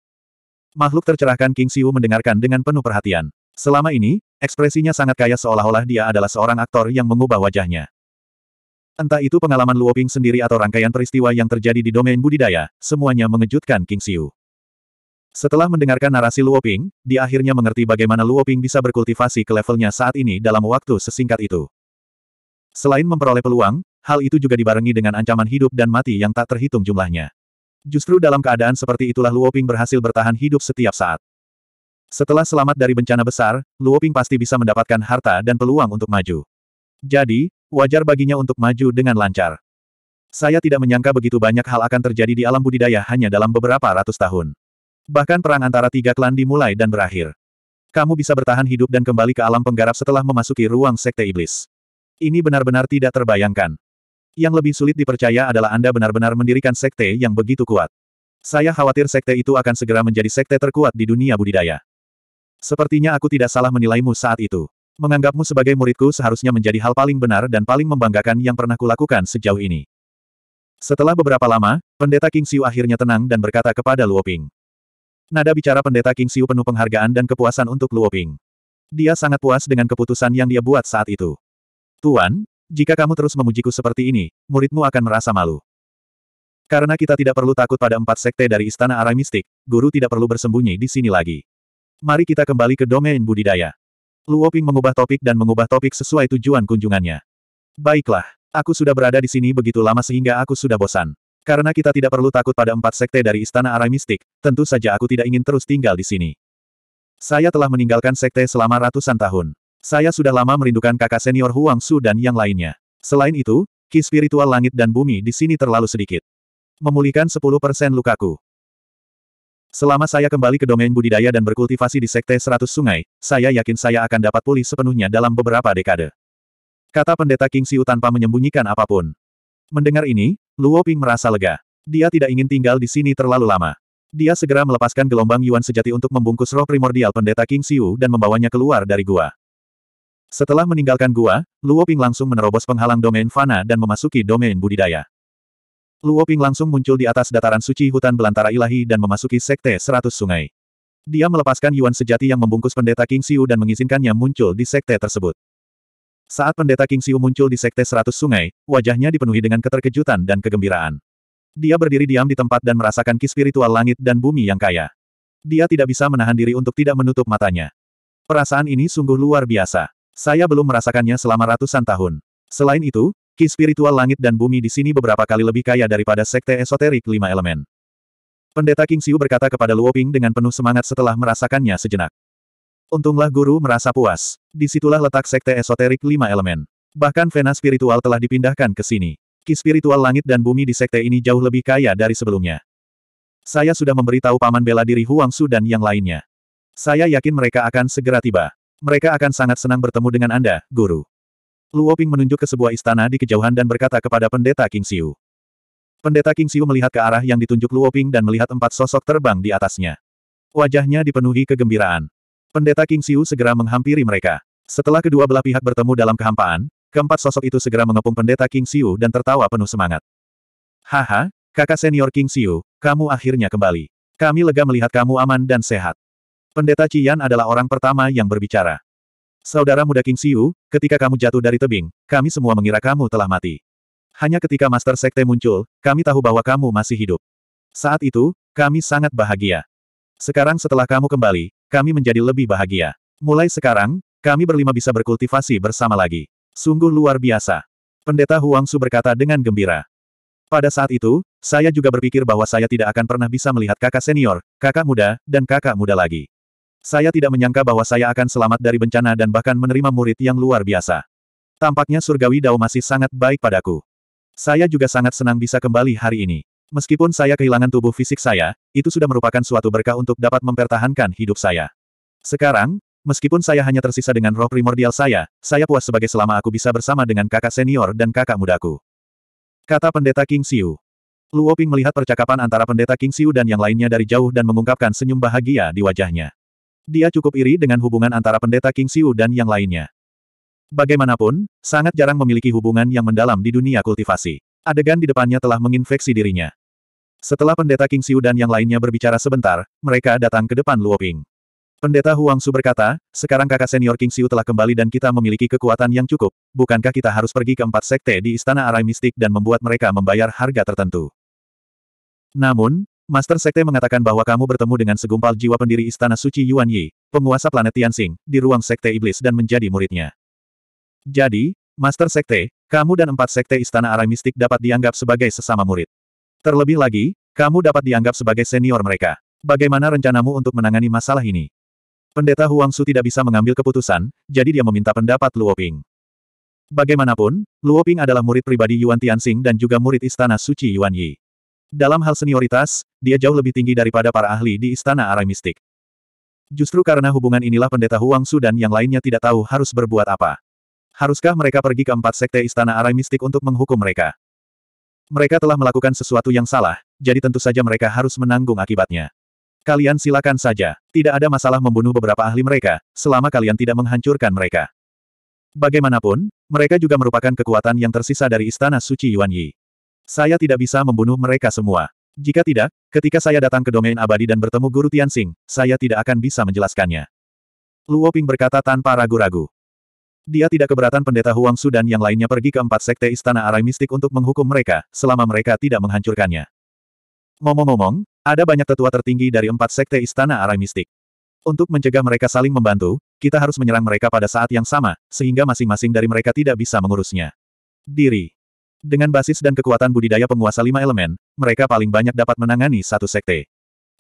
Makhluk tercerahkan King Xiu mendengarkan dengan penuh perhatian. Selama ini, ekspresinya sangat kaya seolah-olah dia adalah seorang aktor yang mengubah wajahnya. Entah itu pengalaman Luoping sendiri atau rangkaian peristiwa yang terjadi di domain budidaya, semuanya mengejutkan King Xiu. Setelah mendengarkan narasi Luoping, dia akhirnya mengerti bagaimana Luoping bisa berkultivasi ke levelnya saat ini dalam waktu sesingkat itu. Selain memperoleh peluang, hal itu juga dibarengi dengan ancaman hidup dan mati yang tak terhitung jumlahnya. Justru dalam keadaan seperti itulah Luoping berhasil bertahan hidup setiap saat. Setelah selamat dari bencana besar, Luoping pasti bisa mendapatkan harta dan peluang untuk maju. Jadi, wajar baginya untuk maju dengan lancar. Saya tidak menyangka begitu banyak hal akan terjadi di alam budidaya hanya dalam beberapa ratus tahun. Bahkan perang antara tiga klan dimulai dan berakhir. Kamu bisa bertahan hidup dan kembali ke alam penggarap setelah memasuki ruang sekte iblis. Ini benar-benar tidak terbayangkan. Yang lebih sulit dipercaya adalah Anda benar-benar mendirikan sekte yang begitu kuat. Saya khawatir sekte itu akan segera menjadi sekte terkuat di dunia budidaya. Sepertinya aku tidak salah menilaimu saat itu. Menganggapmu sebagai muridku seharusnya menjadi hal paling benar dan paling membanggakan yang pernah kulakukan sejauh ini. Setelah beberapa lama, pendeta King Siu akhirnya tenang dan berkata kepada Luoping. Nada bicara pendeta King Siu penuh penghargaan dan kepuasan untuk Luoping. Dia sangat puas dengan keputusan yang dia buat saat itu. Tuan, jika kamu terus memujiku seperti ini, muridmu akan merasa malu. Karena kita tidak perlu takut pada empat sekte dari Istana Arai Mistik, guru tidak perlu bersembunyi di sini lagi. Mari kita kembali ke domain budidaya. Luoping mengubah topik dan mengubah topik sesuai tujuan kunjungannya. Baiklah, aku sudah berada di sini begitu lama sehingga aku sudah bosan. Karena kita tidak perlu takut pada empat sekte dari Istana Arai Mistik, tentu saja aku tidak ingin terus tinggal di sini. Saya telah meninggalkan sekte selama ratusan tahun. Saya sudah lama merindukan kakak senior Huang Su dan yang lainnya. Selain itu, ki spiritual langit dan bumi di sini terlalu sedikit. Memulihkan 10% lukaku. Selama saya kembali ke domain budidaya dan berkultivasi di Sekte Seratus Sungai, saya yakin saya akan dapat pulih sepenuhnya dalam beberapa dekade. Kata pendeta King Siu tanpa menyembunyikan apapun. Mendengar ini, Luo Ping merasa lega. Dia tidak ingin tinggal di sini terlalu lama. Dia segera melepaskan gelombang Yuan sejati untuk membungkus roh primordial pendeta King Siu dan membawanya keluar dari gua. Setelah meninggalkan gua, Luo Ping langsung menerobos penghalang domain fana dan memasuki domain budidaya. Luo Ping langsung muncul di atas dataran suci hutan belantara ilahi dan memasuki sekte seratus sungai. Dia melepaskan Yuan sejati yang membungkus pendeta King Siu dan mengizinkannya muncul di sekte tersebut. Saat pendeta King Siu muncul di sekte seratus sungai, wajahnya dipenuhi dengan keterkejutan dan kegembiraan. Dia berdiri diam di tempat dan merasakan ki spiritual langit dan bumi yang kaya. Dia tidak bisa menahan diri untuk tidak menutup matanya. Perasaan ini sungguh luar biasa. Saya belum merasakannya selama ratusan tahun. Selain itu, Ki spiritual langit dan bumi di sini beberapa kali lebih kaya daripada sekte esoterik lima elemen. Pendeta King Siu berkata kepada Luo Ping dengan penuh semangat setelah merasakannya sejenak. Untunglah guru merasa puas. Disitulah letak sekte esoterik lima elemen. Bahkan vena spiritual telah dipindahkan ke sini. Ki spiritual langit dan bumi di sekte ini jauh lebih kaya dari sebelumnya. Saya sudah memberitahu paman bela diri Huang Su dan yang lainnya. Saya yakin mereka akan segera tiba. Mereka akan sangat senang bertemu dengan Anda, guru. Luo Ping menunjuk ke sebuah istana di kejauhan dan berkata kepada pendeta King Xiu. Pendeta King Xiu melihat ke arah yang ditunjuk Luo Ping dan melihat empat sosok terbang di atasnya. Wajahnya dipenuhi kegembiraan. Pendeta King Xiu segera menghampiri mereka. Setelah kedua belah pihak bertemu dalam kehampaan, keempat sosok itu segera mengepung pendeta King Xiu dan tertawa penuh semangat. Haha, kakak senior King Xiu, kamu akhirnya kembali. Kami lega melihat kamu aman dan sehat. Pendeta Cian adalah orang pertama yang berbicara. Saudara muda King Siu, ketika kamu jatuh dari tebing, kami semua mengira kamu telah mati. Hanya ketika Master Sekte muncul, kami tahu bahwa kamu masih hidup. Saat itu, kami sangat bahagia. Sekarang setelah kamu kembali, kami menjadi lebih bahagia. Mulai sekarang, kami berlima bisa berkultivasi bersama lagi. Sungguh luar biasa. Pendeta Huang Su berkata dengan gembira. Pada saat itu, saya juga berpikir bahwa saya tidak akan pernah bisa melihat kakak senior, kakak muda, dan kakak muda lagi. Saya tidak menyangka bahwa saya akan selamat dari bencana dan bahkan menerima murid yang luar biasa. Tampaknya surgawi Dao masih sangat baik padaku. Saya juga sangat senang bisa kembali hari ini. Meskipun saya kehilangan tubuh fisik saya, itu sudah merupakan suatu berkah untuk dapat mempertahankan hidup saya. Sekarang, meskipun saya hanya tersisa dengan roh primordial saya, saya puas sebagai selama aku bisa bersama dengan kakak senior dan kakak mudaku. Kata pendeta King Siu. Luoping melihat percakapan antara pendeta King Siu dan yang lainnya dari jauh dan mengungkapkan senyum bahagia di wajahnya. Dia cukup iri dengan hubungan antara pendeta King Siu dan yang lainnya. Bagaimanapun, sangat jarang memiliki hubungan yang mendalam di dunia kultivasi. Adegan di depannya telah menginfeksi dirinya. Setelah pendeta King Siu dan yang lainnya berbicara sebentar, mereka datang ke depan Luoping. Pendeta Huang Su berkata, sekarang kakak senior King Siu telah kembali dan kita memiliki kekuatan yang cukup, bukankah kita harus pergi ke empat sekte di Istana Arai Mistik dan membuat mereka membayar harga tertentu? Namun, Master Sekte mengatakan bahwa kamu bertemu dengan segumpal jiwa pendiri Istana Suci Yuan Yi, penguasa planet Tianxing, di ruang Sekte Iblis dan menjadi muridnya. Jadi, Master Sekte, kamu dan empat Sekte Istana Arai Mistik dapat dianggap sebagai sesama murid. Terlebih lagi, kamu dapat dianggap sebagai senior mereka. Bagaimana rencanamu untuk menangani masalah ini? Pendeta Huang Su tidak bisa mengambil keputusan, jadi dia meminta pendapat Luo Ping. Bagaimanapun, Luo Ping adalah murid pribadi Yuan Tianxing dan juga murid Istana Suci Yuan Yi. Dalam hal senioritas, dia jauh lebih tinggi daripada para ahli di Istana Arai Mistik. Justru karena hubungan inilah pendeta Huang Su dan yang lainnya tidak tahu harus berbuat apa. Haruskah mereka pergi ke empat sekte Istana Arai Mistik untuk menghukum mereka? Mereka telah melakukan sesuatu yang salah, jadi tentu saja mereka harus menanggung akibatnya. Kalian silakan saja, tidak ada masalah membunuh beberapa ahli mereka, selama kalian tidak menghancurkan mereka. Bagaimanapun, mereka juga merupakan kekuatan yang tersisa dari Istana Suci Yuan Yi. Saya tidak bisa membunuh mereka semua. Jika tidak, ketika saya datang ke domain abadi dan bertemu Guru Tianxing, saya tidak akan bisa menjelaskannya. Luo Ping berkata tanpa ragu-ragu. Dia tidak keberatan pendeta Huang Su dan yang lainnya pergi ke empat sekte istana arai mistik untuk menghukum mereka, selama mereka tidak menghancurkannya. Ngomong-ngomong, ada banyak tetua tertinggi dari empat sekte istana arai mistik. Untuk mencegah mereka saling membantu, kita harus menyerang mereka pada saat yang sama, sehingga masing-masing dari mereka tidak bisa mengurusnya. Diri dengan basis dan kekuatan budidaya penguasa lima elemen, mereka paling banyak dapat menangani satu sekte.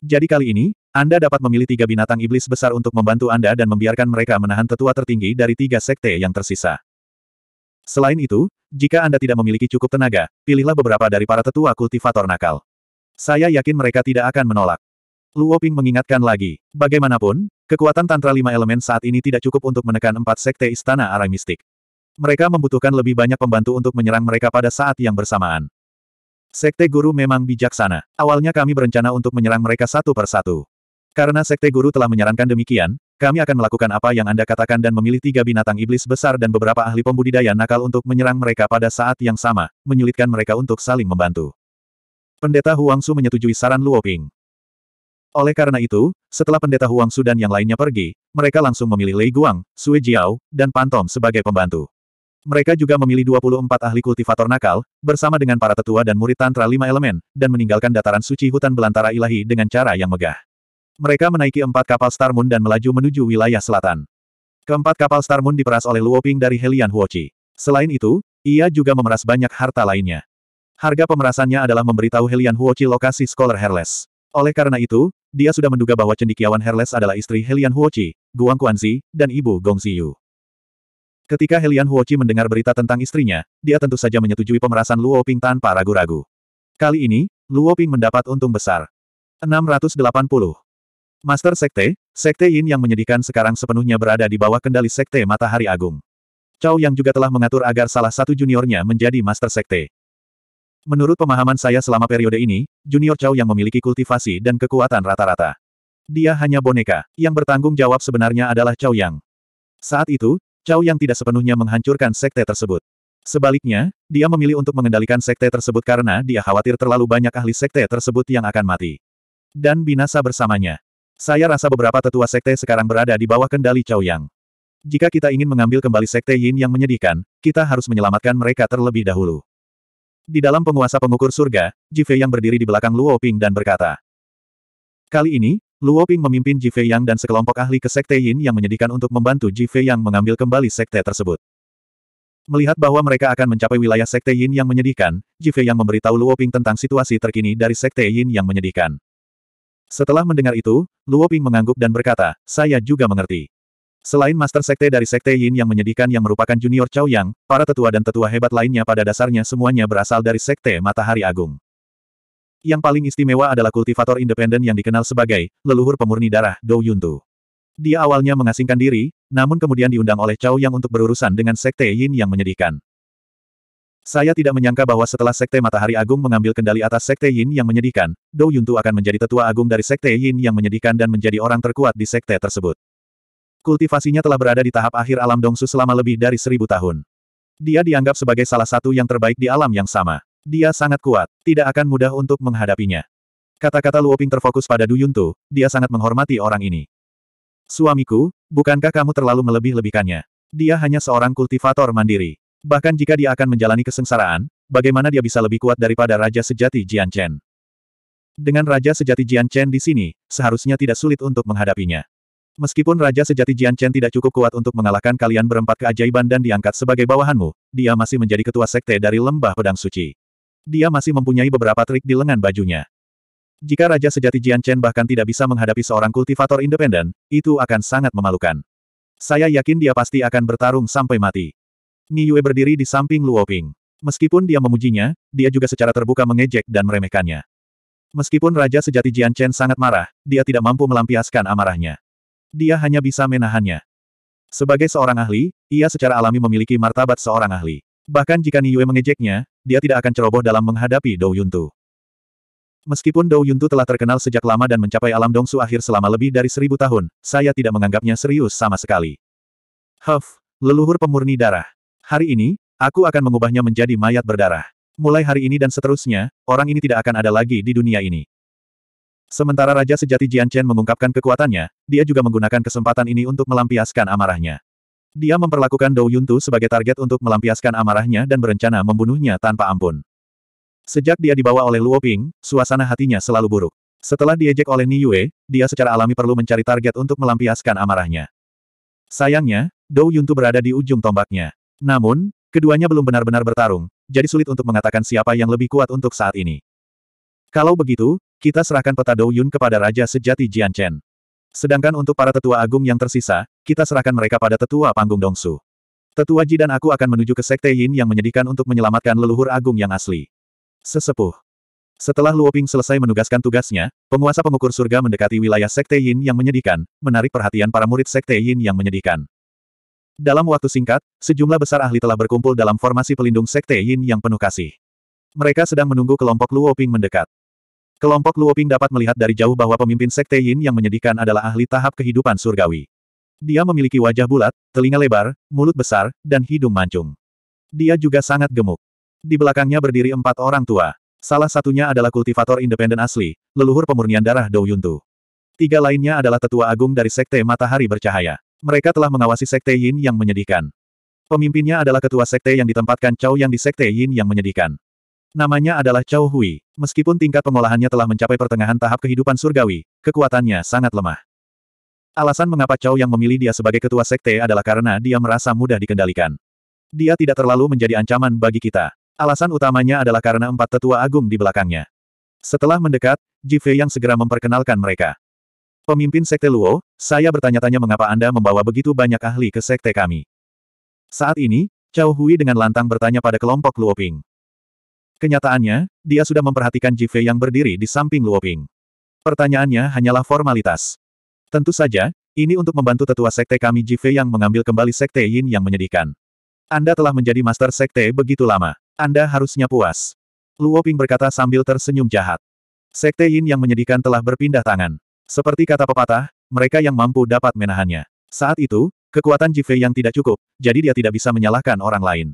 Jadi kali ini, Anda dapat memilih tiga binatang iblis besar untuk membantu Anda dan membiarkan mereka menahan tetua tertinggi dari tiga sekte yang tersisa. Selain itu, jika Anda tidak memiliki cukup tenaga, pilihlah beberapa dari para tetua kultivator nakal. Saya yakin mereka tidak akan menolak. Luo Ping mengingatkan lagi, bagaimanapun, kekuatan Tantra lima elemen saat ini tidak cukup untuk menekan empat sekte Istana Arai Mistik. Mereka membutuhkan lebih banyak pembantu untuk menyerang mereka pada saat yang bersamaan. Sekte guru memang bijaksana. Awalnya kami berencana untuk menyerang mereka satu per satu. Karena sekte guru telah menyarankan demikian, kami akan melakukan apa yang Anda katakan dan memilih tiga binatang iblis besar dan beberapa ahli pembudidaya nakal untuk menyerang mereka pada saat yang sama, menyulitkan mereka untuk saling membantu. Pendeta Huang Su menyetujui saran Luo Ping. Oleh karena itu, setelah pendeta Huang Su dan yang lainnya pergi, mereka langsung memilih Lei Guang, Sui Jiao, dan Pantom sebagai pembantu. Mereka juga memilih 24 ahli kultivator nakal, bersama dengan para tetua dan murid Tantra lima elemen, dan meninggalkan dataran suci hutan belantara ilahi dengan cara yang megah. Mereka menaiki empat kapal Star Moon dan melaju menuju wilayah selatan. Keempat kapal Star Moon diperas oleh Luoping dari Helian Huochi. Selain itu, ia juga memeras banyak harta lainnya. Harga pemerasannya adalah memberitahu Helian Huochi lokasi Scholar Herles. Oleh karena itu, dia sudah menduga bahwa cendikiawan Herles adalah istri Helian Huochi, Guang Guanzi, dan ibu Gong Ziyu. Ketika Helian Huochi mendengar berita tentang istrinya, dia tentu saja menyetujui pemerasan Luo Ping tanpa ragu-ragu. Kali ini, Luo Ping mendapat untung besar. 680. Master Sekte, Sekte Yin yang menyedihkan sekarang sepenuhnya berada di bawah kendali Sekte Matahari Agung. Cao yang juga telah mengatur agar salah satu juniornya menjadi Master Sekte. Menurut pemahaman saya selama periode ini, junior Cao yang memiliki kultivasi dan kekuatan rata-rata. Dia hanya boneka, yang bertanggung jawab sebenarnya adalah Cao Yang. Saat itu, Cao yang tidak sepenuhnya menghancurkan sekte tersebut. Sebaliknya, dia memilih untuk mengendalikan sekte tersebut karena dia khawatir terlalu banyak ahli sekte tersebut yang akan mati. Dan binasa bersamanya. Saya rasa beberapa tetua sekte sekarang berada di bawah kendali Cao Yang. Jika kita ingin mengambil kembali sekte Yin yang menyedihkan, kita harus menyelamatkan mereka terlebih dahulu. Di dalam penguasa pengukur surga, Jifei yang berdiri di belakang Luo Ping dan berkata, Kali ini, Luo Ping memimpin Ji Fei Yang dan sekelompok ahli ke Sekte Yin yang menyedihkan untuk membantu Ji Fei Yang mengambil kembali Sekte tersebut. Melihat bahwa mereka akan mencapai wilayah Sekte Yin yang menyedihkan, Ji Fei Yang memberitahu Luo Ping tentang situasi terkini dari Sekte Yin yang menyedihkan. Setelah mendengar itu, Luo Ping mengangguk dan berkata, saya juga mengerti. Selain Master Sekte dari Sekte Yin yang menyedihkan yang merupakan junior Cao Yang, para tetua dan tetua hebat lainnya pada dasarnya semuanya berasal dari Sekte Matahari Agung. Yang paling istimewa adalah kultivator independen yang dikenal sebagai leluhur pemurni darah Dou Yuntu. Dia awalnya mengasingkan diri, namun kemudian diundang oleh Cao Yang untuk berurusan dengan Sekte Yin yang menyedihkan. Saya tidak menyangka bahwa setelah Sekte Matahari Agung mengambil kendali atas Sekte Yin yang menyedihkan, Dou Yuntu akan menjadi tetua agung dari Sekte Yin yang menyedihkan dan menjadi orang terkuat di Sekte tersebut. Kultivasinya telah berada di tahap akhir alam Dongsu selama lebih dari seribu tahun. Dia dianggap sebagai salah satu yang terbaik di alam yang sama. Dia sangat kuat, tidak akan mudah untuk menghadapinya. Kata-kata Luoping terfokus pada Du Yuntu, dia sangat menghormati orang ini. Suamiku, bukankah kamu terlalu melebih-lebihkannya? Dia hanya seorang kultivator mandiri. Bahkan jika dia akan menjalani kesengsaraan, bagaimana dia bisa lebih kuat daripada Raja Sejati Jian Chen? Dengan Raja Sejati Jian Chen di sini, seharusnya tidak sulit untuk menghadapinya. Meskipun Raja Sejati Jian Chen tidak cukup kuat untuk mengalahkan kalian berempat keajaiban dan diangkat sebagai bawahanmu, dia masih menjadi ketua sekte dari Lembah Pedang Suci. Dia masih mempunyai beberapa trik di lengan bajunya. Jika Raja Sejati Jian Chen bahkan tidak bisa menghadapi seorang kultivator independen, itu akan sangat memalukan. Saya yakin dia pasti akan bertarung sampai mati. Ni Yue berdiri di samping Luo Ping. Meskipun dia memujinya, dia juga secara terbuka mengejek dan meremehkannya. Meskipun Raja Sejati Jian Chen sangat marah, dia tidak mampu melampiaskan amarahnya. Dia hanya bisa menahannya. Sebagai seorang ahli, ia secara alami memiliki martabat seorang ahli. Bahkan jika Niue mengejeknya, dia tidak akan ceroboh dalam menghadapi Dou Yuntu. Meskipun Dou Yuntu telah terkenal sejak lama dan mencapai alam dongsu akhir selama lebih dari seribu tahun, saya tidak menganggapnya serius sama sekali. Huff, leluhur pemurni darah. Hari ini, aku akan mengubahnya menjadi mayat berdarah. Mulai hari ini dan seterusnya, orang ini tidak akan ada lagi di dunia ini. Sementara Raja Sejati Jian Chen mengungkapkan kekuatannya, dia juga menggunakan kesempatan ini untuk melampiaskan amarahnya. Dia memperlakukan Dou Yuntu sebagai target untuk melampiaskan amarahnya dan berencana membunuhnya tanpa ampun. Sejak dia dibawa oleh Luo Ping, suasana hatinya selalu buruk. Setelah diejek oleh Ni Yue, dia secara alami perlu mencari target untuk melampiaskan amarahnya. Sayangnya, Dou Yuntu berada di ujung tombaknya. Namun, keduanya belum benar-benar bertarung, jadi sulit untuk mengatakan siapa yang lebih kuat untuk saat ini. Kalau begitu, kita serahkan peta Dou Yun kepada Raja Sejati Jian Chen. Sedangkan untuk para tetua agung yang tersisa, kita serahkan mereka pada tetua panggung Dongsu. Tetua Ji dan aku akan menuju ke Sekte Yin yang menyedihkan untuk menyelamatkan leluhur agung yang asli. Sesepuh. Setelah Luoping selesai menugaskan tugasnya, penguasa pengukur surga mendekati wilayah Sekte Yin yang menyedihkan, menarik perhatian para murid Sekte Yin yang menyedihkan. Dalam waktu singkat, sejumlah besar ahli telah berkumpul dalam formasi pelindung Sekte Yin yang penuh kasih. Mereka sedang menunggu kelompok Luoping mendekat. Kelompok Luoping dapat melihat dari jauh bahwa pemimpin Sekte Yin yang menyedihkan adalah ahli tahap kehidupan surgawi. Dia memiliki wajah bulat, telinga lebar, mulut besar, dan hidung mancung. Dia juga sangat gemuk. Di belakangnya berdiri empat orang tua. Salah satunya adalah kultivator independen asli, leluhur pemurnian darah Dou Yuntu. Tiga lainnya adalah tetua agung dari Sekte Matahari Bercahaya. Mereka telah mengawasi Sekte Yin yang menyedihkan. Pemimpinnya adalah ketua Sekte yang ditempatkan Cao yang di Sekte Yin yang menyedihkan. Namanya adalah Chao Hui. Meskipun tingkat pengolahannya telah mencapai pertengahan tahap kehidupan surgawi, kekuatannya sangat lemah. Alasan mengapa Chao yang memilih dia sebagai ketua sekte adalah karena dia merasa mudah dikendalikan. Dia tidak terlalu menjadi ancaman bagi kita. Alasan utamanya adalah karena empat tetua agung di belakangnya. Setelah mendekat, Jifei yang segera memperkenalkan mereka. Pemimpin Sekte Luo, saya bertanya-tanya mengapa Anda membawa begitu banyak ahli ke Sekte kami. Saat ini, Chao Hui dengan lantang bertanya pada kelompok Luo Ping. Kenyataannya, dia sudah memperhatikan Jive yang berdiri di samping Luoping. Pertanyaannya hanyalah formalitas. Tentu saja, ini untuk membantu tetua sekte kami Jive yang mengambil kembali sekte Yin yang menyedihkan. Anda telah menjadi master sekte begitu lama. Anda harusnya puas. Luoping berkata sambil tersenyum jahat. Sekte Yin yang menyedihkan telah berpindah tangan. Seperti kata pepatah, mereka yang mampu dapat menahannya. Saat itu, kekuatan Jive yang tidak cukup, jadi dia tidak bisa menyalahkan orang lain.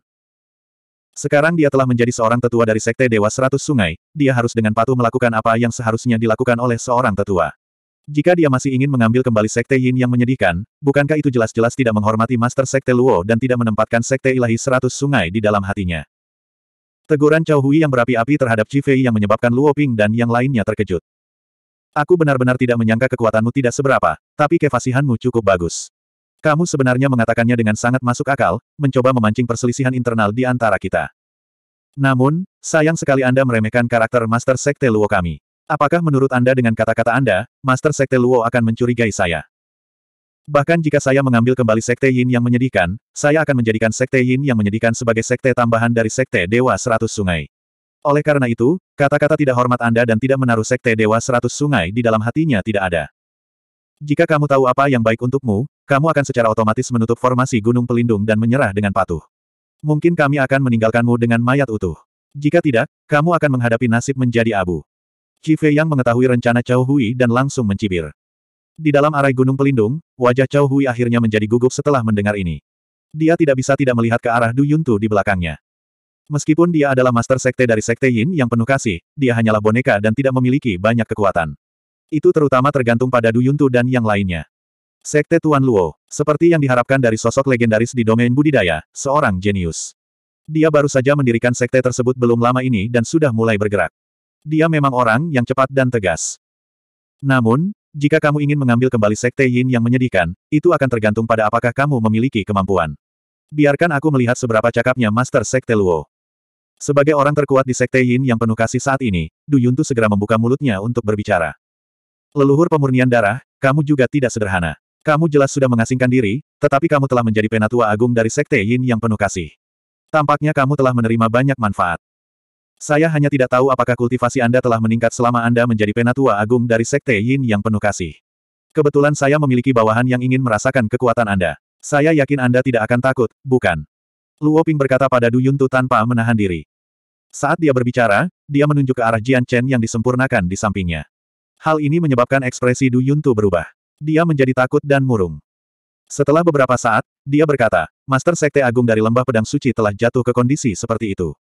Sekarang dia telah menjadi seorang tetua dari Sekte Dewa Seratus Sungai, dia harus dengan patuh melakukan apa yang seharusnya dilakukan oleh seorang tetua. Jika dia masih ingin mengambil kembali Sekte Yin yang menyedihkan, bukankah itu jelas-jelas tidak menghormati Master Sekte Luo dan tidak menempatkan Sekte Ilahi Seratus Sungai di dalam hatinya? Teguran Cao Hui yang berapi-api terhadap Chi Fei yang menyebabkan Luo Ping dan yang lainnya terkejut. Aku benar-benar tidak menyangka kekuatanmu tidak seberapa, tapi kefasihanmu cukup bagus. Kamu sebenarnya mengatakannya dengan sangat masuk akal, mencoba memancing perselisihan internal di antara kita. Namun, sayang sekali Anda meremehkan karakter Master Sekte Luo kami. Apakah menurut Anda dengan kata-kata Anda, Master Sekte Luo akan mencurigai saya? Bahkan jika saya mengambil kembali Sekte Yin yang menyedihkan, saya akan menjadikan Sekte Yin yang menyedihkan sebagai Sekte tambahan dari Sekte Dewa Seratus Sungai. Oleh karena itu, kata-kata tidak hormat Anda dan tidak menaruh sekte Dewa Seratus Sungai di dalam hatinya tidak ada. Jika kamu tahu apa yang baik untukmu, kamu akan secara otomatis menutup formasi gunung pelindung dan menyerah dengan patuh. Mungkin kami akan meninggalkanmu dengan mayat utuh. Jika tidak, kamu akan menghadapi nasib menjadi abu. Qi yang mengetahui rencana Cao Hui dan langsung mencibir. Di dalam arai gunung pelindung, wajah Cao Hui akhirnya menjadi gugup setelah mendengar ini. Dia tidak bisa tidak melihat ke arah Du Yuntu di belakangnya. Meskipun dia adalah master sekte dari sekte Yin yang penuh kasih, dia hanyalah boneka dan tidak memiliki banyak kekuatan. Itu terutama tergantung pada Du Yuntu dan yang lainnya. Sekte Tuan Luo, seperti yang diharapkan dari sosok legendaris di domain budidaya, seorang jenius. Dia baru saja mendirikan sekte tersebut belum lama ini dan sudah mulai bergerak. Dia memang orang yang cepat dan tegas. Namun, jika kamu ingin mengambil kembali sekte Yin yang menyedihkan, itu akan tergantung pada apakah kamu memiliki kemampuan. Biarkan aku melihat seberapa cakapnya Master Sekte Luo. Sebagai orang terkuat di Sekte Yin yang penuh kasih saat ini, Du Yuntu segera membuka mulutnya untuk berbicara. Leluhur pemurnian darah, kamu juga tidak sederhana. Kamu jelas sudah mengasingkan diri, tetapi kamu telah menjadi penatua agung dari Sekte Yin yang penuh kasih. Tampaknya kamu telah menerima banyak manfaat. Saya hanya tidak tahu apakah kultivasi Anda telah meningkat selama Anda menjadi penatua agung dari Sekte Yin yang penuh kasih. Kebetulan saya memiliki bawahan yang ingin merasakan kekuatan Anda. Saya yakin Anda tidak akan takut, bukan? Luo Ping berkata pada Du Yuntu tanpa menahan diri. Saat dia berbicara, dia menunjuk ke arah Jian Chen yang disempurnakan di sampingnya. Hal ini menyebabkan ekspresi Du Yuntu berubah dia menjadi takut dan murung. Setelah beberapa saat, dia berkata, Master Sekte Agung dari Lembah Pedang Suci telah jatuh ke kondisi seperti itu.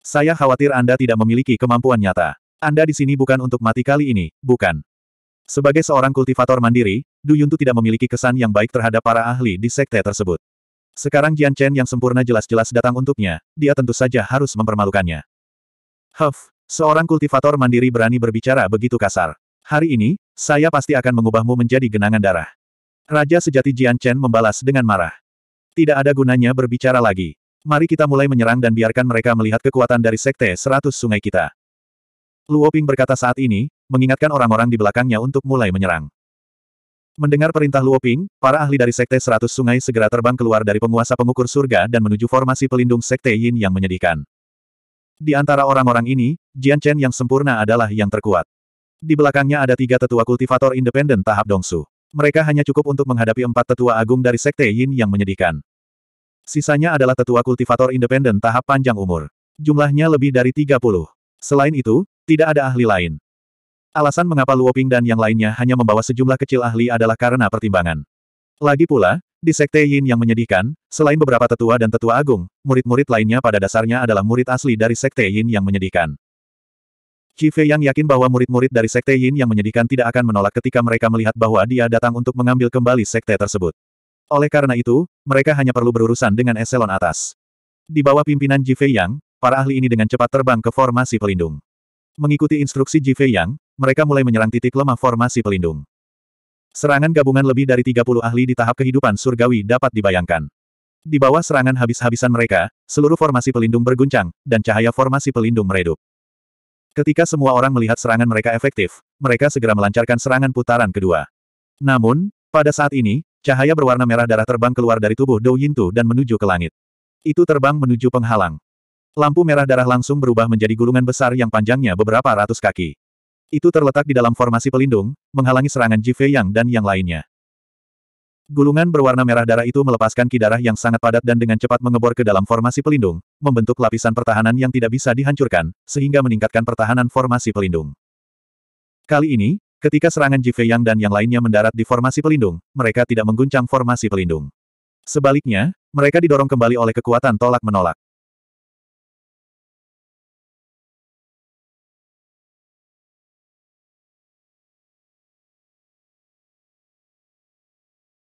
Saya khawatir Anda tidak memiliki kemampuan nyata. Anda di sini bukan untuk mati kali ini, bukan. Sebagai seorang kultivator mandiri, Du Yuntu tidak memiliki kesan yang baik terhadap para ahli di sekte tersebut. Sekarang Jian Chen yang sempurna jelas-jelas datang untuknya, dia tentu saja harus mempermalukannya. Huff, seorang kultivator mandiri berani berbicara begitu kasar. Hari ini, saya pasti akan mengubahmu menjadi genangan darah. Raja sejati Jian Chen membalas dengan marah. Tidak ada gunanya berbicara lagi. Mari kita mulai menyerang dan biarkan mereka melihat kekuatan dari Sekte Seratus Sungai kita. Luo Ping berkata saat ini, mengingatkan orang-orang di belakangnya untuk mulai menyerang. Mendengar perintah Luo Ping, para ahli dari Sekte Seratus Sungai segera terbang keluar dari penguasa pengukur surga dan menuju formasi pelindung Sekte Yin yang menyedihkan. Di antara orang-orang ini, Jian Chen yang sempurna adalah yang terkuat. Di belakangnya ada tiga tetua kultivator independen tahap Dongsu. Mereka hanya cukup untuk menghadapi empat tetua agung dari Sekte Yin yang menyedihkan. Sisanya adalah tetua kultivator independen tahap panjang umur. Jumlahnya lebih dari 30. Selain itu, tidak ada ahli lain. Alasan mengapa Luoping dan yang lainnya hanya membawa sejumlah kecil ahli adalah karena pertimbangan. Lagi pula, di Sekte Yin yang menyedihkan, selain beberapa tetua dan tetua agung, murid-murid lainnya pada dasarnya adalah murid asli dari Sekte Yin yang menyedihkan. Fei yang yakin bahwa murid-murid dari Sekte Yin yang menyedihkan tidak akan menolak ketika mereka melihat bahwa dia datang untuk mengambil kembali Sekte tersebut. Oleh karena itu, mereka hanya perlu berurusan dengan eselon atas. Di bawah pimpinan Ji Fei Yang, para ahli ini dengan cepat terbang ke formasi pelindung. Mengikuti instruksi Ji Fei Yang, mereka mulai menyerang titik lemah formasi pelindung. Serangan gabungan lebih dari 30 ahli di tahap kehidupan surgawi dapat dibayangkan. Di bawah serangan habis-habisan mereka, seluruh formasi pelindung berguncang, dan cahaya formasi pelindung meredup. Ketika semua orang melihat serangan mereka efektif, mereka segera melancarkan serangan putaran kedua. Namun, pada saat ini, cahaya berwarna merah darah terbang keluar dari tubuh Dou Yintu dan menuju ke langit. Itu terbang menuju penghalang. Lampu merah darah langsung berubah menjadi gulungan besar yang panjangnya beberapa ratus kaki. Itu terletak di dalam formasi pelindung, menghalangi serangan Ji Fei Yang dan yang lainnya. Gulungan berwarna merah darah itu melepaskan ki darah yang sangat padat dan dengan cepat mengebor ke dalam formasi pelindung, membentuk lapisan pertahanan yang tidak bisa dihancurkan, sehingga meningkatkan pertahanan formasi pelindung. Kali ini, ketika serangan Jive Yang dan yang lainnya mendarat di formasi pelindung, mereka tidak mengguncang formasi pelindung. Sebaliknya, mereka didorong kembali oleh kekuatan tolak-menolak.